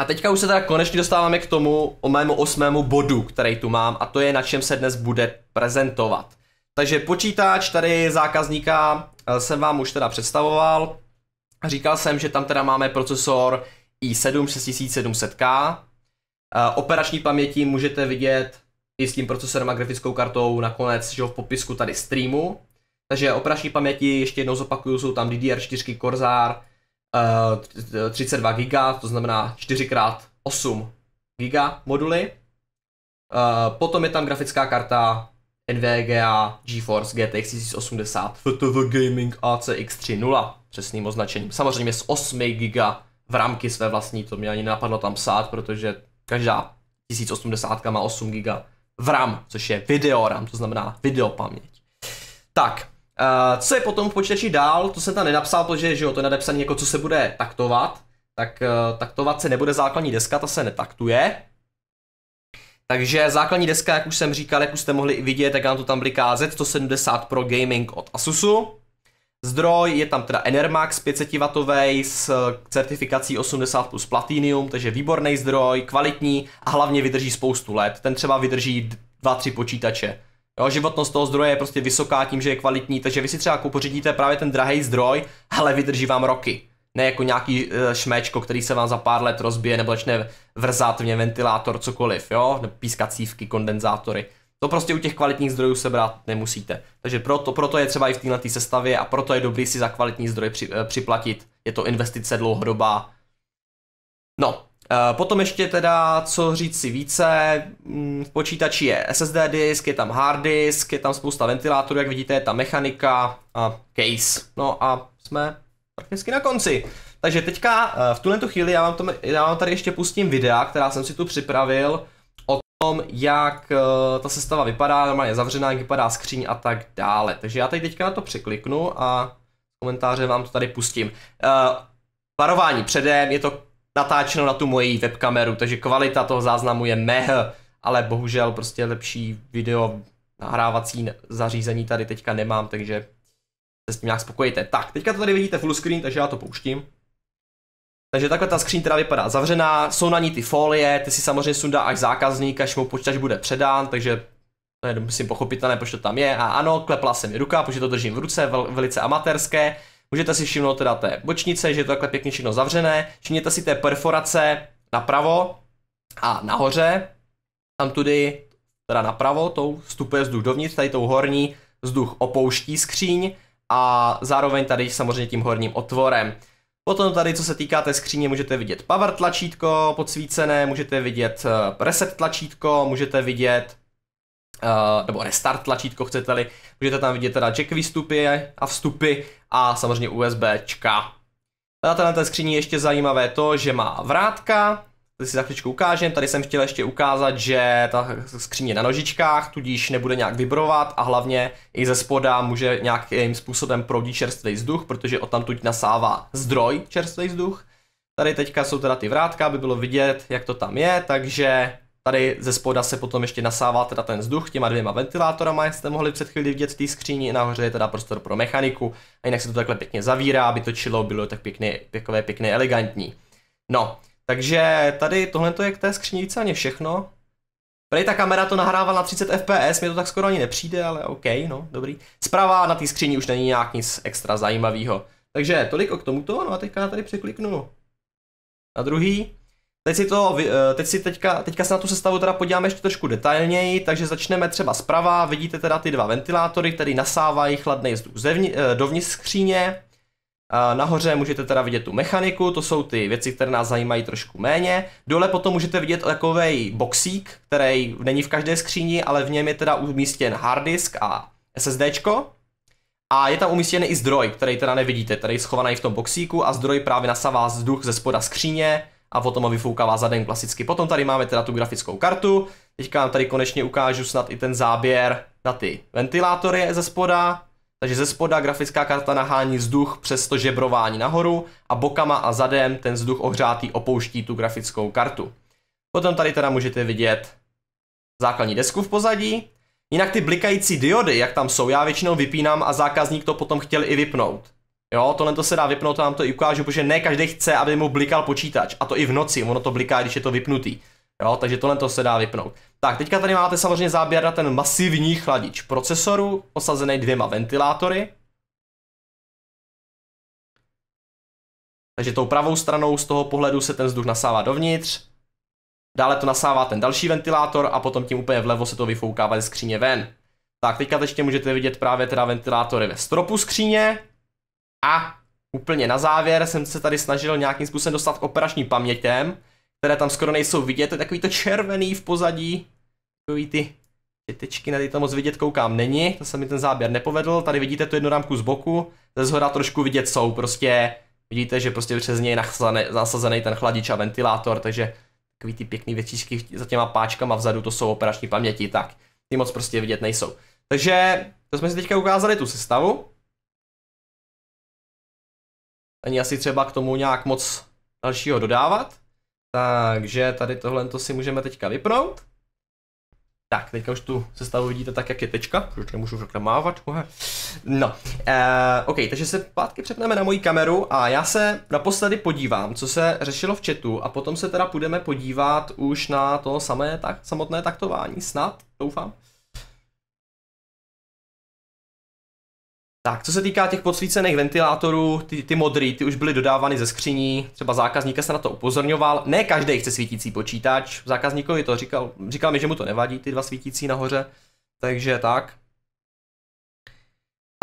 A: a teďka už se teda konečně dostáváme k tomu o mému osmému bodu, který tu mám, a to je na čem se dnes bude prezentovat. Takže počítač tady zákazníka eh, jsem vám už teda představoval. Říkal jsem, že tam teda máme procesor i7 6700K. Eh, operační paměti můžete vidět i s tím procesorem a grafickou kartou nakonec že v popisku tady streamu. Takže operační paměti, ještě jednou zopakuju, jsou tam DDR4 Corsair 32 GB, to znamená 4x8 GB moduly. Eh, potom je tam grafická karta NVGA GeForce GTX 1080 FTV Gaming ACX 3.0 přesným označením. Samozřejmě s 8 GB v rámky své vlastní, to mě ani Napadlo tam psát, protože každá 1080 má 8 GB v RAM, což je video RAM, to znamená videopaměť. Tak, uh, co je potom v počítači dál, to jsem tam nenapsal, protože že jo, to je nadepsané jako co se bude taktovat, tak uh, taktovat se nebude základní deska, ta se netaktuje. Takže základní deska, jak už jsem říkal, jak už jste mohli vidět, tak nám to tam bliká Z170 Pro Gaming od Asusu. Zdroj je tam teda Enermax 500W s certifikací 80 plus Platinum, takže výborný zdroj, kvalitní a hlavně vydrží spoustu let. Ten třeba vydrží 2-3 počítače. Jo, životnost toho zdroje je prostě vysoká tím, že je kvalitní, takže vy si třeba pořídíte právě ten drahý zdroj, ale vydrží vám roky. Ne jako nějaký e, šmečko, který se vám za pár let rozbije nebo začne vrzát ně ventilátor, cokoliv, jo, pískacívky, kondenzátory. To prostě u těch kvalitních zdrojů se brát nemusíte. Takže proto, proto je třeba i v této sestavě a proto je dobrý si za kvalitní zdroje při, eh, připlatit. Je to investice dlouhodobá. No, eh, Potom ještě teda, co říct si více, mm, v počítači je SSD disk, je tam hard disk, je tam spousta ventilátorů, jak vidíte, je tam mechanika a case. No a jsme prakticky na konci. Takže teďka eh, v tuhle chvíli já vám, to, já vám tady ještě pustím videa, která jsem si tu připravil, tom, jak eh, ta sestava vypadá, normálně je zavřená, jak vypadá skříň a tak dále. Takže já tady teďka na to překliknu a komentáře vám to tady pustím. Eh, varování předem, je to natáčeno na tu moji webkameru, takže kvalita toho záznamu je meh, ale bohužel prostě lepší video nahrávací zařízení tady teďka nemám, takže se s tím nějak spokojíte. Tak, teďka to tady vidíte full screen, takže já to pouštím. Takže takhle ta skříň teda vypadá zavřená, jsou na ní ty folie, ty si samozřejmě sundá až zákazník, až mu počítač bude předán, takže to no, je, pochopit, ne, proč to tam je. A ano, klepla se mi ruka, protože to držím v ruce, vel, velice amatérské. Můžete si všimnout teda té bočnice, že je to takhle pěkně všechno zavřené. Všimněte si té perforace napravo a nahoře. Tam tudy, teda napravo, tou vstupuje vzduch dovnitř, tady tou horní vzduch opouští skříň a zároveň tady samozřejmě tím horním otvorem. Potom tady, co se týká té skříně, můžete vidět power tlačítko podsvícené, můžete vidět eh, reset tlačítko, můžete vidět Uh, nebo restart tlačítko chcete-li. Můžete tam vidět teda jack výstupy a vstupy a samozřejmě USBčka. Teda na té skříni ještě zajímavé to, že má vrátka, si za chvíličku ukážem. Tady jsem chtěl ještě ukázat, že ta skříně na nožičkách, tudíž nebude nějak vibrovat a hlavně i ze spoda může nějakým způsobem proudit čerstvý vzduch, protože od tuď nasává zdroj čerstvý vzduch. Tady teďka jsou teda ty vrátka, aby bylo vidět, jak to tam je, takže tady ze spoda se potom ještě nasává teda ten vzduch těma dvěma ventilátorama, jak jste mohli před chvíli vidět v té skříni, nahoře je teda prostor pro mechaniku a jinak se to takhle pěkně zavírá, aby to čilo bylo tak pěkně, pěkové, pěkně elegantní. No, takže tady tohle je k té skříni víceméně všechno. Prej ta kamera to nahrává na 30 fps, mi to tak skoro ani nepřijde, ale OK, no, dobrý. Zprava na té skříni už není nějak nic extra zajímavého. Takže tolik k tomuto, no a teďka tady překliknu no. na druhý. Teď si to, eh, teď si teďka, teďka se na tu sestavu teda podíváme ještě trošku detailněji, takže začneme třeba zprava, vidíte teda ty dva ventilátory, které nasávají chladný vzduch zevni, eh, dovnitř skříně. Nahoře můžete teda vidět tu mechaniku, to jsou ty věci, které nás zajímají trošku méně. Dole potom můžete vidět takový boxík, který není v každé skříni, ale v něm je teda umístěn harddisk a čko. A je tam umístěn i zdroj, který teda nevidíte, který je schovaný v tom boxíku a zdroj právě nasává vzduch ze spoda skříně a potom ho vyfoukává zadek klasicky. Potom tady máme teda tu grafickou kartu, teďka vám tady konečně ukážu snad i ten záběr na ty ventilátory ze spoda, takže ze spoda grafická karta nahání vzduch přes to žebrování nahoru a bokama a zadem ten vzduch ohřátý opouští tu grafickou kartu. Potom tady teda můžete vidět základní desku v pozadí. Jinak ty blikající diody, jak tam jsou, já většinou vypínám a zákazník to potom chtěl i vypnout. Jo, tohle to se dá vypnout, to vám to i ukážu, protože ne každý chce, aby mu blikal počítač. A to i v noci, ono to bliká, když je to vypnutý. Jo, takže tohle to se dá vypnout. Tak, teďka tady máte samozřejmě záběr na ten masivní chladič procesoru, osazený dvěma ventilátory.
B: Takže tou pravou stranou z toho pohledu se ten vzduch
A: nasává dovnitř, dále to nasává ten další ventilátor a potom tím úplně vlevo se to vyfoukává ze skříně ven. Tak, teďka ještě můžete vidět právě teda ventilátory ve stropu skříně a úplně na závěr jsem se tady snažil nějakým způsobem dostat k operační pamětem, které tam skoro nejsou vidět, to je takový to červený v pozadí, takový ty tečky, na ty tam moc vidět koukám není, to se mi ten záběr nepovedl, tady vidíte tu jednu rámku z boku, ze zhora trošku vidět jsou, prostě vidíte, že prostě přes něj je nasazený ten chladič a ventilátor, takže takový ty pěkný většičky za těma páčkama vzadu, to jsou operační paměti, tak ty moc prostě vidět nejsou. Takže to jsme si teďka ukázali tu sestavu.
B: Ani asi třeba k tomu nějak moc dalšího dodávat.
A: Takže tady tohle to si můžeme teďka vypnout. Tak, teďka už tu sestavu vidíte tak, jak je tečka, protože tady můžu takhle mávat. No, eh, OK, takže se pátky přepneme na moji kameru a já se naposledy podívám, co se řešilo v chatu a potom se teda půjdeme podívat už na to samé, tak, samotné taktování, snad,
B: doufám. Tak, co se týká těch
A: podsvícených ventilátorů, ty, ty modrý, ty už byly dodávány ze skříní, třeba zákazníka se na to upozorňoval. Ne každý chce svítící počítač, zákazníkovi to říkal, říkal mi, že mu to nevadí, ty dva svítící nahoře, takže tak.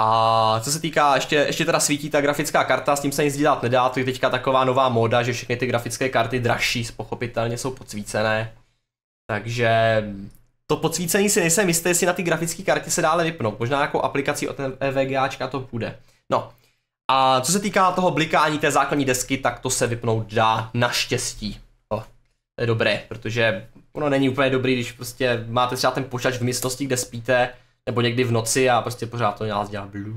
A: A co se týká, ještě, ještě teda svítí ta grafická karta, s tím se nic dělat nedá, to je teďka taková nová moda, že všechny ty grafické karty dražší, pochopitelně jsou podsvícené. Takže to podsvícení si nejsem jistý, jestli na ty grafické karty se dále vypnout. Možná jako aplikací od EVGAčka to půjde. No. A co se týká toho blikání té základní desky, tak to se vypnout dá naštěstí. No, to je dobré, protože ono není úplně dobrý, když prostě máte třeba ten počítač v místnosti, kde spíte, nebo někdy v noci a prostě pořád to nás dělá blu,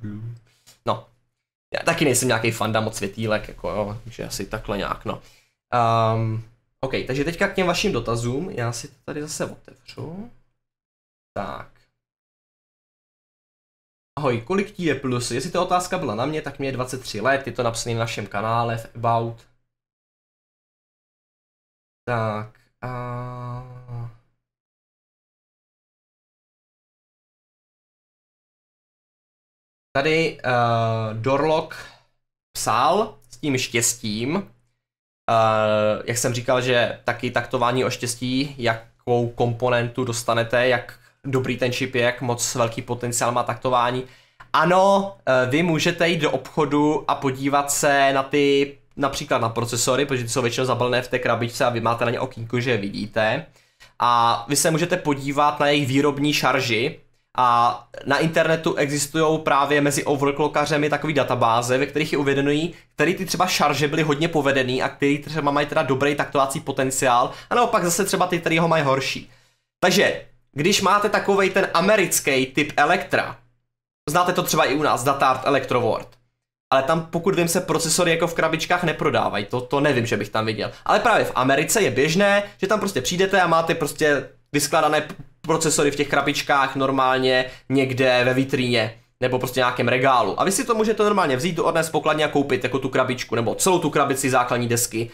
A: blu. No. Já taky nejsem nějaký fanda moc světílek, jako jo, takže asi takhle nějak, no. Um, OK, takže teďka k těm vašim dotazům. Já si to tady zase otevřu.
B: Tak. Ahoj, kolik ti je plus? Jestli ta otázka byla na mě, tak mě je 23 let, je to napsané na našem kanále v About. Tak. A...
C: Tady
A: uh, Dorlok psal s tím štěstím, Uh, jak jsem říkal, že taky taktování o štěstí, jakou komponentu dostanete, jak dobrý ten čip je, jak moc velký potenciál má taktování. Ano, uh, vy můžete jít do obchodu a podívat se na ty, například na procesory, protože ty jsou většinou zabalené v té krabičce a vy máte na ně okýnku, že je vidíte. A vy se můžete podívat na jejich výrobní šarži, a na internetu existují právě mezi overclockařemi takové databáze, ve kterých je uvedeno, který ty třeba šarže byly hodně povedený a který třeba mají teda dobrý taktovací potenciál a naopak zase třeba ty, který ho mají horší. Takže, když máte takový ten americký typ Elektra, znáte to třeba i u nás, Datart Electroword, ale tam pokud vím se procesory jako v krabičkách neprodávají, to, to nevím, že bych tam viděl. Ale právě v Americe je běžné, že tam prostě přijdete a máte prostě vyskládané procesory v těch krabičkách normálně někde ve vitríně nebo prostě nějakém regálu. A vy si to můžete normálně vzít, do odné pokladně a koupit jako tu krabičku, nebo celou tu krabici základní desky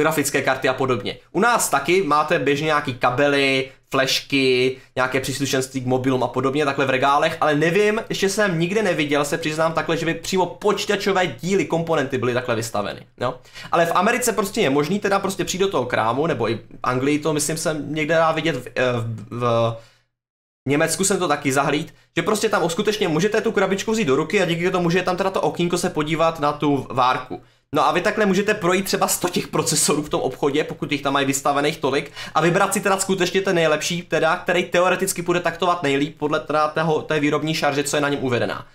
A: grafické karty a podobně. U nás taky máte běžně nějaký kabely, flashky, nějaké příslušenství k mobilům a podobně, takhle v regálech, ale nevím, ještě jsem nikde neviděl, se přiznám takhle, že by přímo počítačové díly, komponenty byly takhle vystaveny. No? Ale v Americe prostě je možný teda prostě přijít do toho krámu, nebo i v Anglii to myslím jsem někde dá vidět v, eh, v, v Německu jsem to taky zahlíd, že prostě tam skutečně můžete tu krabičku vzít do ruky a díky tomu může tam teda to okýnko se podívat na tu várku. No a vy takhle můžete projít třeba 100 těch procesorů v tom obchodě, pokud jich tam mají vystavených tolik, a vybrat si teda skutečně ten nejlepší, teda, který teoreticky bude taktovat nejlíp podle teda tého, té výrobní šarže, co je na něm uvedená.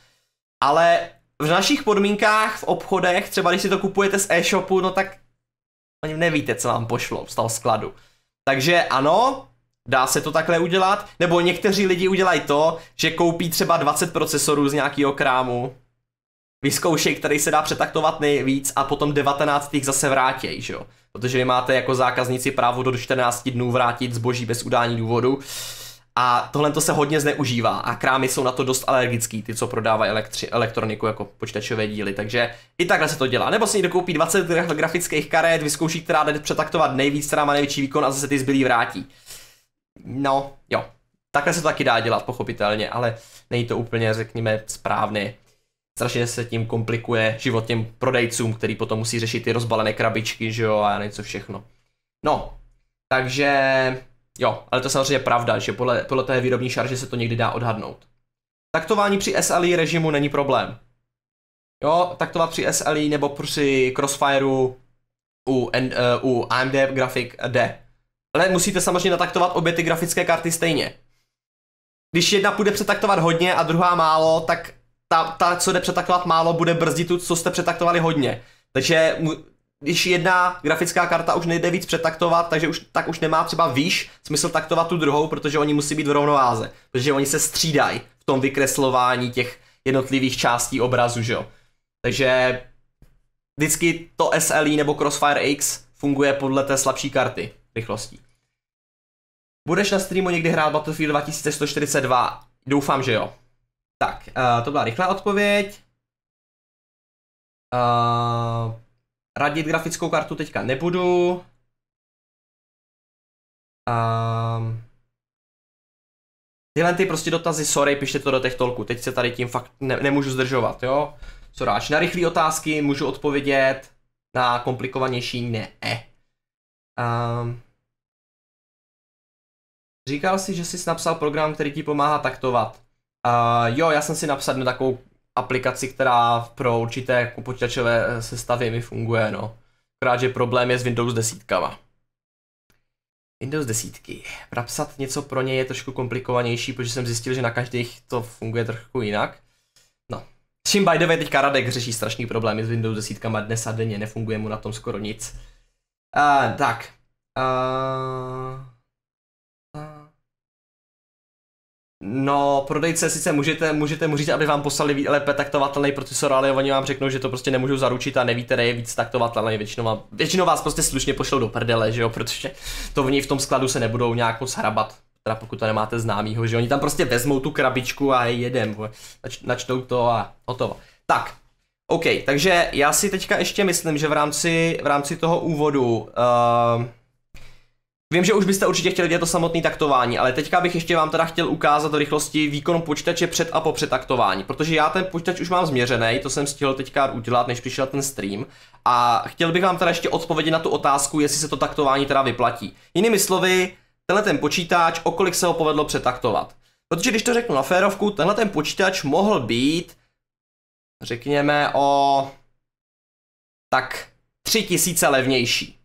A: Ale v našich podmínkách, v obchodech, třeba když si to kupujete z e-shopu, no tak o něm nevíte, co vám pošlo z toho skladu. Takže ano, dá se to takhle udělat, nebo někteří lidi udělají to, že koupí třeba 20 procesorů z nějakého krámu, vyzkoušej, který se dá přetaktovat nejvíc a potom 19. zase vrátěj, že jo. Protože vy máte jako zákazníci právo do 14 dnů vrátit zboží bez udání důvodu. A tohle to se hodně zneužívá a krámy jsou na to dost alergický, ty, co prodávají elektři- elektroniku jako počítačové díly, takže i takhle se to dělá. Nebo si někdo koupí 20 grafických karet, vyzkouší, která jde přetaktovat nejvíc, která má největší výkon a zase ty zbylý vrátí. No, jo. Takhle se to taky dá dělat, pochopitelně, ale není to úplně, řekněme, správné strašně se tím komplikuje život těm prodejcům, který potom musí řešit ty rozbalené krabičky, že jo, a něco všechno. No, takže jo, ale to je samozřejmě pravda, že podle, podle té výrobní šarže se to někdy dá odhadnout. Taktování při SLI režimu není problém. Jo, taktovat při SLI nebo při Crossfireu u, N, uh, u AMD grafik D. Ale musíte samozřejmě nataktovat obě ty grafické karty stejně. Když jedna půjde přetaktovat hodně a druhá málo, tak ta, ta, co jde přetaktovat málo, bude brzdit tu, co jste přetaktovali hodně. Takže když jedna grafická karta už nejde víc přetaktovat, takže už, tak už nemá třeba výš smysl taktovat tu druhou, protože oni musí být v rovnováze, protože oni se střídají v tom vykreslování těch jednotlivých částí obrazu, že jo. Takže vždycky to SLI nebo Crossfire X funguje podle té slabší karty rychlostí. Budeš na streamu někdy hrát Battlefield 2142? Doufám, že jo. Tak, uh, to byla rychlá odpověď. Uh, radit grafickou kartu teďka nebudu.
B: Uh,
A: tyhle ty prostě dotazy, sorry, pište to do těch tolku, teď se tady tím fakt ne- nemůžu zdržovat, jo? Co dáš? na rychlé otázky můžu odpovědět, na komplikovanější ne.
B: Uh, říkal jsi, že jsi napsal
A: program, který ti pomáhá taktovat. Uh, jo, já jsem si napsal na takovou aplikaci, která pro určité jako počítačové eh, sestavy mi funguje, no. Akorát, že problém je s Windows 10. Windows 10. Napsat něco pro ně je trošku komplikovanější, protože jsem zjistil, že na každých to funguje trochu jinak. No. čím by the way teďka Radek řeší strašný problémy s Windows 10 dnes a denně, nefunguje mu na tom skoro nic. Uh, tak.
B: Uh...
A: No, prodejce sice můžete, můžete mu říct, aby vám poslali lépe taktovatelný procesor, ale oni vám řeknou, že to prostě nemůžou zaručit a nevíte, kde je víc taktovatelný. Většinou, vám, většinou vás prostě slušně pošlou do prdele, že jo, protože to v ní v tom skladu se nebudou nějak moc hrabat. Teda pokud to nemáte známýho, že oni tam prostě vezmou tu krabičku a jedem, nač, načtou to a hotovo. Tak, OK, takže já si teďka ještě myslím, že v rámci, v rámci toho úvodu uh, Vím, že už byste určitě chtěli dělat to samotné taktování, ale teďka bych ještě vám teda chtěl ukázat rychlosti výkon počítače před a po přetaktování, protože já ten počítač už mám změřený, to jsem stihl teďka udělat, než přišel ten stream. A chtěl bych vám teda ještě odpovědět na tu otázku, jestli se to taktování teda vyplatí. Jinými slovy, tenhle ten počítač, kolik se ho povedlo přetaktovat. Protože když to řeknu na férovku, tenhle ten počítač mohl být, řekněme, o tak 3000 levnější.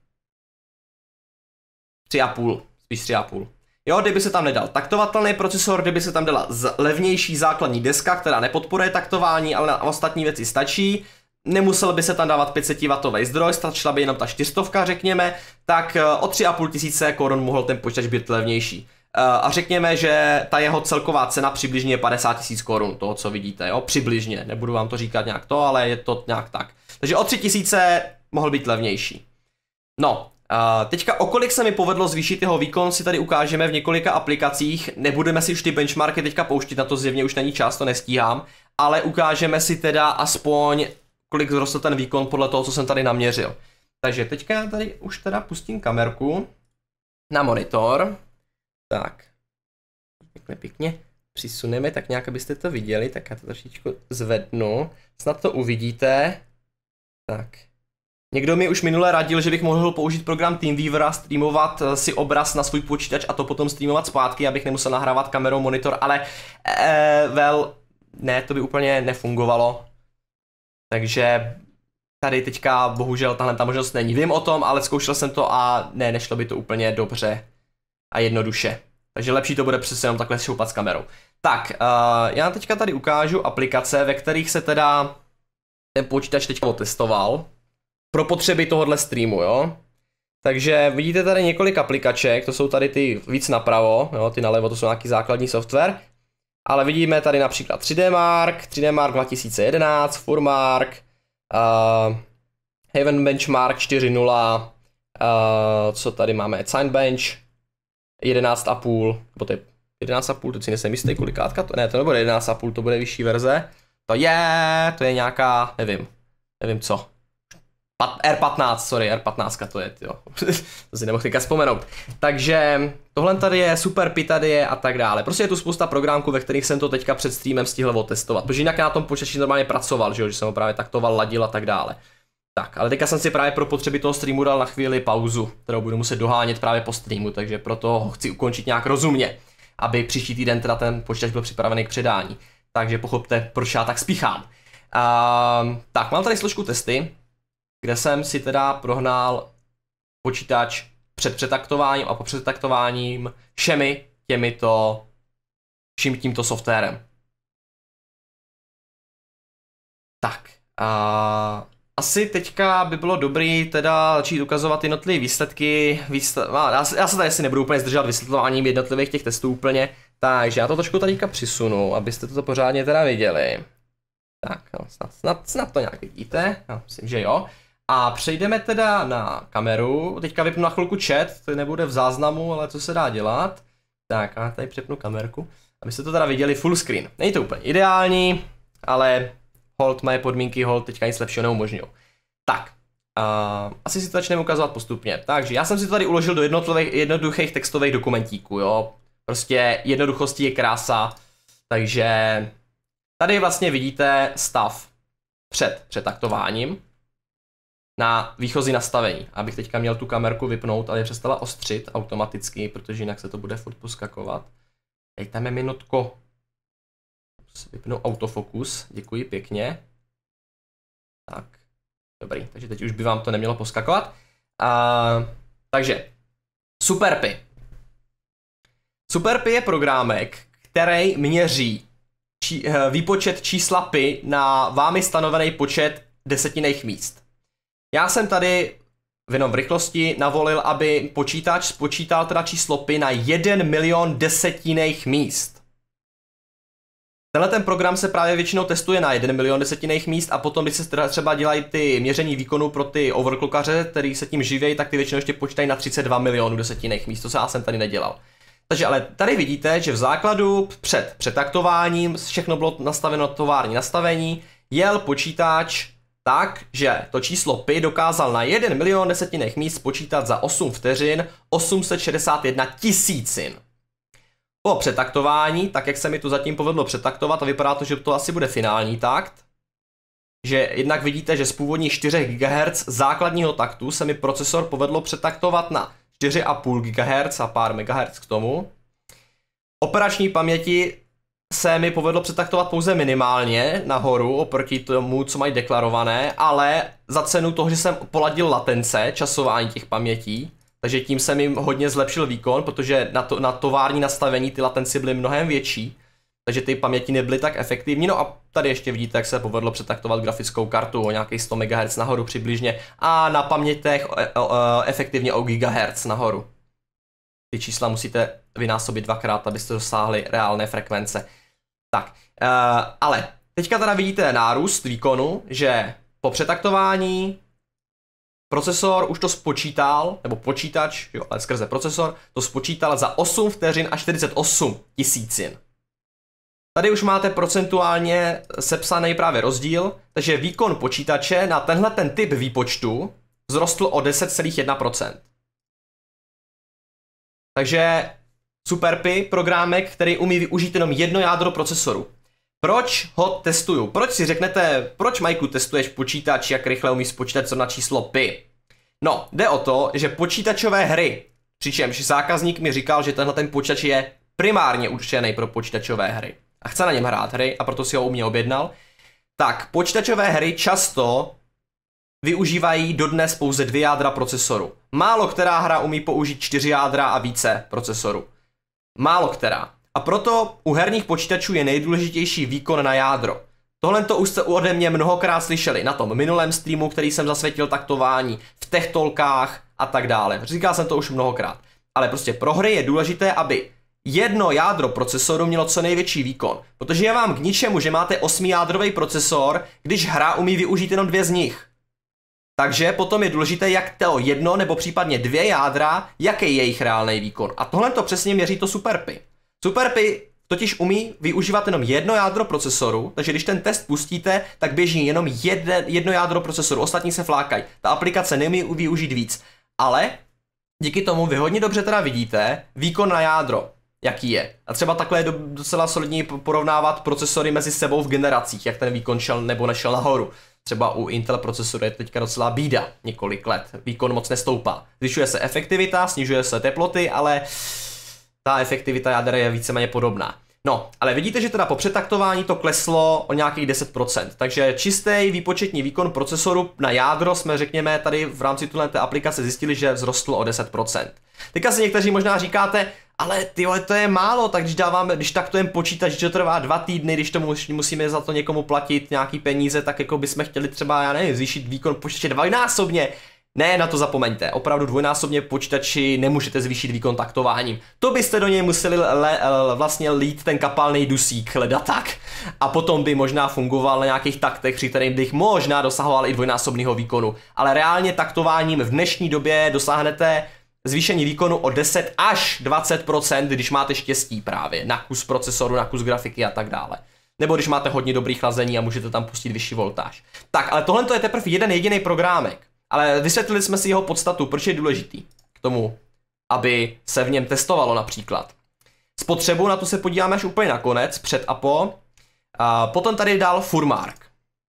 A: Tři a půl, spíš půl. Jo, kdyby se tam nedal taktovatelný procesor, kdyby se tam dala levnější základní deska, která nepodporuje taktování, ale na ostatní věci stačí, nemusel by se tam dávat 500W zdroj, stačila by jenom ta 400, řekněme, tak eh, o 3,5 tisíce korun mohl ten počítač být levnější. Eh, a řekněme, že ta jeho celková cena přibližně je 50 tisíc korun, toho co vidíte, jo, přibližně, nebudu vám to říkat nějak to, ale je to nějak tak. Takže o 3 tisíce mohl být levnější. No, a teďka okolik se mi povedlo zvýšit jeho výkon, si tady ukážeme v několika aplikacích. Nebudeme si už ty benchmarky teďka pouštět, na to zjevně už není čas, to nestíhám. Ale ukážeme si teda aspoň, kolik zrostl ten výkon podle toho, co jsem tady naměřil. Takže teďka tady už teda pustím kamerku na monitor. Tak. Pěkně, pěkně. Přisuneme tak nějak, abyste to viděli, tak já to trošičku zvednu. Snad to uvidíte. Tak, Někdo mi už minule radil, že bych mohl použít program TeamViewer a streamovat eh, si obraz na svůj počítač a to potom streamovat zpátky, abych nemusel nahrávat kamerou monitor, ale eh, well, ne, to by úplně nefungovalo. Takže tady teďka bohužel tahle ta možnost není. Vím o tom, ale zkoušel jsem to a ne, nešlo by to úplně dobře a jednoduše. Takže lepší to bude přece jenom takhle šoupat s kamerou. Tak, uh, já teďka tady ukážu aplikace, ve kterých se teda ten počítač teďka otestoval pro potřeby tohohle streamu, jo. Takže vidíte tady několik aplikaček, to jsou tady ty víc napravo, jo, ty nalevo to jsou nějaký základní software. Ale vidíme tady například 3D Mark, 3D Mark 2011, Furmark, uh, eh, Haven Benchmark 4.0, uh, eh, co tady máme, Signbench 11,5, nebo to je 11,5, to si nesem jistý, kolikátka to, ne, to nebude 11,5, to bude vyšší verze. To je, to je nějaká, nevím, nevím co. Pat, R15, sorry, R15 to je, jo. to si nemohu teďka vzpomenout. Takže tohle tady je, Super Pi tady je a tak dále. Prostě je tu spousta programků, ve kterých jsem to teďka před streamem stihl otestovat. Protože jinak na tom počítači normálně pracoval, že, jo? že jsem ho právě taktoval, ladil a tak dále. Tak, ale teďka jsem si právě pro potřeby toho streamu dal na chvíli pauzu, kterou budu muset dohánět právě po streamu, takže proto ho chci ukončit nějak rozumně, aby příští týden teda ten počítač byl připravený k předání. Takže pochopte, proč já tak spíchám. Uh, tak, mám tady složku testy, kde jsem si teda prohnal počítač před přetaktováním a po přetaktováním všemi těmito,
B: vším tímto softwarem.
A: Tak, a asi teďka by bylo dobrý teda začít ukazovat jednotlivé výsledky. Výsle... Já, se tady asi nebudu úplně zdržovat vysvětlováním jednotlivých těch testů úplně, takže já to trošku tady přisunu, abyste to pořádně teda viděli. Tak, no, snad, snad, snad to nějak vidíte, já myslím, že jo. A přejdeme teda na kameru. Teďka vypnu na chvilku chat, to nebude v záznamu, ale co se dá dělat. Tak, a tady přepnu kamerku, abyste to teda viděli full screen. Není to úplně ideální, ale hold moje podmínky, hold teďka nic lepšího neumožňují. Tak, a asi si to začneme ukazovat postupně. Takže já jsem si to tady uložil do jednoduchých textových dokumentíků, jo. Prostě jednoduchostí je krása, takže tady vlastně vidíte stav před přetaktováním na výchozí nastavení. Abych teďka měl tu kamerku vypnout, ale je přestala ostřit automaticky, protože jinak se to bude furt poskakovat. Teď tam je minutko. Vypnu autofokus, děkuji pěkně.
B: Tak, dobrý, takže teď už by vám to nemělo poskakovat. A,
A: takže, SuperPy. SuperPy je programek, který měří či, eh, výpočet čísla pi na vámi stanovený počet desetinných míst. Já jsem tady v jenom v rychlosti navolil, aby počítač spočítal teda číslo pi na 1 milion desetinejch míst. Tenhle ten program se právě většinou testuje na 1 milion desetinejch míst a potom, když se teda třeba dělají ty měření výkonu pro ty overclockaře, který se tím živějí, tak ty většinou ještě počítají na 32 milionů desetinejch míst, to se já jsem tady nedělal. Takže ale tady vidíte, že v základu před přetaktováním všechno bylo nastaveno tovární nastavení, jel počítač tak, že to číslo pi dokázal na 1 milion desetinných míst spočítat za 8 vteřin 861 tisícin. Po přetaktování, tak jak se mi to zatím povedlo přetaktovat a vypadá to, že to asi bude finální takt, že jednak vidíte, že z původních 4 GHz základního taktu se mi procesor povedlo přetaktovat na 4,5 GHz a pár MHz k tomu. Operační paměti se mi povedlo přetaktovat pouze minimálně nahoru oproti tomu, co mají deklarované, ale za cenu toho, že jsem poladil latence, časování těch pamětí, takže tím jsem jim hodně zlepšil výkon, protože na, to, na tovární nastavení ty latenci byly mnohem větší, takže ty paměti nebyly tak efektivní. No a tady ještě vidíte, jak se povedlo přetaktovat grafickou kartu o nějakých 100 MHz nahoru přibližně a na pamětech efektivně o GHz nahoru ty čísla musíte vynásobit dvakrát, abyste dosáhli reálné frekvence. Tak, uh, ale teďka teda vidíte nárůst výkonu, že po přetaktování procesor už to spočítal, nebo počítač, jo, ale skrze procesor, to spočítal za 8 vteřin a 48 tisícin. Tady už máte procentuálně sepsaný právě rozdíl, takže výkon počítače na tenhle ten typ výpočtu vzrostl o 10,1%. Takže SuperPy programek, který umí využít jenom jedno jádro procesoru. Proč ho testuju? Proč si řeknete, proč Majku testuješ počítač, jak rychle umí spočítat co na číslo pi? No, jde o to, že počítačové hry, přičemž zákazník mi říkal, že tenhle ten počítač je primárně určený pro počítačové hry a chce na něm hrát hry a proto si ho u mě objednal, tak počítačové hry často využívají dodnes pouze dvě jádra procesoru. Málo která hra umí použít čtyři jádra a více procesoru. Málo která. A proto u herních počítačů je nejdůležitější výkon na jádro. Tohle to už jste ode mě mnohokrát slyšeli na tom minulém streamu, který jsem zasvětil taktování, v těch tolkách a tak dále. Říkal jsem to už mnohokrát. Ale prostě pro hry je důležité, aby jedno jádro procesoru mělo co největší výkon. Protože je vám k ničemu, že máte osmijádrový procesor, když hra umí využít jenom dvě z nich. Takže potom je důležité, jak to jedno nebo případně dvě jádra, jaký je jejich reálný výkon. A tohle to přesně měří to SuperPy. SuperPy totiž umí využívat jenom jedno jádro procesoru, takže když ten test pustíte, tak běží jenom jedne, jedno jádro procesoru, ostatní se flákají. Ta aplikace neumí využít víc. Ale díky tomu vy hodně dobře teda vidíte výkon na jádro, jaký je. A třeba takhle je docela solidní porovnávat procesory mezi sebou v generacích, jak ten výkon šel nebo nešel nahoru. Třeba u Intel procesoru je teďka docela bída několik let. Výkon moc nestoupá. Zvyšuje se efektivita, snižuje se teploty, ale ta efektivita jader je víceméně podobná. No, ale vidíte, že teda po přetaktování to kleslo o nějakých 10%, takže čistý výpočetní výkon procesoru na jádro jsme, řekněme, tady v rámci této aplikace zjistili, že vzrostl o 10%. Teďka si někteří možná říkáte, ale ty to je málo, tak když dáváme, když to jen počítat, že to trvá dva týdny, když tomu musíme za to někomu platit nějaký peníze, tak jako bychom chtěli třeba, já nevím, zvýšit výkon počítače dvojnásobně, ne, na to zapomeňte. Opravdu dvojnásobně počítači nemůžete zvýšit výkon taktováním. To byste do něj museli le, vlastně lít ten kapalný dusík tak, A potom by možná fungoval na nějakých taktech, při kterých bych možná dosahoval i dvojnásobného výkonu. Ale reálně taktováním v dnešní době dosáhnete zvýšení výkonu o 10 až 20%, když máte štěstí právě na kus procesoru, na kus grafiky a tak dále. Nebo když máte hodně dobrý chlazení a můžete tam pustit vyšší voltáž. Tak, ale tohle je teprve jeden jediný programek. Ale vysvětlili jsme si jeho podstatu, proč je důležitý k tomu, aby se v něm testovalo například. Spotřebu, na to se podíváme až úplně konec, před a po. A potom tady dál Furmark.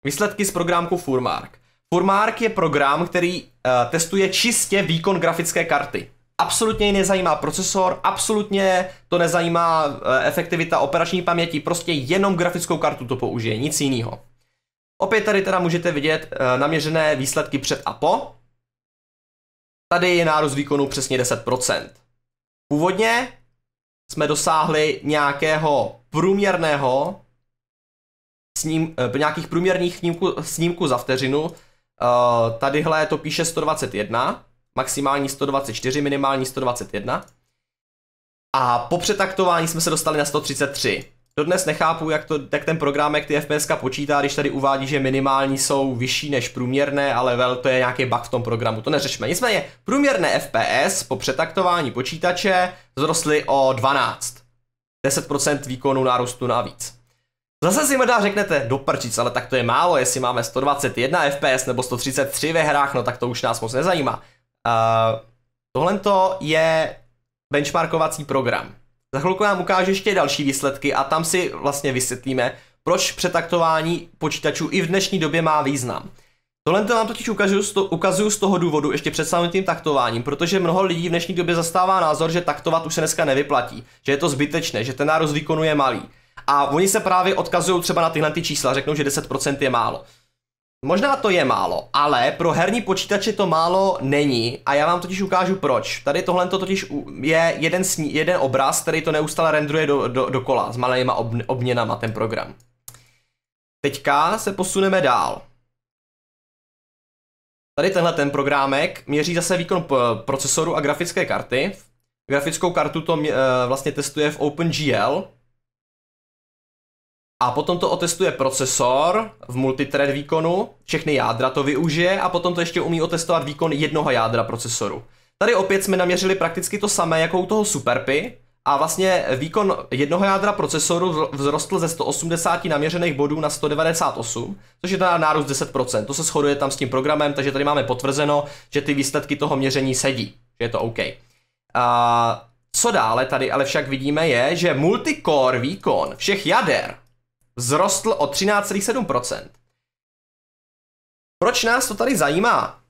A: Výsledky z programku Furmark. Furmark je program, který Eh, testuje čistě výkon grafické karty. Absolutně ji nezajímá procesor, absolutně to nezajímá eh, efektivita operační paměti, prostě jenom grafickou kartu to použije, nic jiného. Opět tady teda můžete vidět eh, naměřené výsledky před a po. Tady je nárůst výkonu přesně 10%. Původně jsme dosáhli nějakého průměrného sním, nějakých průměrných snímků, snímků za vteřinu, Eh, tadyhle to píše 121, maximální 124, minimální 121. A po přetaktování jsme se dostali na 133. Dodnes nechápu, jak, to, jak ten programek ty FPS počítá, když tady uvádí, že minimální jsou vyšší než průměrné, ale vel, to je nějaký bug v tom programu, to neřešme. Nicméně, průměrné FPS po přetaktování počítače vzrostly o 12. 10% výkonu nárůstu navíc. Zase si možná řeknete, do prčic, ale tak to je málo, jestli máme 121 FPS nebo 133 ve hrách, no tak to už nás moc nezajímá. Uh, eh, Tohle je benchmarkovací program. Za chvilku nám ukážu ještě další výsledky a tam si vlastně vysvětlíme, proč přetaktování počítačů i v dnešní době má význam. Tohle to vám totiž ukazuju z, to, ukazuju z toho důvodu ještě před samotným taktováním, protože mnoho lidí v dnešní době zastává názor, že taktovat už se dneska nevyplatí, že je to zbytečné, že ten nárůst výkonu je malý. A oni se právě odkazují třeba na tyhle ty čísla, řeknou, že 10% je málo. Možná to je málo, ale pro herní počítače to málo není a já vám totiž ukážu proč. Tady tohle totiž je jeden, sní, jeden obraz, který to neustále rendruje do, do, do kola s malýma ob, obměnama ten program. Teďka se posuneme dál. Tady tenhle ten programek měří zase výkon procesoru a grafické karty. Grafickou kartu to mě, eh, vlastně testuje v OpenGL, a potom to otestuje procesor v multithread výkonu, všechny jádra to využije a potom to ještě umí otestovat výkon jednoho jádra procesoru. Tady opět jsme naměřili prakticky to samé jako u toho SuperPy a vlastně výkon jednoho jádra procesoru vzrostl ze 180 naměřených bodů na 198, což je teda nárůst 10%. To se shoduje tam s tím programem, takže tady máme potvrzeno, že ty výsledky toho měření sedí, že je to OK. A co dále tady ale však vidíme je, že multicore výkon všech jader vzrostl o 13,7%. Proč nás to tady zajímá?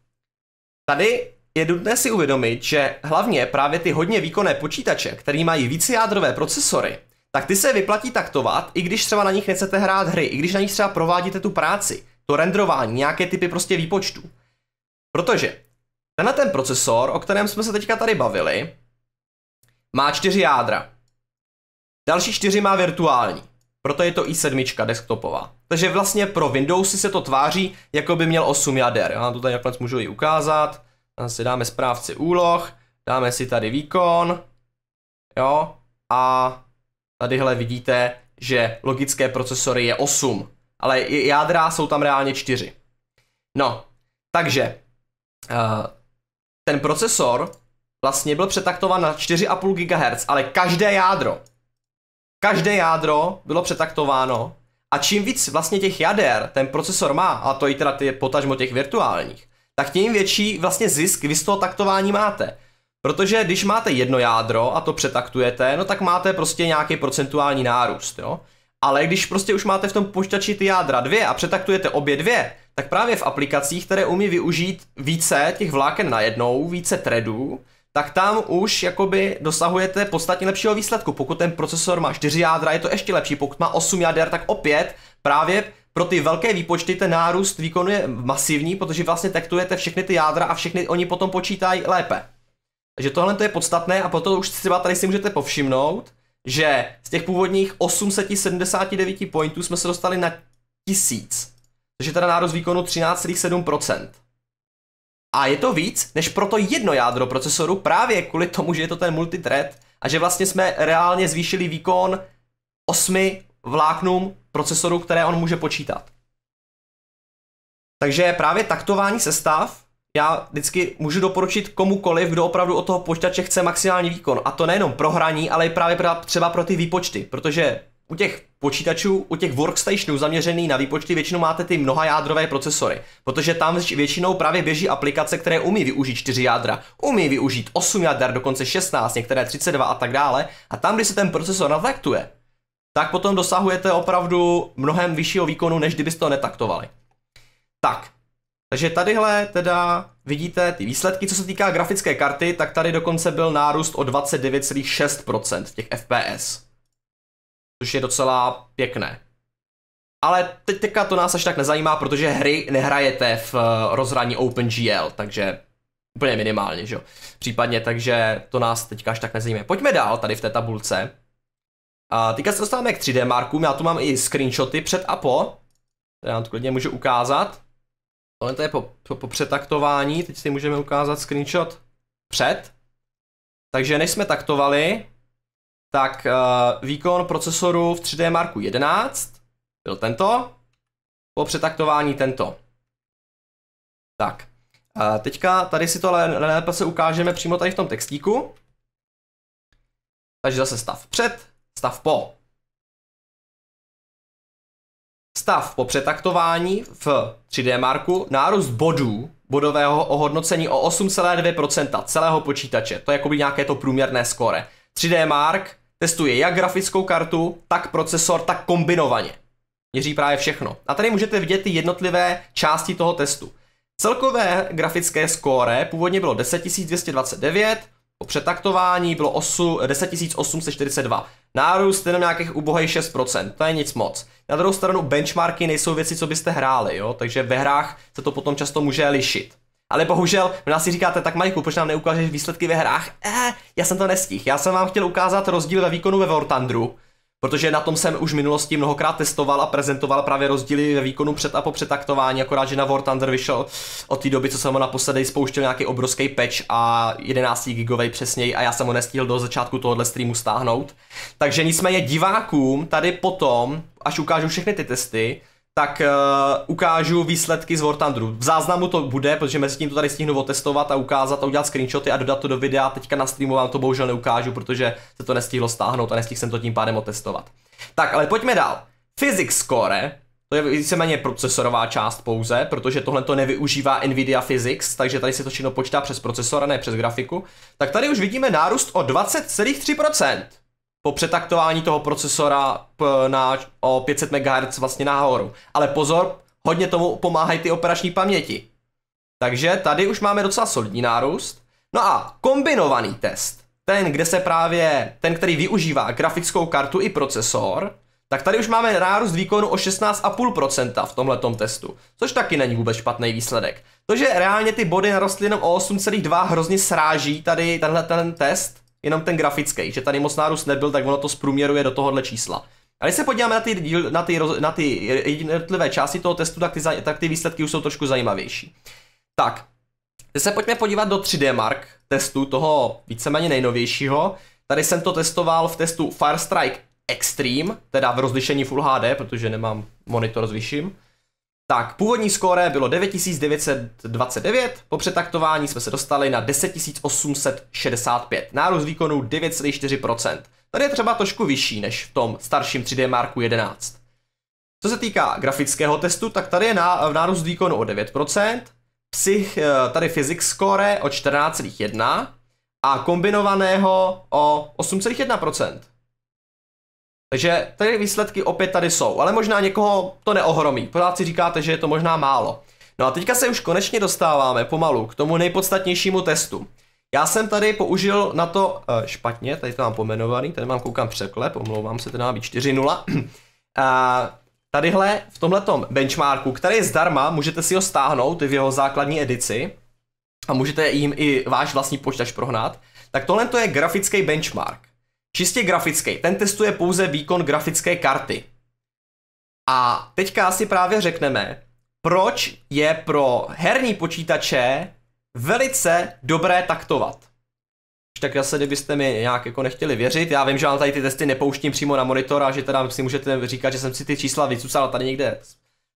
A: Tady je nutné si uvědomit, že hlavně právě ty hodně výkonné počítače, které mají vícejádrové procesory, tak ty se vyplatí taktovat, i když třeba na nich nechcete hrát hry, i když na nich třeba provádíte tu práci, to rendrování, nějaké typy prostě výpočtů. Protože tenhle ten procesor, o kterém jsme se teďka tady bavili, má čtyři jádra. Další čtyři má virtuální. Proto je to i 7 desktopová. Takže vlastně pro Windowsy se to tváří, jako by měl 8 jader. Já to tady nakonec můžu i ukázat. Tam si dáme správci úloh, dáme si tady výkon, jo, a tadyhle vidíte, že logické procesory je 8, ale jádra jsou tam reálně 4. No, takže eh, ten procesor vlastně byl přetaktován na 4,5 GHz, ale každé jádro každé jádro bylo přetaktováno a čím víc vlastně těch jader ten procesor má, a to i teda ty potažmo těch virtuálních, tak tím větší vlastně zisk vy z toho taktování máte. Protože když máte jedno jádro a to přetaktujete, no tak máte prostě nějaký procentuální nárůst, jo. Ale když prostě už máte v tom počítači ty jádra dvě a přetaktujete obě dvě, tak právě v aplikacích, které umí využít více těch vláken najednou, více threadů, tak tam už jakoby dosahujete podstatně lepšího výsledku. Pokud ten procesor má 4 jádra, je to ještě lepší. Pokud má 8 jáder, tak opět právě pro ty velké výpočty ten nárůst výkonu je masivní, protože vlastně taktujete všechny ty jádra a všechny oni potom počítají lépe. Takže tohle to je podstatné a proto už třeba tady si můžete povšimnout, že z těch původních 879 pointů jsme se dostali na 1000. Takže teda nárůst výkonu 13,7%. A je to víc než pro to jedno jádro procesoru právě kvůli tomu, že je to ten multithread a že vlastně jsme reálně zvýšili výkon osmi vláknům procesoru, které on může počítat. Takže právě taktování sestav já vždycky můžu doporučit komukoliv, kdo opravdu od toho počítače chce maximální výkon. A to nejenom pro hraní, ale i právě třeba pro ty výpočty, protože u těch počítačů, u těch workstationů zaměřený na výpočty většinou máte ty mnohajádrové procesory, protože tam většinou právě běží aplikace, které umí využít 4 jádra, umí využít 8 jader, dokonce 16, některé 32 a tak dále. A tam, kdy se ten procesor nataktuje, tak potom dosahujete opravdu mnohem vyššího výkonu, než kdybyste to netaktovali. Tak, takže tadyhle teda vidíte ty výsledky, co se týká grafické karty, tak tady dokonce byl nárůst o 29,6% těch FPS což je docela pěkné. Ale teď teďka to nás až tak nezajímá, protože hry nehrajete v eh, rozhraní OpenGL, takže úplně minimálně, že jo. Případně, takže to nás teďka až tak nezajímá. Pojďme dál tady v té tabulce. A teďka se dostáváme k 3D markům, já tu mám i screenshoty před a po, Já vám to klidně můžu ukázat. Tohle to je po, po, po přetaktování, teď si můžeme ukázat screenshot před. Takže než jsme taktovali, tak uh, výkon procesoru v 3D Marku 11 byl tento, po přetaktování tento. Tak, uh, teďka tady si to lépe se ukážeme přímo
B: tady v tom textíku. Takže zase stav před, stav po. Stav po přetaktování v
A: 3D Marku, nárůst bodů bodového ohodnocení o 8,2% celého počítače. To je jako by nějaké to průměrné skore. 3D Mark Testuje jak grafickou kartu, tak procesor, tak kombinovaně. Měří právě všechno. A tady můžete vidět ty jednotlivé části toho testu. Celkové grafické skóre původně bylo 10229, po přetaktování bylo 10842. Nárůst jenom nějakých ubohej 6%, to je nic moc. Na druhou stranu benchmarky nejsou věci, co byste hráli, jo? takže ve hrách se to potom často může lišit. Ale bohužel, nás si říkáte, tak Majku, proč nám neukážeš výsledky ve hrách? Eh, já jsem to nestihl. Já jsem vám chtěl ukázat rozdíl ve výkonu ve War Thunderu, protože na tom jsem už v minulosti mnohokrát testoval a prezentoval právě rozdíly ve výkonu před a po přetaktování, akorát, že na War Thunder vyšel od té doby, co jsem ho naposledy spouštěl nějaký obrovský patch a 11 gigovej přesněji a já jsem ho nestihl do začátku tohohle streamu stáhnout. Takže nicméně divákům tady potom, až ukážu všechny ty testy, tak uh, ukážu výsledky z War Thunderu. V záznamu to bude, protože mezi tím to tady stihnu otestovat a ukázat a udělat screenshoty a dodat to do videa. Teďka na streamu vám to bohužel neukážu, protože se to nestihlo stáhnout a nestihl jsem to tím pádem otestovat. Tak, ale pojďme dál. Physics Core, to je víceméně procesorová část pouze, protože tohle to nevyužívá NVIDIA Physics, takže tady se to všechno počítá přes procesor a ne přes grafiku. Tak tady už vidíme nárůst o 20,3% po přetaktování toho procesora na, o 500 MHz vlastně nahoru. Ale pozor, hodně tomu pomáhají ty operační paměti. Takže tady už máme docela solidní nárůst. No a kombinovaný test, ten, kde se právě, ten, který využívá grafickou kartu i procesor, tak tady už máme nárůst výkonu o 16,5% v tomhle testu, což taky není vůbec špatný výsledek. To, že reálně ty body narostly jenom o 8,2 hrozně sráží tady tenhle ten test, jenom ten grafický, že tady moc nárůst nebyl, tak ono to zprůměruje do tohohle čísla. A když se podíváme na ty, na ty, na ty jednotlivé části toho testu, tak ty, tak ty výsledky už jsou trošku zajímavější. Tak, teď se pojďme podívat do 3D Mark testu, toho víceméně nejnovějšího. Tady jsem to testoval v testu Firestrike Strike Extreme, teda v rozlišení Full HD, protože nemám monitor s vyšším. Tak, původní skóre bylo 9929, po přetaktování jsme se dostali na 10865, nárůst výkonu 9,4%. Tady je třeba trošku vyšší než v tom starším 3D Marku 11. Co se týká grafického testu, tak tady je nárůst výkonu o 9%, psych, eh, tady physics score o 14,1% a kombinovaného o 8,1%. Takže tady výsledky opět tady jsou, ale možná někoho to neohromí. Pořád si říkáte, že je to možná málo. No a teďka se už konečně dostáváme pomalu k tomu nejpodstatnějšímu testu. Já jsem tady použil na to eh, špatně, tady to mám pomenovaný, tady mám koukám překlep, omlouvám se, tady má být 4.0. A eh, tadyhle v tomhletom benchmarku, který je zdarma, můžete si ho stáhnout v jeho základní edici a můžete jim i váš vlastní počítač prohnat, tak tohle to je grafický benchmark čistě grafický. Ten testuje pouze výkon grafické karty. A teďka si právě řekneme, proč je pro herní počítače velice dobré taktovat. Tak zase, kdybyste mi nějak jako nechtěli věřit, já vím, že vám tady ty testy nepouštím přímo na monitor a že teda si můžete říkat, že jsem si ty čísla vycucal tady někde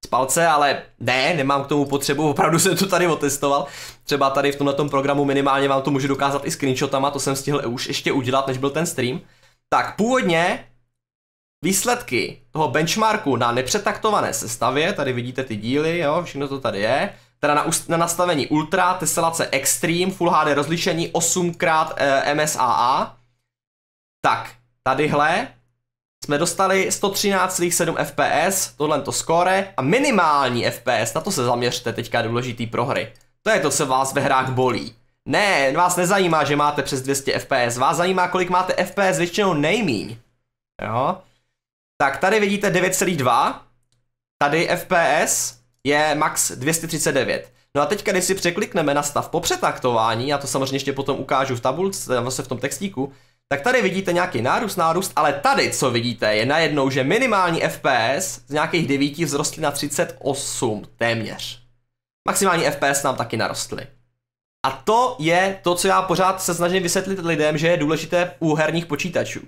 A: z palce, ale ne, nemám k tomu potřebu, opravdu jsem to tady otestoval. Třeba tady v tomto programu minimálně vám to můžu dokázat i screenshotama, to jsem stihl už ještě udělat, než byl ten stream. Tak původně výsledky toho benchmarku na nepřetaktované sestavě, tady vidíte ty díly, jo, všechno to tady je, teda na, na nastavení Ultra, teselace Extreme, Full HD rozlišení 8x eh, MSAA, tak tadyhle jsme dostali 113,7 FPS, tohle to score a minimální FPS, na to se zaměřte teďka důležitý pro hry. To je to, co vás ve hrách bolí. Ne, vás nezajímá, že máte přes 200 FPS, vás zajímá, kolik máte FPS většinou nejmíň. Jo? Tak tady vidíte 9,2, tady FPS je max 239. No a teďka, když si překlikneme na stav po přetaktování, já to samozřejmě ještě potom ukážu v tabulce, vlastně v tom textíku, tak tady vidíte nějaký nárůst, nárůst, ale tady, co vidíte, je najednou, že minimální FPS z nějakých 9 vzrostly na 38 téměř. Maximální FPS nám taky narostly. A to je to, co já pořád se snažím vysvětlit lidem, že je důležité u herních počítačů.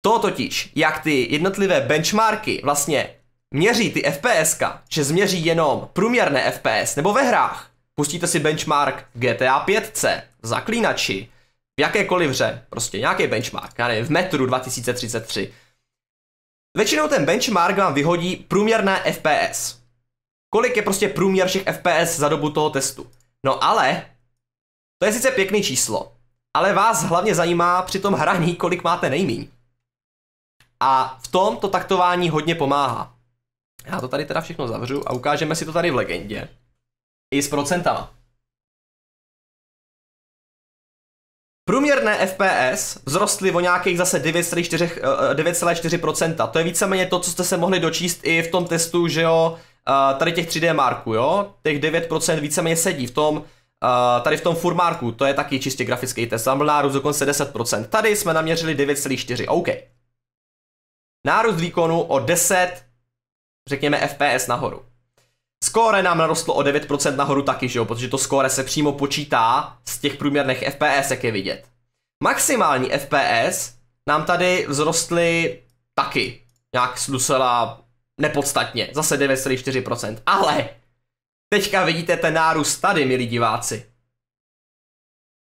A: To totiž, jak ty jednotlivé benchmarky vlastně měří ty FPS, že změří jenom průměrné FPS, nebo ve hrách. Pustíte si benchmark GTA 5, c Zaklínači, v jakékoliv hře, prostě nějaký benchmark, já nevím, v metru 2033. Většinou ten benchmark vám vyhodí průměrné FPS. Kolik je prostě průměr všech FPS za dobu toho testu. No ale, to je sice pěkný číslo, ale vás hlavně zajímá při tom hraní, kolik máte nejmíň. A v tom to taktování hodně pomáhá. Já to tady teda všechno zavřu a ukážeme si to tady v
B: legendě. I s procentama.
A: Průměrné FPS vzrostly o nějakých zase 9,4%. Eh, eh, to je víceméně to, co jste se mohli dočíst i v tom testu, že jo, eh, tady těch 3D marků, jo, těch 9% víceméně sedí v tom, tady v tom Furmarku, to je taky čistě grafický test, tam byl nárůst dokonce 10%. Tady jsme naměřili 9,4, OK. Nárůst výkonu o 10, řekněme FPS nahoru. Skóre nám narostlo o 9% nahoru taky, že jo, protože to skóre se přímo počítá z těch průměrných FPS, jak je vidět. Maximální FPS nám tady vzrostly taky, nějak slusela nepodstatně, zase 9,4%, ale teďka vidíte ten nárůst tady, milí diváci.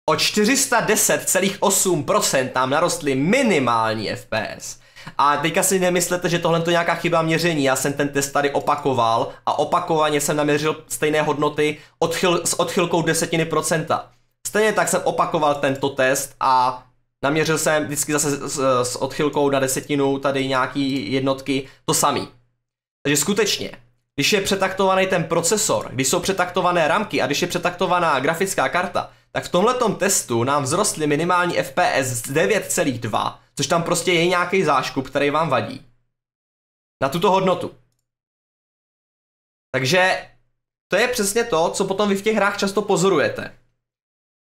A: O 410,8% nám narostly minimální FPS. A teďka si nemyslete, že tohle je nějaká chyba měření. Já jsem ten test tady opakoval a opakovaně jsem naměřil stejné hodnoty odchyl, s odchylkou desetiny procenta. Stejně tak jsem opakoval tento test a naměřil jsem vždycky zase s, s odchylkou na desetinu tady nějaký jednotky to samý. Takže skutečně, když je přetaktovaný ten procesor, když jsou přetaktované ramky a když je přetaktovaná grafická karta, tak v tomhletom testu nám vzrostly minimální FPS z 9,2 což tam prostě je nějaký záškup, který vám
B: vadí. Na tuto hodnotu. Takže
A: to je přesně to, co potom vy v těch hrách často pozorujete.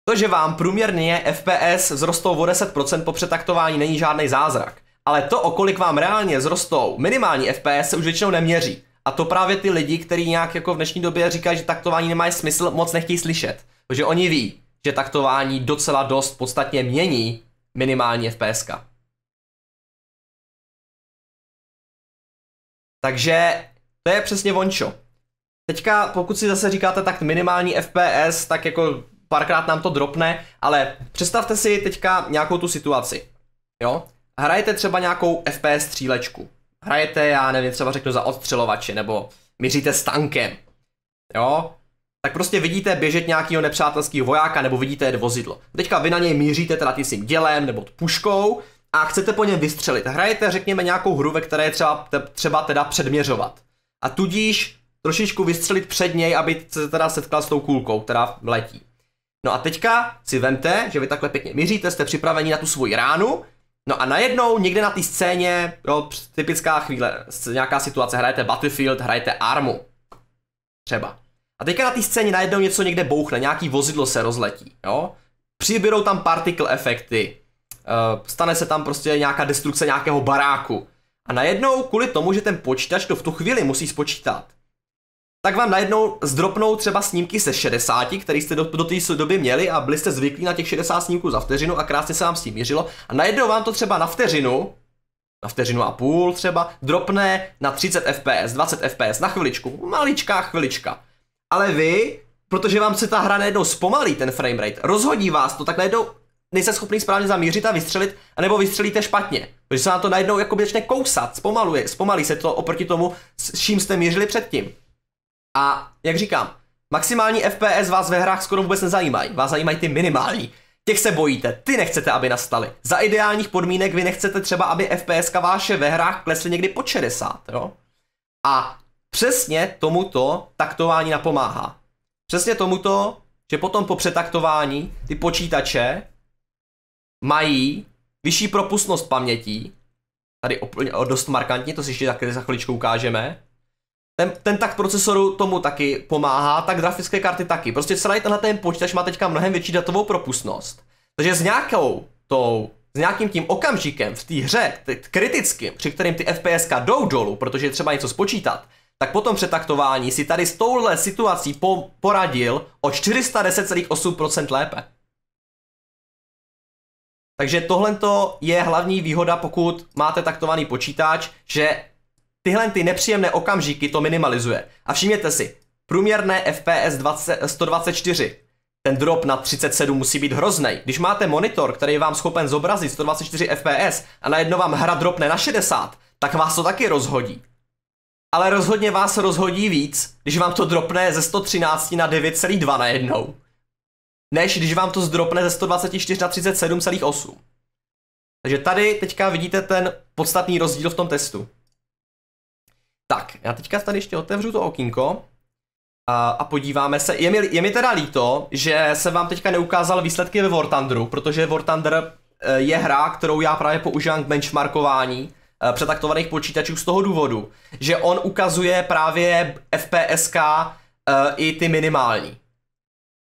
A: To, že vám průměrně FPS vzrostou o 10% po přetaktování není žádný zázrak. Ale to, o kolik vám reálně zrostou minimální FPS, se už většinou neměří. A to právě ty lidi, kteří nějak jako v dnešní době říkají, že taktování nemá smysl, moc nechtějí slyšet. Protože oni ví, že taktování docela dost podstatně mění minimální FPSka. Takže to je přesně vončo. Teďka, pokud si zase říkáte tak minimální FPS, tak jako párkrát nám to dropne, ale představte si teďka nějakou tu situaci. Jo? Hrajete třeba nějakou FPS střílečku. Hrajete, já nevím, třeba řeknu za odstřelovače, nebo míříte s tankem. Jo? Tak prostě vidíte běžet nějakého nepřátelského vojáka, nebo vidíte vozidlo. Teďka vy na něj míříte teda tím dělem nebo puškou, a chcete po něm vystřelit. Hrajete, řekněme, nějakou hru, ve které je třeba, te, třeba teda předměřovat. A tudíž trošičku vystřelit před něj, aby se teda setkal s tou kulkou, která letí. No a teďka si vemte, že vy takhle pěkně míříte, jste připraveni na tu svoji ránu, no a najednou někde na té scéně, jo, typická chvíle, nějaká situace, hrajete Battlefield, hrajete Armu. Třeba. A teďka na té scéně najednou něco někde bouchne, nějaký vozidlo se rozletí, jo. přibírou tam particle efekty, Eh, stane se tam prostě nějaká destrukce nějakého baráku. A najednou kvůli tomu, že ten počítač to v tu chvíli musí spočítat, tak vám najednou zdropnou třeba snímky se 60, který jste do, do té doby měli a byli jste zvyklí na těch 60 snímků za vteřinu a krásně se vám s tím měřilo. A najednou vám to třeba na vteřinu, na vteřinu a půl třeba, dropne na 30 fps, 20 fps, na chviličku, maličká chvilička. Ale vy, protože vám se ta hra najednou zpomalí, ten framerate, rozhodí vás to, tak najednou nejste schopný správně zamířit a vystřelit, anebo vystřelíte špatně. Protože se na to najednou jako začne kousat, zpomaluje, zpomalí se to oproti tomu, s čím jste mířili předtím. A jak říkám, maximální FPS vás ve hrách skoro vůbec nezajímají, vás zajímají ty minimální. Těch se bojíte, ty nechcete, aby nastaly. Za ideálních podmínek vy nechcete třeba, aby FPS váše ve hrách klesly někdy po 60, jo? A přesně tomuto taktování napomáhá. Přesně tomuto, že potom po přetaktování ty počítače mají vyšší propustnost pamětí, tady dost markantní, to si ještě taky za chviličku ukážeme. Ten, ten tak procesoru tomu taky pomáhá, tak grafické karty taky. Prostě celý tenhle ten počítač má teďka mnohem větší datovou propustnost. Takže s nějakou tou, s nějakým tím okamžikem v té hře, kritickým, při kterým ty FPSka jdou dolů, protože je třeba něco spočítat, tak potom přetaktování si tady s touhle situací po, poradil o 410,8% lépe. Takže tohle je hlavní výhoda, pokud máte taktovaný počítač, že tyhle ty nepříjemné okamžiky to minimalizuje. A všimněte si, průměrné FPS 20, 124, ten drop na 37 musí být hrozný. Když máte monitor, který je vám schopen zobrazit 124 FPS a najednou vám hra dropne na 60, tak vás to taky rozhodí. Ale rozhodně vás rozhodí víc, když vám to dropne ze 113 na 9,2 najednou než když vám to zdropne ze 124 na 37,8. Takže tady teďka vidíte ten podstatný rozdíl v tom testu. Tak, já teďka tady ještě otevřu to okýnko a, a podíváme se. Je mi, je mi teda líto, že se vám teďka neukázal výsledky ve War Thunderu, protože War Thunder e, je hra, kterou já právě používám k benchmarkování e, přetaktovaných počítačů z toho důvodu, že on ukazuje právě FPSK e, i ty minimální.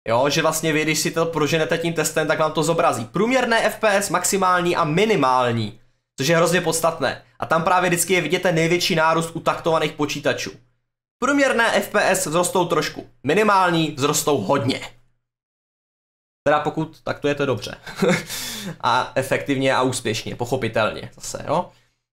A: Jo, že vlastně vy, když si to proženete tím testem, tak nám to zobrazí. Průměrné FPS, maximální a minimální, což je hrozně podstatné. A tam právě vždycky je vidět ten největší nárůst u taktovaných počítačů. Průměrné FPS vzrostou trošku, minimální vzrostou hodně. Teda pokud je to dobře. a efektivně a úspěšně, pochopitelně zase, jo.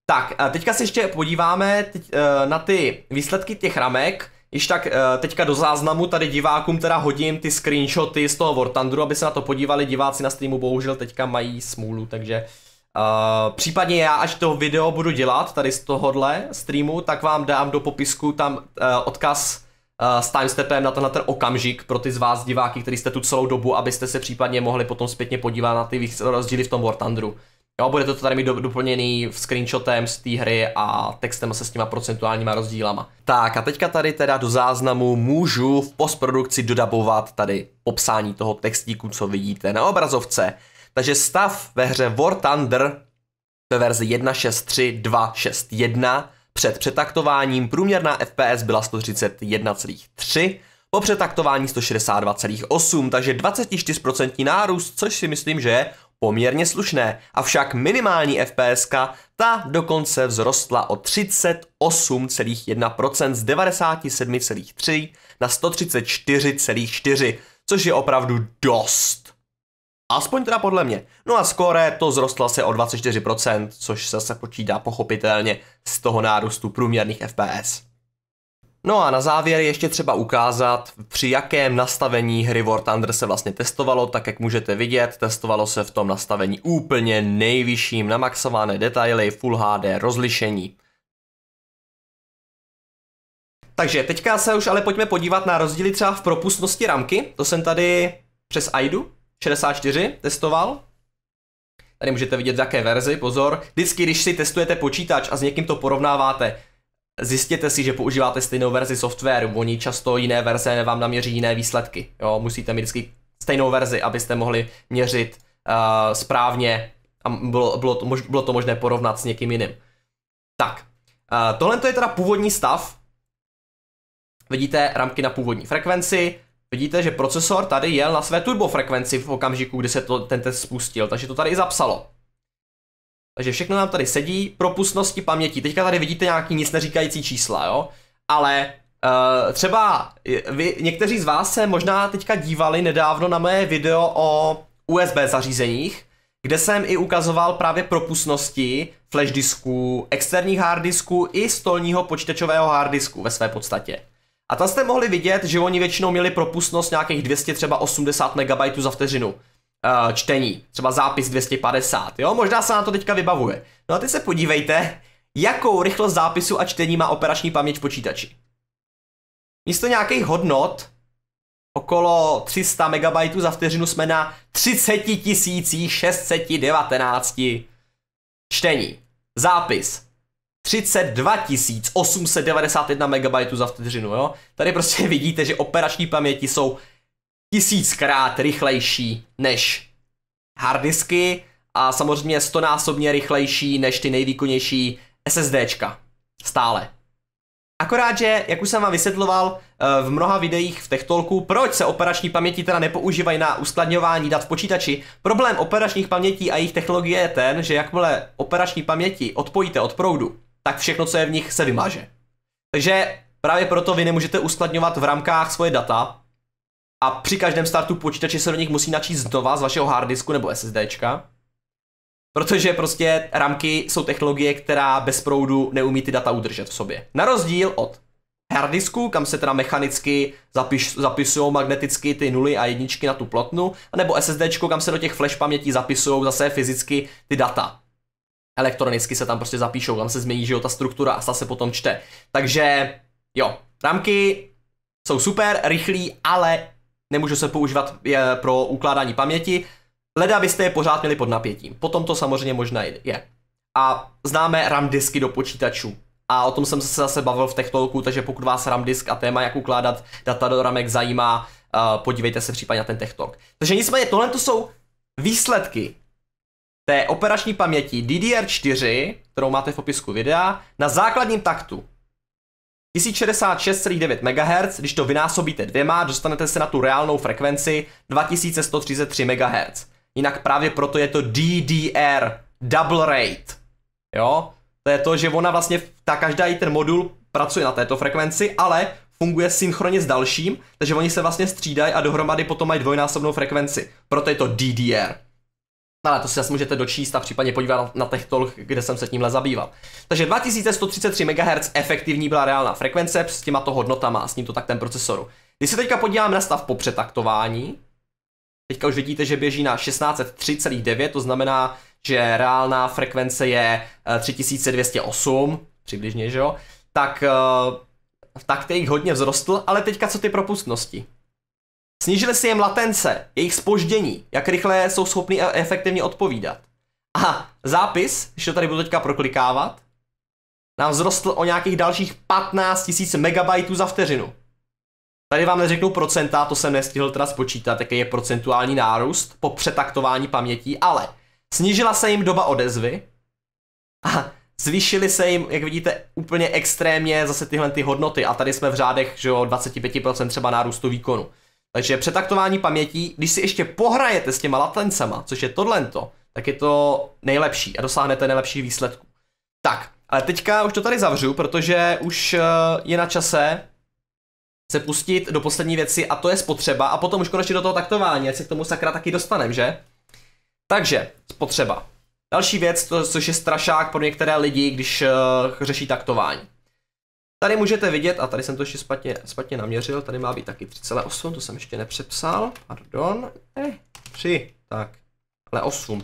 A: Tak, teďka se ještě podíváme teď, eh, na ty výsledky těch ramek. Již tak eh, teďka do záznamu tady divákům teda hodím ty screenshoty z toho War Thunderu, aby se na to podívali, diváci na streamu bohužel teďka mají smůlu, takže uh, případně já až to video budu dělat tady z tohohle streamu, tak vám dám do popisku tam uh, odkaz s timestepem na tenhle ten okamžik pro ty z vás diváky, kteří jste tu celou dobu, abyste se případně mohli potom zpětně podívat na ty rozdíly v tom War Thunderu. Jo, budete to tady mít doplněný v screenshotem z té hry a textem se s těma procentuálníma rozdílama. Tak a teďka tady teda do záznamu můžu v postprodukci dodabovat tady popsání toho textíku, co vidíte na obrazovce. Takže stav ve hře War Thunder ve verzi 1.6.3.2.6.1 před přetaktováním průměrná FPS byla 131,3, po přetaktování 162,8, takže 24% nárůst, což si myslím, že je poměrně slušné, avšak minimální FPS ta dokonce vzrostla o 38,1% z 97,3 na 134,4, což je opravdu dost. Aspoň teda podle mě. No a skóre to zrostla se o 24%, což se počítá pochopitelně z toho nárůstu průměrných FPS. No a na závěr ještě třeba ukázat, při jakém nastavení hry War Thunder se vlastně testovalo, tak jak můžete vidět, testovalo se v tom nastavení úplně nejvyšším, namaxované detaily, Full HD rozlišení. Takže teďka se už ale pojďme podívat na rozdíly třeba v propustnosti ramky, to jsem tady přes IDU 64 testoval, Tady můžete vidět, jaké verzi, pozor. Vždycky, když si testujete počítač a s někým to porovnáváte, Zjistěte si, že používáte stejnou verzi softwaru, oni často jiné verze vám naměří jiné výsledky. Jo, musíte mít vždycky stejnou verzi, abyste mohli měřit uh, správně a bylo, bylo, to, mož, bylo to možné porovnat s někým jiným. Tak, uh, tohle to je teda původní stav. Vidíte ramky na původní frekvenci, vidíte, že procesor tady jel na své turbofrekvenci v okamžiku, kdy se to, ten test spustil, takže to tady i zapsalo. Takže všechno nám tady sedí, propustnosti paměti. Teďka tady vidíte nějaký nic neříkající čísla, jo? Ale uh, třeba vy, někteří z vás se možná teďka dívali nedávno na moje video o USB zařízeních, kde jsem i ukazoval právě propustnosti flash disků, externích harddisků i stolního počítačového harddisku ve své podstatě. A tam jste mohli vidět, že oni většinou měli propustnost nějakých 200 třeba 80 MB za vteřinu. Eh, čtení, třeba zápis 250, jo, možná se na to teďka vybavuje. No a teď se podívejte, jakou rychlost zápisu a čtení má operační paměť počítači. Místo nějakých hodnot, okolo 300 MB za vteřinu jsme na 30 619 čtení. Zápis 32 891 MB za vteřinu, jo? Tady prostě vidíte, že operační paměti jsou tisíckrát rychlejší než harddisky a samozřejmě stonásobně rychlejší než ty nejvýkonnější SSDčka. Stále. Akorát, že, jak už jsem vám vysvětloval eh, v mnoha videích v Techtolku, proč se operační paměti teda nepoužívají na uskladňování dat v počítači, problém operačních pamětí a jejich technologie je ten, že jakmile operační paměti odpojíte od proudu, tak všechno, co je v nich, se vymaže. Takže právě proto vy nemůžete uskladňovat v rámkách svoje data, a při každém startu počítače se do nich musí načíst znova z vašeho harddisku nebo SSDčka. Protože prostě ramky jsou technologie, která bez proudu neumí ty data udržet v sobě. Na rozdíl od harddisku, kam se teda mechanicky zapiš, zapisují magneticky ty nuly a jedničky na tu plotnu, nebo SSD, kam se do těch flash pamětí zapisují zase fyzicky ty data. Elektronicky se tam prostě zapíšou, tam se změní, že jo, ta struktura a ta se potom čte. Takže jo, ramky jsou super, rychlí, ale nemůžu se používat je, pro ukládání paměti, leda byste je pořád měli pod napětím. Potom to samozřejmě možná je. A známe RAM disky do počítačů. A o tom jsem se zase bavil v Techtalku, takže pokud vás RAM disk a téma, jak ukládat data do ramek zajímá, eh, podívejte se případně na ten Techtalk. Takže nicméně tohle to jsou výsledky té operační paměti DDR4, kterou máte v popisku videa, na základním taktu. 1066,9 MHz, když to vynásobíte dvěma, dostanete se na tu reálnou frekvenci 2133 MHz. Jinak právě proto je to DDR, double rate. Jo? To je to, že ona vlastně, ta každá i ten modul pracuje na této frekvenci, ale funguje synchronně s dalším, takže oni se vlastně střídají a dohromady potom mají dvojnásobnou frekvenci. Proto je to DDR. No, ale to si zase můžete dočíst a případně podívat na těch talk, kde jsem se tímhle zabýval. Takže 2133 MHz efektivní byla reálná frekvence s těma to hodnotama a s ním to tak ten procesoru. Když se teďka podívám na stav po přetaktování, teďka už vidíte, že běží na 1603,9, to znamená, že reálná frekvence je 3208, eh, přibližně, že jo? Tak, eh, tak jich hodně vzrostl, ale teďka co ty propustnosti? Snížili si jim latence, jejich spoždění, jak rychle jsou schopni efektivně odpovídat. A zápis, když to tady budu teďka proklikávat, nám vzrostl o nějakých dalších 15 000 MB za vteřinu. Tady vám neřeknu procenta, to jsem nestihl teda spočítat, jaký je procentuální nárůst po přetaktování pamětí, ale snížila se jim doba odezvy a zvýšily se jim, jak vidíte, úplně extrémně zase tyhle ty hodnoty a tady jsme v řádech, že jo, 25% třeba nárůstu výkonu. Takže přetaktování paměti, když si ještě pohrajete s těma latencema, což je tohle, tak je to nejlepší a dosáhnete nejlepší výsledku. Tak, ale teďka už to tady zavřu, protože už eh, je na čase se pustit do poslední věci a to je spotřeba a potom už konečně do toho taktování, ať se k tomu sakra taky dostanem, že? Takže, spotřeba. Další věc, to, což je strašák pro některé lidi, když uh, řeší taktování. Tady můžete vidět, a tady jsem to ještě spatně, spatně naměřil, tady má být taky 3,8, to jsem ještě nepřepsal, pardon, eh, 3, tak, ale 8.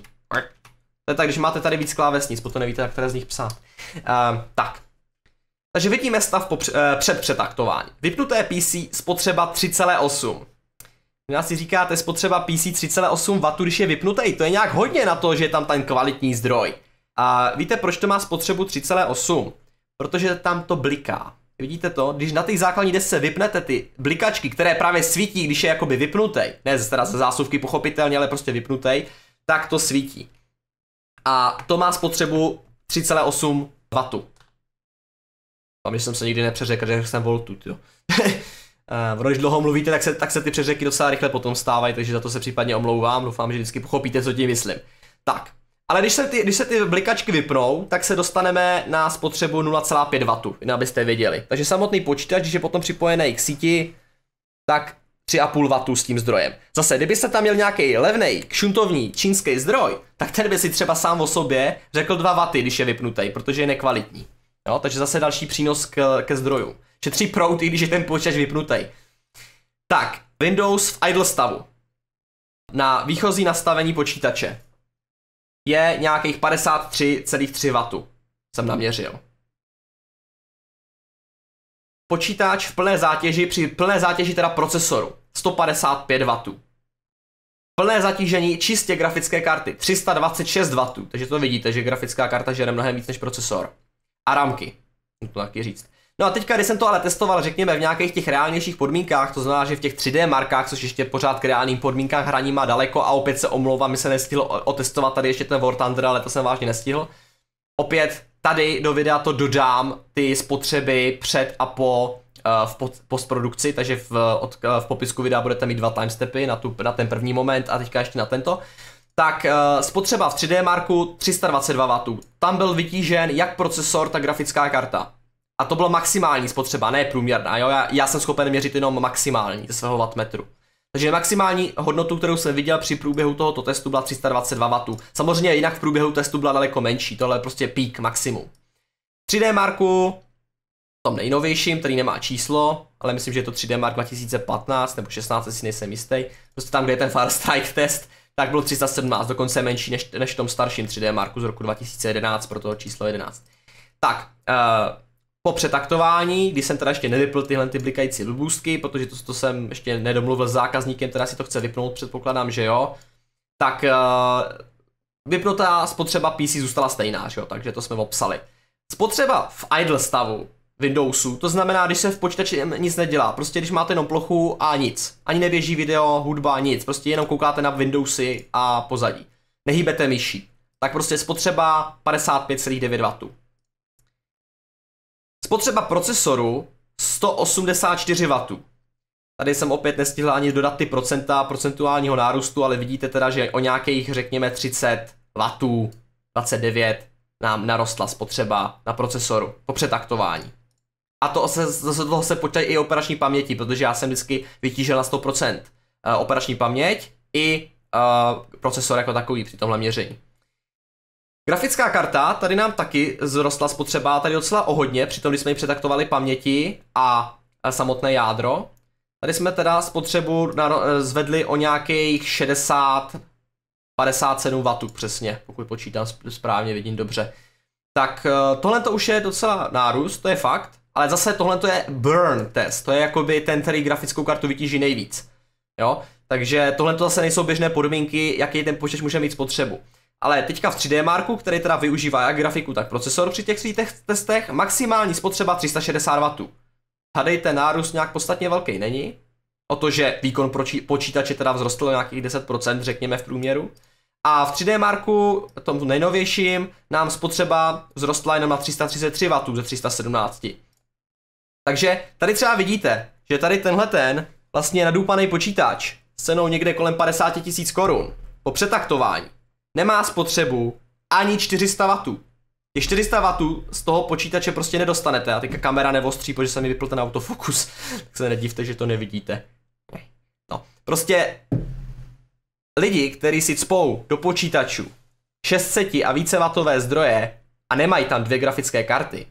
A: To je tak, když máte tady víc klávesnic, potom nevíte, na které z nich psát. Uh, tak, takže vidíme stav uh, před přetaktování. Vypnuté PC spotřeba 3,8. Možná si říkáte spotřeba PC 3,8 W, když je vypnutý, to je nějak hodně na to, že je tam ten kvalitní zdroj. A víte, proč to má spotřebu 3,8? protože tam to bliká. Vidíte to? Když na té základní desce vypnete ty blikačky, které právě svítí, když je jakoby vypnutý, ne teda ze zásuvky pochopitelně, ale prostě vypnutý, tak to svítí. A to má spotřebu 3,8 W. Vám, že jsem se nikdy nepřeřekl, že jsem voltu, jo. Eh, když dlouho mluvíte, tak se, tak se ty přeřeky docela rychle potom stávají, takže za to se případně omlouvám, doufám, že vždycky pochopíte, co tím myslím. Tak, ale když se, ty, když se ty blikačky vypnou, tak se dostaneme na spotřebu 0,5 W, abyste věděli. Takže samotný počítač, když je potom připojený k síti, tak 3,5 W s tím zdrojem. Zase, kdybyste tam měl nějaký levný, kšuntovní čínský zdroj, tak ten by si třeba sám o sobě řekl 2 W, když je vypnutý, protože je nekvalitní. Jo, takže zase další přínos k, ke zdroju. Šetří prout, i když je ten počítač vypnutý. Tak, Windows v idle stavu. Na výchozí nastavení počítače je nějakých 53,3 W. Jsem naměřil.
B: Počítač v plné zátěži, při plné zátěži teda
A: procesoru, 155 W. Plné zatížení čistě grafické karty, 326 W, takže to vidíte, že grafická karta žere mnohem víc než procesor. A ramky, to taky říct. No a teďka, když jsem to ale testoval, řekněme, v nějakých těch reálnějších podmínkách, to znamená, že v těch 3D markách, což ještě pořád k reálným podmínkách hraní má daleko a opět se omlouvám, mi se nestihl otestovat tady ještě ten War Thunder, ale to jsem vážně nestihl. Opět tady do videa to dodám, ty spotřeby před a po eh, v postprodukci, takže v, od, eh, v popisku videa budete mít dva stepy na, tu, na ten první moment a teďka ještě na tento tak uh, spotřeba v 3D marku 322W. Tam byl vytížen jak procesor, tak grafická karta. A to byla maximální spotřeba, ne průměrná. Jo? Já, já jsem schopen měřit jenom maximální ze svého wattmetru. Takže maximální hodnotu, kterou jsem viděl při průběhu tohoto testu, byla 322 W. Samozřejmě jinak v průběhu testu byla daleko menší, tohle je prostě pík maximum. 3D Marku, tom nejnovějším, který nemá číslo, ale myslím, že je to 3D Mark 2015 nebo 16, si nejsem jistý. Prostě tam, kde je ten Far Strike test, tak byl 317, dokonce menší než, než v tom starším 3D Marku z roku 2011, proto číslo 11. Tak, uh, po přetaktování, kdy jsem teda ještě nevypl tyhle ty blikající lubůstky, protože to, to jsem ještě nedomluvil s zákazníkem, teda si to chce vypnout, předpokládám, že jo, tak uh, vypnutá spotřeba PC zůstala stejná, že jo, takže to jsme obsali. Spotřeba v idle stavu Windowsu, to znamená, když se v počítači nic nedělá, prostě když máte jenom plochu a nic, ani neběží video, hudba, nic, prostě jenom koukáte na Windowsy a pozadí, nehýbete myší, tak prostě spotřeba 55,9 W. Spotřeba procesoru 184 W. Tady jsem opět nestihl ani dodat ty procenta procentuálního nárůstu, ale vidíte teda, že o nějakých řekněme 30 W, 29 nám narostla spotřeba na procesoru po přetaktování. A to se, zase toho se počítají i operační paměti, protože já jsem vždycky vytížil na 100% eh, operační paměť i uh, procesor jako takový při tomhle měření. Grafická karta, tady nám taky zrostla spotřeba, tady docela o hodně, přitom když jsme ji přetaktovali paměti a samotné jádro. Tady jsme teda spotřebu zvedli o nějakých 60, 57 W přesně, pokud počítám správně, vidím dobře. Tak eh, tohle to už je docela nárůst, to je fakt, ale zase tohle to je burn test, to je jakoby ten, který grafickou kartu vytíží nejvíc. Jo? Takže tohle to zase nejsou běžné podmínky, jaký ten počítač může mít spotřebu. Ale teďka v 3D Marku, který teda využívá jak grafiku, tak procesor při těch svých testech, maximální spotřeba 360 W. Hadejte, nárůst nějak podstatně velký není, o to, že výkon počítače teda vzrostl o nějakých 10%, řekněme v průměru. A v 3D Marku, tomu nejnovějším, nám spotřeba vzrostla jenom na 333 W ze 317. Takže tady třeba vidíte, že tady tenhle ten vlastně nadúpaný počítač s cenou někde kolem 50 000 korun po přetaktování nemá spotřebu ani 400 W. Je 400 W z toho počítače prostě nedostanete a teďka kamera nevostří, protože se mi vypl ten autofokus, tak se nedivte, že to nevidíte. No, prostě lidi, kteří si cpou do počítačů 600 a více vatové zdroje a nemají tam dvě grafické karty,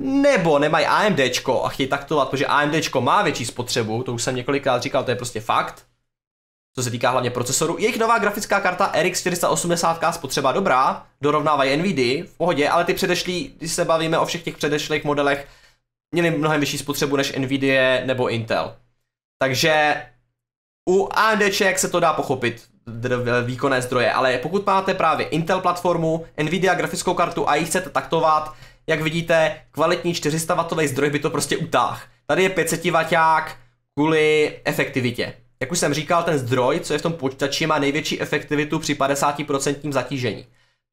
A: nebo nemají AMDčko a chtějí taktovat, protože AMDčko má větší spotřebu, to už jsem několikrát říkal, to je prostě fakt, co se týká hlavně procesoru. Jejich nová grafická karta RX 480 spotřeba dobrá, dorovnávají NVD, v pohodě, ale ty předešlí, když se bavíme o všech těch předešlých modelech, měly mnohem vyšší spotřebu než NVIDIA nebo Intel. Takže u jak se to dá pochopit, výkonné zdroje, ale pokud máte právě Intel platformu, Nvidia grafickou kartu a ji chcete taktovat, jak vidíte, kvalitní 400W zdroj by to prostě utáh. Tady je 500W kvůli efektivitě. Jak už jsem říkal, ten zdroj, co je v tom počítači, má největší efektivitu při 50% zatížení.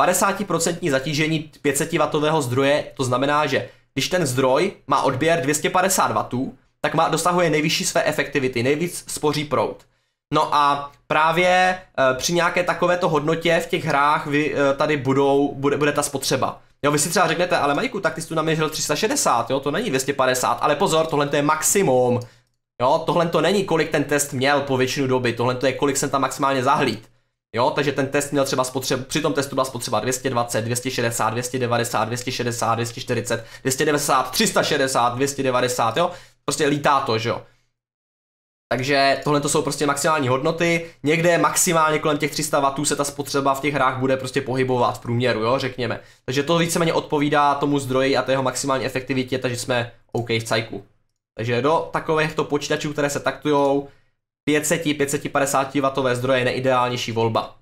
A: 50% zatížení 500W zdroje, to znamená, že když ten zdroj má odběr 250 W, tak má, dosahuje nejvyšší své efektivity, nejvíc spoří prout. No a právě e, při nějaké takovéto hodnotě v těch hrách vy, e, tady budou, bude, bude ta spotřeba. Jo, vy si třeba řeknete, ale Majku, tak ty jsi tu naměřil 360, jo, to není 250, ale pozor, tohle to je maximum. Jo, tohle to není, kolik ten test měl po většinu doby, tohle to je, kolik jsem tam maximálně zahlíd. Jo, takže ten test měl třeba spotřebu, při tom testu byla spotřeba 220, 260, 290, 260, 240, 290, 360, 290, jo, prostě lítá to, že jo. Takže tohle to jsou prostě maximální hodnoty, někde maximálně kolem těch 300 W se ta spotřeba v těch hrách bude prostě pohybovat v průměru, jo, řekněme. Takže to víceméně odpovídá tomu zdroji a té jeho maximální efektivitě, takže jsme OK v cajku. Takže do takovýchto počítačů, které se taktují, 500-550 W zdroje je neideálnější volba.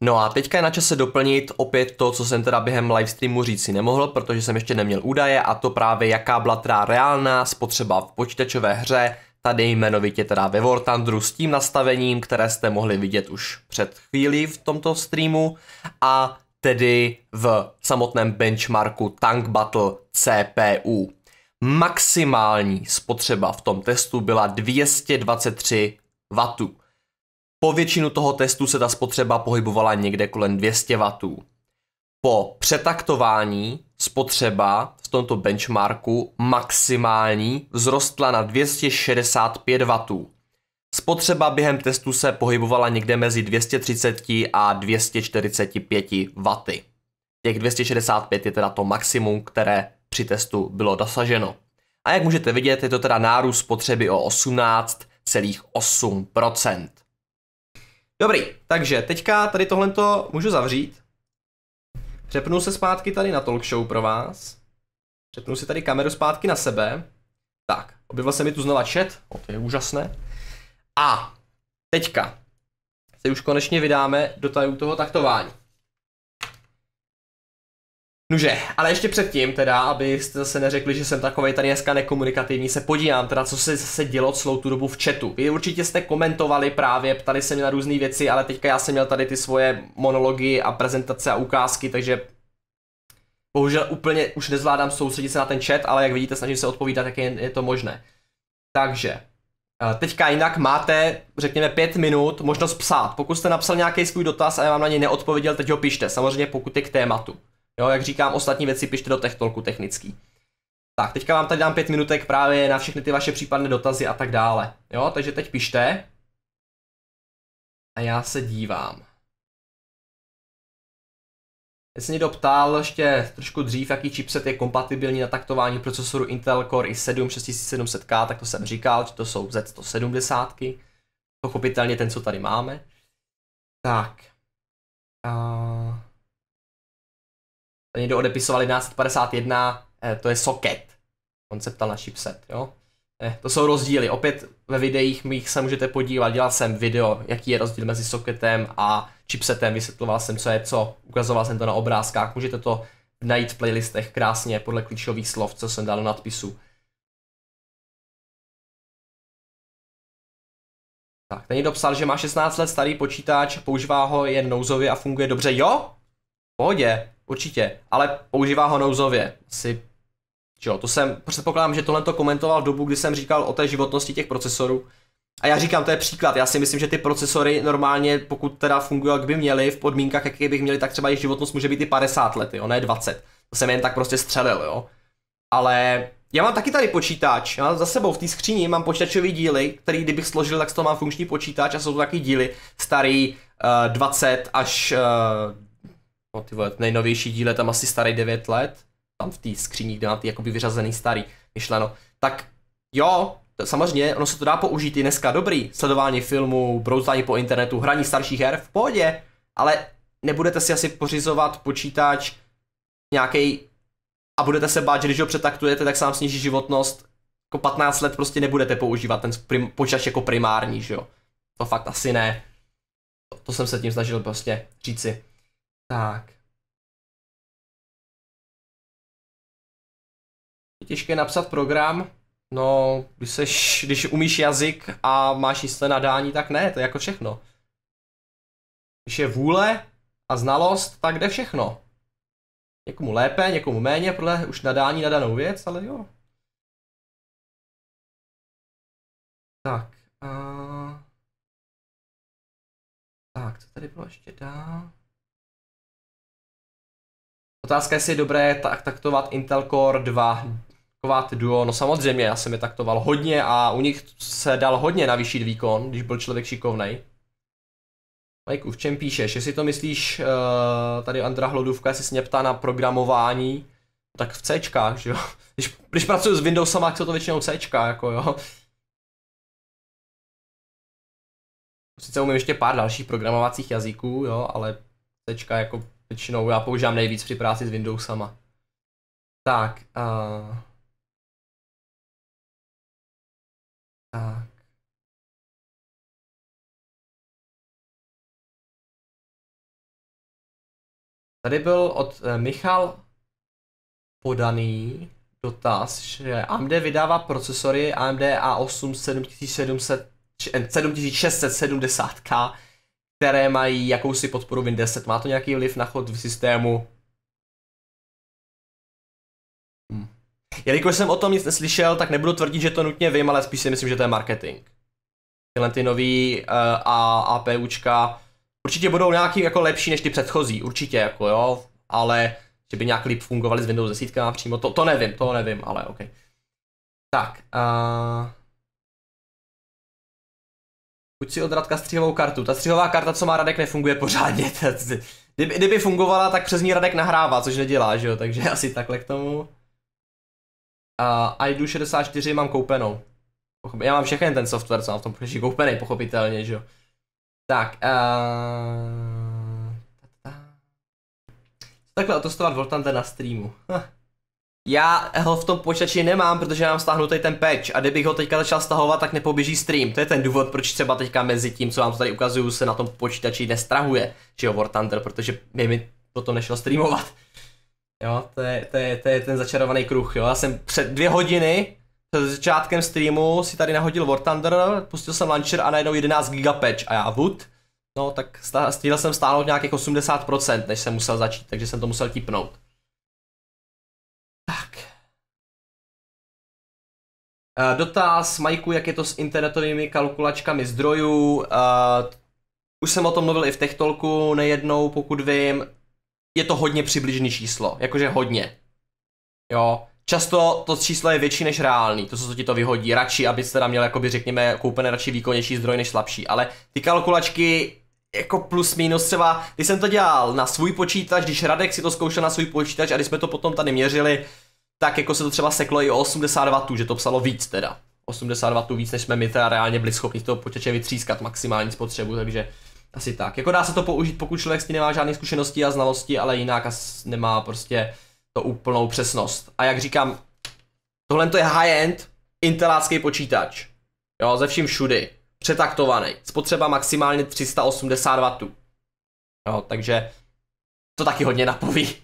A: No a teďka je na čase doplnit opět to, co jsem teda během livestreamu říct si nemohl, protože jsem ještě neměl údaje a to právě jaká byla teda reálná spotřeba v počítačové hře, tady jmenovitě teda ve War Thunderu s tím nastavením, které jste mohli vidět už před chvílí v tomto streamu a tedy v samotném benchmarku Tank Battle CPU. Maximální spotřeba v tom testu byla 223 W. Po většinu toho testu se ta spotřeba pohybovala někde kolem 200 W. Po přetaktování spotřeba v tomto benchmarku maximální vzrostla na 265 W. Spotřeba během testu se pohybovala někde mezi 230 a 245 W. Těch 265 je teda to maximum, které při testu bylo dosaženo. A jak můžete vidět, je to teda nárůst spotřeby o 18,8%. Dobrý, takže teďka tady tohle můžu zavřít. Přepnu se zpátky tady na talk show pro vás. Přepnu si tady kameru zpátky na sebe. Tak, objevil se mi tu znova chat, o, to je úžasné. A teďka se už konečně vydáme do tajů toho taktování. Nuže, ale ještě předtím teda, abyste zase neřekli, že jsem takovej tady dneska nekomunikativní, se podívám teda, co se zase dělo celou tu dobu v chatu. Vy určitě jste komentovali právě, ptali se mě na různé věci, ale teďka já jsem měl tady ty svoje monology a prezentace a ukázky, takže bohužel úplně už nezvládám soustředit se na ten chat, ale jak vidíte, snažím se odpovídat, jak je, je to možné. Takže,
B: eh,
A: Teďka jinak máte, řekněme, pět minut možnost psát. Pokud jste napsal nějaký svůj dotaz a já vám na něj neodpověděl, teď ho pište, samozřejmě pokud je k tématu. Jo, jak říkám, ostatní věci pište do techtolku technický. Tak, teďka vám tady dám pět minutek právě na všechny ty vaše případné dotazy a tak dále. Jo, takže teď
B: pište. A já se dívám.
A: Teď se někdo ptal ještě trošku dřív, jaký chipset je kompatibilní na taktování procesoru Intel Core i7 6700K, tak to jsem říkal, že to jsou Z170. Pochopitelně ten, co tady máme.
B: Tak. Uh
A: někdo odepisoval 1151, eh, to je socket. On se ptal na chipset, jo. Eh, to jsou rozdíly. Opět ve videích mých se můžete podívat. Dělal jsem video, jaký je rozdíl mezi socketem a chipsetem. Vysvětloval jsem, co je co. Ukazoval jsem to na obrázkách. Můžete to najít v playlistech krásně podle klíčových slov,
B: co jsem dal do nadpisu.
C: Tak,
A: ten dopsal, že má 16 let starý počítač, používá ho jen nouzově a funguje dobře. Jo? V pohodě určitě, ale používá ho nouzově. Asi, jo, to jsem, předpokládám, že tohle to komentoval v dobu, kdy jsem říkal o té životnosti těch procesorů. A já říkám, to je příklad, já si myslím, že ty procesory normálně, pokud teda fungují, jak by měly, v podmínkách, jaké bych měli, tak třeba jejich životnost může být i 50 let, jo, ne 20. To jsem jen tak prostě střelil, jo. Ale já mám taky tady počítač, já mám za sebou v té skříni mám počítačový díly, který kdybych složil, tak z toho mám funkční počítač a jsou to taky díly starý uh, eh, 20 až uh, no, ty vole, nejnovější díle tam asi starý 9 let, tam v té skříni, kde má ty jakoby vyřazený starý, myšleno. Tak jo, to, samozřejmě, ono se to dá použít i dneska dobrý, sledování filmů, brouzání po internetu, hraní starších her, v pohodě, ale nebudete si asi pořizovat počítač nějaký a budete se bát, že když ho přetaktujete, tak sám sníží životnost. Jako 15 let prostě nebudete používat ten prim, počítač jako primární, že jo. To fakt asi ne. To, to jsem se tím snažil prostě říci. Tak. Je těžké napsat program, no, když, seš, když umíš jazyk a máš jisté nadání, tak ne, to je jako všechno. Když je vůle a znalost, tak jde všechno. Někomu lépe, někomu méně, podle už nadání na danou věc,
C: ale jo. Tak. A... Tak, co tady bylo ještě dál?
A: Otázka, jestli je dobré tak, taktovat Intel Core 2 taktovat duo, no samozřejmě, já jsem je taktoval hodně a u nich se dal hodně navýšit výkon, když byl člověk šikovnej. Majku, v čem píšeš? Jestli to myslíš, eh, tady Andra Hlodůvka, jestli se mě ptá na programování, tak v C, že jo? Když, když pracuju s Windowsama, tak jsou to většinou C, jako jo. Sice umím ještě pár dalších programovacích jazyků, jo, ale C jako Většinou já používám nejvíc při práci s Windowsama. Tak. Uh... Tak. Tady byl od eh, Michal podaný dotaz, že AMD vydává procesory AMD A8 7770, 7670K které mají jakousi podporu Win 10. Má to nějaký
B: vliv na chod v systému? Hm.
A: Jelikož jsem o tom nic neslyšel, tak nebudu tvrdit, že to nutně vím, ale spíš si myslím, že to je marketing. Tyhle ty nový uh, a APUčka určitě budou nějaký jako lepší než ty předchozí, určitě jako jo, ale že by nějak líp fungovaly s Windows 10 přímo, to, to nevím, to nevím,
B: ale ok. Tak, uh...
A: Pojď si od Radka střihovou kartu. Ta střihová karta, co má Radek, nefunguje pořádně. Kdyby, kdyby fungovala, tak přes ní Radek nahrává, což nedělá, že jo, takže asi takhle k tomu. A IDU 64 mám koupenou. Já mám všechny ten software, co mám v tom pořeží koupený, pochopitelně, že jo. Tak, uh... takhle otestovat Voltander na streamu. Huh. Já ho v tom počítači nemám, protože mám stáhnutý ten patch a kdybych ho teďka začal stahovat, tak nepoběží stream. To je ten důvod, proč třeba teďka mezi tím, co vám to tady ukazuju, se na tom počítači nestrahuje, či jo, War Thunder, protože by mi potom nešlo streamovat. Jo, to je, to, je, to je ten začarovaný kruh, jo. Já jsem před dvě hodiny, před začátkem streamu, si tady nahodil War Thunder, pustil jsem launcher a najednou 11 giga patch a já vůd. No, tak stihl jsem stáhnout nějakých 80%, než jsem musel začít, takže jsem to musel tipnout. Uh, dotaz, Majku, jak je to s internetovými kalkulačkami zdrojů? Uh, už jsem o tom mluvil i v Techtolku nejednou, pokud vím. Je to hodně přibližný číslo, jakože hodně. Jo, často to číslo je větší než reálný, to, co ti to vyhodí. Radši, abyste teda měl, jakoby řekněme, koupené jako radši výkonnější zdroj než slabší, ale ty kalkulačky jako plus minus třeba, když jsem to dělal na svůj počítač, když Radek si to zkoušel na svůj počítač a když jsme to potom tady měřili, tak jako se to třeba seklo i o 82 W, že to psalo víc teda. 82 W víc, než jsme my teda reálně byli schopni toho počítače vytřískat maximální spotřebu, takže asi tak. Jako dá se to použít, pokud člověk s tím nemá žádné zkušenosti a znalosti, ale jinak as nemá prostě to úplnou přesnost. A jak říkám, tohle to je high-end intelácký počítač. Jo, ze vším všudy. Přetaktovaný. Spotřeba maximálně 380 W. Jo, takže
B: to taky hodně napoví.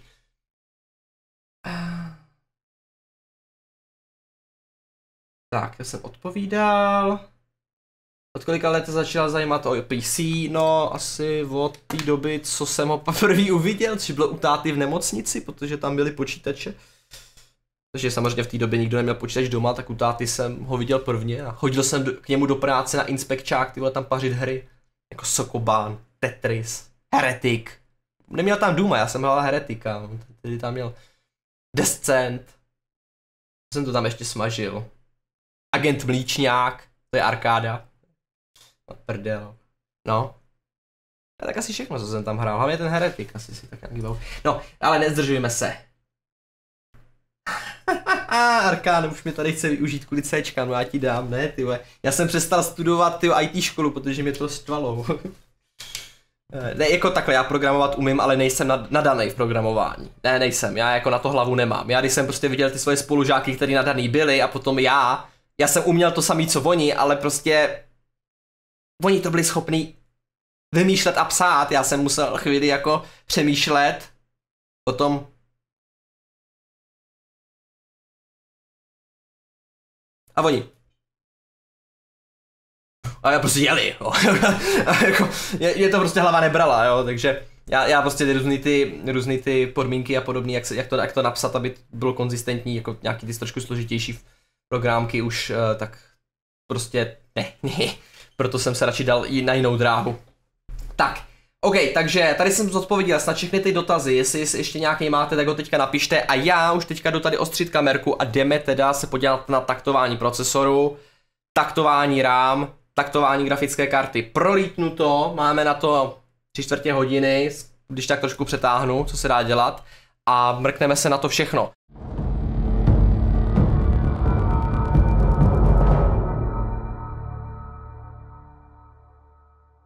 B: Tak, já jsem odpovídal. Od kolika
A: let začala zajímat o PC? No, asi od té doby, co jsem ho poprvé uviděl, což bylo u táty v nemocnici, protože tam byly počítače. Takže samozřejmě v té době nikdo neměl počítač doma, tak u táty jsem ho viděl prvně a chodil jsem k němu do práce na inspekčák, ty tam pařit hry. Jako Sokobán, Tetris, Heretic. Neměl tam Duma, já jsem hrál Heretika, tedy tam měl Descent. Jsem to tam ještě smažil. Agent Mlíčňák, to je arkáda. No, prdel. No. A tak asi všechno, co jsem tam hrál. Hlavně ten heretik asi si tak nějaký No, ale nezdržujeme se. Arkán už mi tady chce využít kvůli Cčka, no já ti dám, ne ty Já jsem přestal studovat ty IT školu, protože mě to stvalo. ne, jako takhle, já programovat umím, ale nejsem nad, nadaný v programování. Ne, nejsem, já jako na to hlavu nemám. Já když jsem prostě viděl ty svoje spolužáky, kteří nadaný byli a potom já, já jsem uměl to samý, co oni, ale prostě oni to byli schopni vymýšlet a psát, já jsem musel chvíli jako
C: přemýšlet o tom,
B: A oni. A já prostě
A: jeli, jo. a jako, je, je, to prostě hlava nebrala, jo, takže já, já prostě ty různý ty, různý ty podmínky a podobný, jak, se, jak, to, jak to napsat, aby to bylo konzistentní, jako nějaký ty trošku složitější programky už, eh, tak prostě ne, ne, proto jsem se radši dal i na jinou dráhu. Tak, OK, takže tady jsem zodpověděl snad všechny ty dotazy, jestli, ještě nějaký máte, tak ho teďka napište a já už teďka jdu tady ostřit kamerku a jdeme teda se podívat na taktování procesoru, taktování rám, taktování grafické karty. Prolítnu to, máme na to tři čtvrtě hodiny, když tak trošku přetáhnu, co se dá dělat a mrkneme se na to všechno.